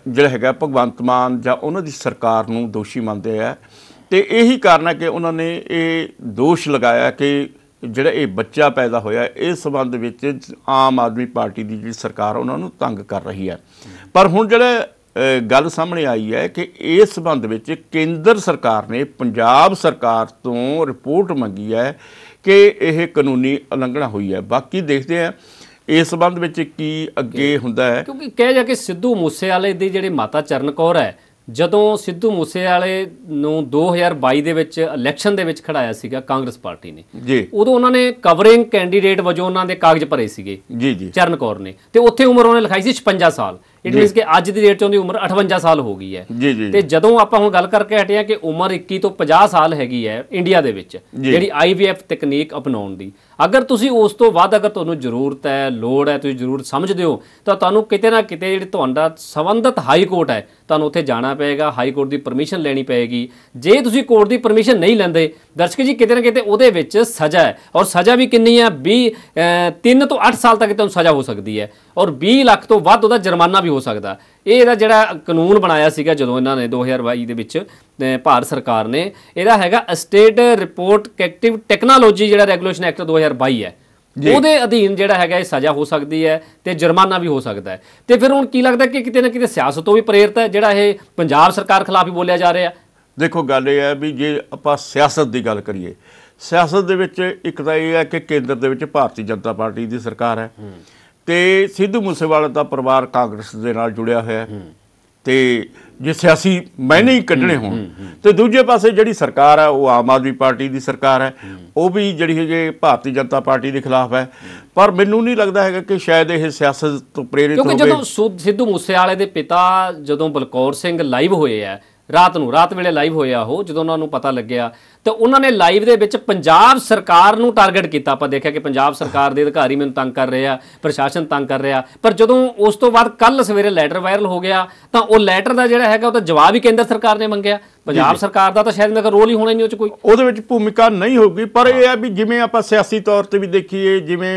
ਜਿਹੜਾ ਹੈਗਾ ਭਗਵੰਤ ਮਾਨ ਜਾਂ ਉਹਨਾਂ ਦੀ ਸਰਕਾਰ ਨੂੰ ਦੋਸ਼ੀ ਮੰਨਦੇ ਆ ਤੇ ਇਹੀ ਕਾਰਨ ਹੈ ਕਿ ਉਹਨਾਂ ਨੇ ਇਹ ਦੋਸ਼ ਲਗਾਇਆ ਕਿ ਜਿਹੜਾ ਇਹ ਬੱਚਾ ਪੈਦਾ ਹੋਇਆ ਇਸ ਸਬੰਧ ਵਿੱਚ ਆਮ ਆਦਮੀ ਪਾਰਟੀ ਦੀ ਜਿਹੜੀ ਸਰਕਾਰ ਉਹਨਾਂ ਨੂੰ ਤੰਗ ਕਰ ਰਹੀ ਹੈ ਪਰ ਹੁਣ ਜਿਹੜਾ ਗੱਲ ਸਾਹਮਣੇ ਆਈ ਹੈ ਕਿ ਇਸ ਸਬੰਧ ਵਿੱਚ ਕੇਂਦਰ ਸਰਕਾਰ ਨੇ ਪੰਜਾਬ ਸਰਕਾਰ ਤੋਂ ਰਿਪੋਰਟ ਮੰਗੀ ਹੈ ਕਿ ਇਹ ਕਾਨੂੰਨੀ ਉਲੰਘਣਾ ਹੋਈ ਹੈ ਬਾਕੀ ਦੇਖਦੇ ਆ ਇਸ ਸਬੰਧ ਵਿੱਚ ਕੀ ਅੱਗੇ ਹੁੰਦਾ ਹੈ ਕਿਉਂਕਿ ਕਹਿ ਜਾ ਕੇ ਸਿੱਧੂ ਮੂਸੇਵਾਲੇ ਦੇ ਜਿਹੜੇ ਮਾਤਾ ਚਰਨ ਕੌਰ ਹੈ ਜਦੋਂ ਸਿੱਧੂ ਮੂਸੇਵਾਲੇ ਨੂੰ 2022 ਦੇ ਵਿੱਚ ਇਲੈਕਸ਼ਨ ਦੇ ਵਿੱਚ ਖੜਾਇਆ ਸੀਗਾ ਕਾਂਗਰਸ ਪਾਰਟੀ ਨੇ ਜੀ ਉਦੋਂ ਉਹਨਾਂ ਨੇ ਕਵਰਿੰਗ ਕੈਂਡੀਡੇਟ ਵਜੋਂ ਉਹਨਾਂ ਦੇ ਕਾਗਜ਼ ਭਰੇ ਸੀਗੇ ਜੀ ਜੀ ਚਰਨ ਕੌਰ ਨੇ ਤੇ ਉੱਥੇ ਉਮਰ ਉਹਨੇ ਲਿਖਾਈ ਸੀ 56 ਸਾਲ ਇਟ ਮੀਨਸ ਕਿ ਅੱਜ ਦੀ ਡੇਟ 'ਚ ਉਹਦੀ ਉਮਰ 58 ਸਾਲ ਹੋ ਗਈ ਹੈ ਜੀ ਜੀ ਤੇ ਜਦੋਂ ਆਪਾਂ ਹੁਣ ਗੱਲ ਕਰਕੇ ਹਟੇ ਆ ਕਿ ਉਮਰ 21 ਤੋਂ 50 ਸਾਲ ਹੈਗੀ ਹੈ ਇੰਡੀਆ ਦੇ ਵਿੱਚ ਜਿਹੜੀ ਆਈਵੀਐਫ ਤਕਨੀਕ ਅਪਣਾਉਣ ਦੀ ਅਗਰ ਤੁਸੀਂ ਉਸ ਤੋਂ ਵੱਧ ਅਗਰ ਤੁਹਾਨੂੰ ਜ਼ਰੂਰਤ ਹੈ ਲੋੜ ਹੈ ਤੁਸੀਂ ਜ਼ਰੂਰ ਸਮਝਦੇ ਹੋ ਤਾਂ ਤੁਹਾਨੂੰ ਕਿਤੇ ਨਾ ਕਿਤੇ ਜਿਹੜੀ ਤੁਹਾਡਾ ਸੰਬੰਧਤ ਹਾਈ ਕੋਰਟ ਹੈ ਤੁਹਾਨੂੰ ਉੱਥੇ ਜਾਣਾ ਪਏਗਾ ਹਾਈ ਕੋਰਟ ਦੀ ਪਰਮਿਸ਼ਨ ਲੈਣੀ ਪਏਗੀ ਜੇ ਤੁਸੀਂ ਕੋਰਟ ਦੀ ਪਰਮਿਸ਼ਨ ਨਹੀਂ ਲੈਂਦੇ ਦਰਸ਼ਕ ਜੀ ਕਿਤੇ ਨਾ ਕਿਤੇ ਉਹਦੇ ਵਿੱਚ ਸਜ਼ਾ ਹੈ ਔਰ ਸਜ਼ਾ ਵੀ ਕਿੰਨੀ ਹੈ 20 3 ਤੋਂ 8 ਸਾਲ ਤੱਕ ਤੁਹਾਨੂੰ ਸਜ਼ਾ ਹੋ ਸਕਦੀ ਹੈ ਔਰ 20 ਲੱਖ ਤੋਂ ਵੱਧ ਉਹਦਾ ਜੁਰਮਾਨਾ ਵੀ ਹੋ ਸਕਦਾ ਇਹ ਇਹਦਾ ਜਿਹੜਾ ਕਾਨੂੰਨ ਬਣਾਇਆ ਸੀਗਾ ਜਦੋਂ ਇਹਨਾਂ ਨੇ 2022 ਦੇ ਵਿੱਚ ਭਾਰਤ ਸਰਕਾਰ ਨੇ ਇਹਦਾ ਹੈਗਾ ਸਟੇਟ ਰਿਪੋਰਟ ਕੈਕਟਿਵ ਟੈਕਨੋਲੋਜੀ ਜਿਹੜਾ ਰੈਗੂਲੇਸ਼ਨ ਐਕਟ 2022 ਹੈ ਉਹਦੇ ਅਧੀਨ ਜਿਹੜਾ ਹੈਗਾ ਇਹ ਸਜ਼ਾ ਹੋ ਸਕਦੀ ਹੈ ਤੇ ਜੁਰਮਾਨਾ ਵੀ ਹੋ ਸਕਦਾ ਹੈ ਤੇ ਫਿਰ ਹੁਣ ਕੀ ਲੱਗਦਾ ਕਿ ਕਿਤੇ ਨਾ ਕਿਤੇ ਸਿਆਸਤ ਤੋਂ ਵੀ ਪ੍ਰੇਰਿਤ ਹੈ ਜਿਹੜਾ ਇਹ ਪੰਜਾਬ ਸਰਕਾਰ ਖਿਲਾਫ ਹੀ ਬੋਲਿਆ ਜਾ ਰਿਹਾ ਦੇਖੋ ਗੱਲ ਇਹ ਹੈ ਵੀ ਜੇ ਆਪਾਂ ਸਿਆਸਤ ਦੀ ਗੱਲ ਕਰੀਏ ਸਿਆਸਤ ਦੇ ਵਿੱਚ ਇੱਕ ਤਾਂ ਇਹ ਹੈ ਕਿ ਕੇਂਦਰ ਦੇ ਵਿੱਚ ਭਾਰਤੀ ਜਨਤਾ ਪਾਰਟੀ ਦੀ ਸਰਕਾਰ ਹੈ ਤੇ ਸਿੱਧੂ ਮੂਸੇਵਾਲਾ ਦਾ ਪਰਿਵਾਰ ਕਾਂਗਰਸ ਦੇ ਨਾਲ ਜੁੜਿਆ ਹੋਇਆ ਹੈ ਤੇ ਜੇ ਸਿਆਸੀ ਮੈਨੇ ਹੀ ਕੱਢਣੇ ਹੋਣ ਤੇ ਦੂਜੇ ਪਾਸੇ ਜਿਹੜੀ ਸਰਕਾਰ ਹੈ ਉਹ ਆਮ ਆਦਮੀ ਪਾਰਟੀ ਦੀ ਸਰਕਾਰ ਹੈ ਉਹ ਵੀ ਜਿਹੜੀ ਹਜੇ ਭਾਰਤੀ ਜਨਤਾ ਪਾਰਟੀ ਦੇ ਖਿਲਾਫ ਹੈ ਪਰ ਮੈਨੂੰ ਨਹੀਂ ਲੱਗਦਾ ਹੈਗਾ ਕਿ ਸ਼ਾਇਦ ਇਹ ਸਿਆਸਤ ਤੋਂ ਪ੍ਰੇਰਿਤ ਹੋਵੇ ਕਿਉਂਕਿ ਜਦੋਂ ਸਿੱਧੂ ਮੂਸੇਵਾਲੇ ਦੇ ਪਿਤਾ ਜਦੋਂ ਬਲਕੌਰ ਸਿੰਘ ਲਾਈਵ ਹੋਏ ਆ ਰਾਤ ਨੂੰ ਰਾਤ ਵੇਲੇ ਲਾਈਵ ਹੋਇਆ ਉਹ ਜਦੋਂ ਉਹਨਾਂ ਨੂੰ ਪਤਾ ਲੱਗਿਆ ਤੇ ਉਹਨਾਂ ਨੇ ਲਾਈਵ ਦੇ ਵਿੱਚ ਪੰਜਾਬ ਸਰਕਾਰ ਨੂੰ ਟਾਰਗੇਟ ਕੀਤਾ ਆਪਾਂ ਦੇਖਿਆ ਕਿ ਪੰਜਾਬ ਸਰਕਾਰ ਦੇ ਅਧਿਕਾਰੀ ਮੈਨੂੰ ਤੰਗ ਕਰ ਰਹੇ ਆ ਪ੍ਰਸ਼ਾਸਨ ਤੰਗ ਕਰ ਰਿਹਾ ਪਰ ਜਦੋਂ ਉਸ ਤੋਂ ਬਾਅਦ ਕੱਲ ਸਵੇਰੇ ਲੈਟਰ ਵਾਇਰਲ ਹੋ ਗਿਆ ਤਾਂ ਉਹ ਲੈਟਰ ਦਾ ਜਿਹੜਾ ਹੈਗਾ ਉਹ ਤਾਂ ਜਵਾਬ ਹੀ ਕੇਂਦਰ ਸਰਕਾਰ ਨੇ ਮੰਗਿਆ ਪੰਜਾਬ ਸਰਕਾਰ ਦਾ ਤਾਂ ਸ਼ਾਇਦ ਮੇਰਾ ਰੋਲ ਹੀ ਹੋਣਾ ਨਹੀਂ ਉਹ ਚ ਕੋਈ ਉਹਦੇ ਵਿੱਚ ਭੂਮਿਕਾ ਨਹੀਂ ਹੋਊਗੀ ਪਰ ਇਹ ਹੈ ਵੀ ਜਿਵੇਂ ਆਪਾਂ ਸਿਆਸੀ ਤੌਰ ਤੇ ਵੀ ਦੇਖੀਏ ਜਿਵੇਂ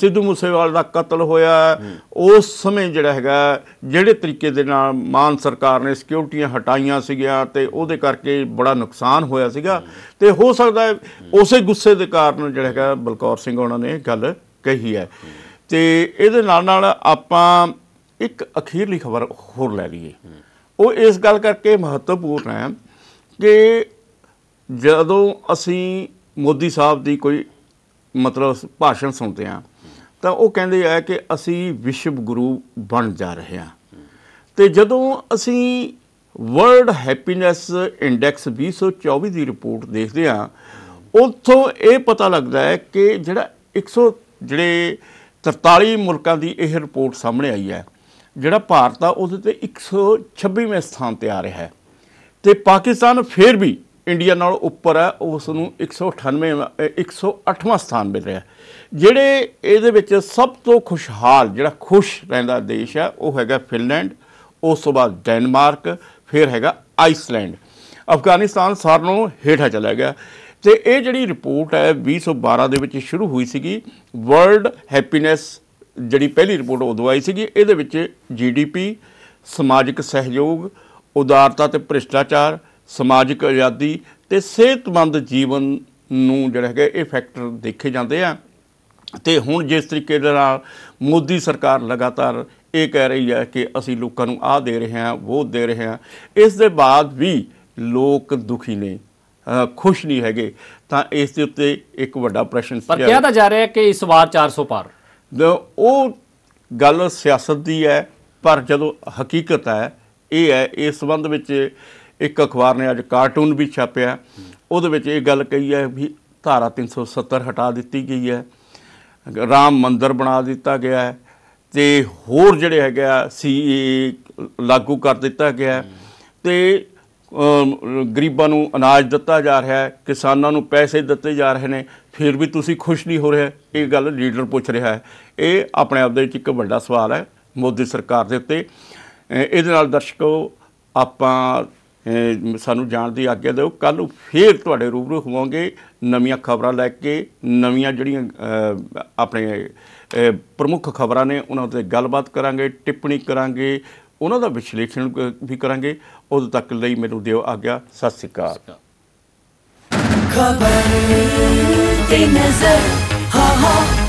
ਸਿੱਧੂ ਮੂਸੇਵਾਲ ਦਾ ਕਤਲ ਹੋਇਆ ਉਸ ਸਮੇਂ ਜਿਹੜਾ ਹੈਗਾ ਜਿਹੜੇ ਤਰੀਕੇ ਦੇ ਨਾਲ ਮਾਨ ਸਰਕਾਰ ਨੇ ਸਿਕਿਉਰਟੀਆਂ ਹਟਾਈਆਂ ਸੀਗੀਆਂ ਤੇ ਉਹਦੇ ਕਰਕੇ ਬੜਾ ਨੁਕਸਾਨ ਹੋਇਆ ਸੀਗਾ ਤੇ ਹੋ ਸਕਦਾ ਉਸੇ ਗੁੱਸੇ ਦੇ ਕਾਰਨ ਜਿਹੜਾ ਹੈਗਾ ਬਲਕੌਰ ਸਿੰਘ ਉਹਨਾਂ ਨੇ ਗੱਲ ਕਹੀ ਹੈ ਤੇ ਇਹਦੇ ਨਾਲ ਨਾਲ ਆਪਾਂ ਇੱਕ ਅਖੀਰਲੀ ਖਬਰ ਹੋਰ ਲੈ ਲਈਏ ਉਹ ਇਸ ਗੱਲ ਕਰਕੇ ਮਹੱਤਵਪੂਰਨ ਹੈ ਕਿ ਜਦੋਂ ਅਸੀਂ ਮੋਦੀ ਸਾਹਿਬ ਦੀ ਕੋਈ ਮਤਲਬ ਭਾਸ਼ਣ ਸੁਣਦੇ ਆਂ ਤਾਂ ਉਹ ਕਹਿੰਦੇ ਆ ਕਿ ਅਸੀਂ ਵਿਸ਼ਵ ਗੁਰੂ ਬਣ ਜਾ ਰਹੇ ਹਾਂ ਤੇ ਜਦੋਂ ਅਸੀਂ ਵਰਲਡ ਹੈਪੀਨੈਸ ਇੰਡੈਕਸ 2024 ਦੀ ਰਿਪੋਰਟ ਦੇਖਦੇ ਹਾਂ ਉੱਥੋਂ ਇਹ ਪਤਾ ਲੱਗਦਾ ਹੈ ਕਿ ਜਿਹੜਾ 100 ਜਿਹੜੇ 43 ਮੁਲਕਾਂ ਦੀ ਇਹ ਰਿਪੋਰਟ ਸਾਹਮਣੇ ਆਈ ਹੈ ਜਿਹੜਾ ਭਾਰਤ ਆ ਉਹਦੇ ਤੇ 126ਵੇਂ ਸਥਾਨ ਤੇ ਆ ਰਿਹਾ ਹੈ ਤੇ ਪਾਕਿਸਤਾਨ ਫੇਰ ਵੀ ਇੰਡੀਆ ਨਾਲ ਉੱਪਰ ਹੈ ਉਸ ਨੂੰ 198 108ਵਾਂ ਸਥਾਨ ਮਿਲ ਰਿਹਾ ਹੈ ਜਿਹੜੇ ਇਹਦੇ ਵਿੱਚ ਸਭ ਤੋਂ ਖੁਸ਼ਹਾਲ ਜਿਹੜਾ ਖੁਸ਼ ਰਹਿੰਦਾ ਦੇਸ਼ ਹੈ ਉਹ ਹੈਗਾ ਫਿਨਲੈਂਡ ਉਸ ਤੋਂ ਬਾਅਦ ਡੈਨਮਾਰਕ ਫਿਰ ਹੈਗਾ ਆਈਸਲੈਂਡ ਅਫਗਾਨਿਸਤਾਨ ਸਾਰਨੋਂ ਹੇਠਾਂ ਚਲਾ ਗਿਆ ਤੇ ਇਹ ਜਿਹੜੀ ਰਿਪੋਰਟ ਹੈ 2012 ਦੇ ਵਿੱਚ ਸ਼ੁਰੂ ਹੋਈ ਸੀਗੀ ਵਰਲਡ ਹੈਪੀਨੈਸ ਜਿਹੜੀ ਪਹਿਲੀ ਰਿਪੋਰਟ ਉਦੋਂ ਆਈ ਸੀਗੀ ਇਹਦੇ ਵਿੱਚ ਜੀਡੀਪੀ ਸਮਾਜਿਕ ਸਹਿਯੋਗ ਉਦਾਰਤਾ ਤੇ ਭ੍ਰਿਸ਼ਟਾਚਾਰ ਸਮਾਜਿਕ ਆਜ਼ਾਦੀ ਤੇ ਸਿਹਤਮੰਦ ਜੀਵਨ ਨੂੰ ਜਿਹੜਾ ਹੈਗਾ ਇਹ ਫੈਕਟਰ ਦੇਖੇ ਜਾਂਦੇ ਆ ਤੇ ਹੁਣ ਜਿਸ ਤਰੀਕੇ ਦੇ ਨਾਲ ਮੋਦੀ ਸਰਕਾਰ ਲਗਾਤਾਰ ਇਹ ਕਹਿ ਰਹੀ ਹੈ ਕਿ ਅਸੀਂ ਲੋਕਾਂ ਨੂੰ ਆਹ ਦੇ ਰਹੇ ਹਾਂ ਉਹ ਦੇ ਰਹੇ ਹਾਂ ਇਸ ਦੇ ਬਾਅਦ ਵੀ ਲੋਕ ਦੁਖੀ ਨੇ ਖੁਸ਼ ਨਹੀਂ ਹੈਗੇ ਤਾਂ ਇਸ ਦੇ ਉੱਤੇ ਇੱਕ ਵੱਡਾ ਪ੍ਰਸ਼ਨ ਪਰ ਕਿਹਾ ਤਾਂ ਜਾ ਰਿਹਾ ਹੈ ਕਿ ਇਸ ਵਾਰ 400 ਪਾਰ ਉਹ ਗੱਲ ਸਿਆਸਤ ਦੀ ਹੈ ਪਰ ਜਦੋਂ ਹਕੀਕਤ ਹੈ ਇਹ ਹੈ ਇਸ ਸੰਬੰਧ ਵਿੱਚ ਇੱਕ ਅਖਬਾਰ ਨੇ ਅੱਜ ਕਾਰਟੂਨ ਵੀ ਛਾਪਿਆ ਉਹਦੇ ਵਿੱਚ ਇਹ ਗੱਲ ਕਹੀ ਹੈ ਵੀ ਧਾਰਾ 370 ਹਟਾ ਦਿੱਤੀ ਗਈ ਹੈ ਰਾਮ ਮੰਦਰ ਬਣਾ ਦਿੱਤਾ ਗਿਆ ਹੈ ਤੇ ਹੋਰ ਜਿਹੜੇ ਹੈਗਾ ਸੀ ਲਾਗੂ ਕਰ ਦਿੱਤਾ ਗਿਆ ਤੇ ਗਰੀਬਾਂ ਨੂੰ ਅਨਾਜ ਦਿੱਤਾ ਜਾ ਰਿਹਾ ਹੈ ਕਿਸਾਨਾਂ ਨੂੰ ਪੈਸੇ ਦਿੱਤੇ ਜਾ ਰਹੇ ਨੇ ਫਿਰ ਵੀ ਤੁਸੀਂ ਖੁਸ਼ ਨਹੀਂ ਹੋ ਰਹੇ ਇਹ ਗੱਲ ਲੀਡਰ ਪੁੱਛ ਰਿਹਾ ਹੈ ਇਹ ਆਪਣੇ ਆਪ ਦੇ ਵਿੱਚ ਇੱਕ ਵੱਡਾ ਸਵਾਲ ਹੈ ਮੋਦੀ ਸਰਕਾਰ ਦੇ ਉੱਤੇ ਇਹਦੇ ਨਾਲ ਦਰਸ਼ਕੋ ਆਪਾਂ ਸਾਨੂੰ ਜਾਣ ਦੀ ਆਗਿਆ ਦਿਓ ਕੱਲ ਫੇਰ ਤੁਹਾਡੇ ਰੂਬਰੂ ਹੋਵਾਂਗੇ ਨਵੀਆਂ ਖਬਰਾਂ ਲੈ ਕੇ ਨਵੀਆਂ ਜਿਹੜੀਆਂ ਆਪਣੇ ਪ੍ਰਮੁੱਖ ਖਬਰਾਂ ਨੇ ਉਹਨਾਂ ਉੱਤੇ ਗੱਲਬਾਤ ਕਰਾਂਗੇ ਟਿੱਪਣੀ ਕਰਾਂਗੇ ਉਹਨਾਂ ਦਾ ਵਿਸ਼ਲੇਸ਼ਣ ਵੀ ਕਰਾਂਗੇ ਉਦੋਂ ਤੱਕ ਲਈ ਮੈਨੂੰ ਦਿਓ ਆਗਿਆ ਸਤਿ ਸ੍ਰੀ ਅਕਾਲ ਖਬਰ ਤੇ ਨਜ਼ਰ ਹਾ ਹਾ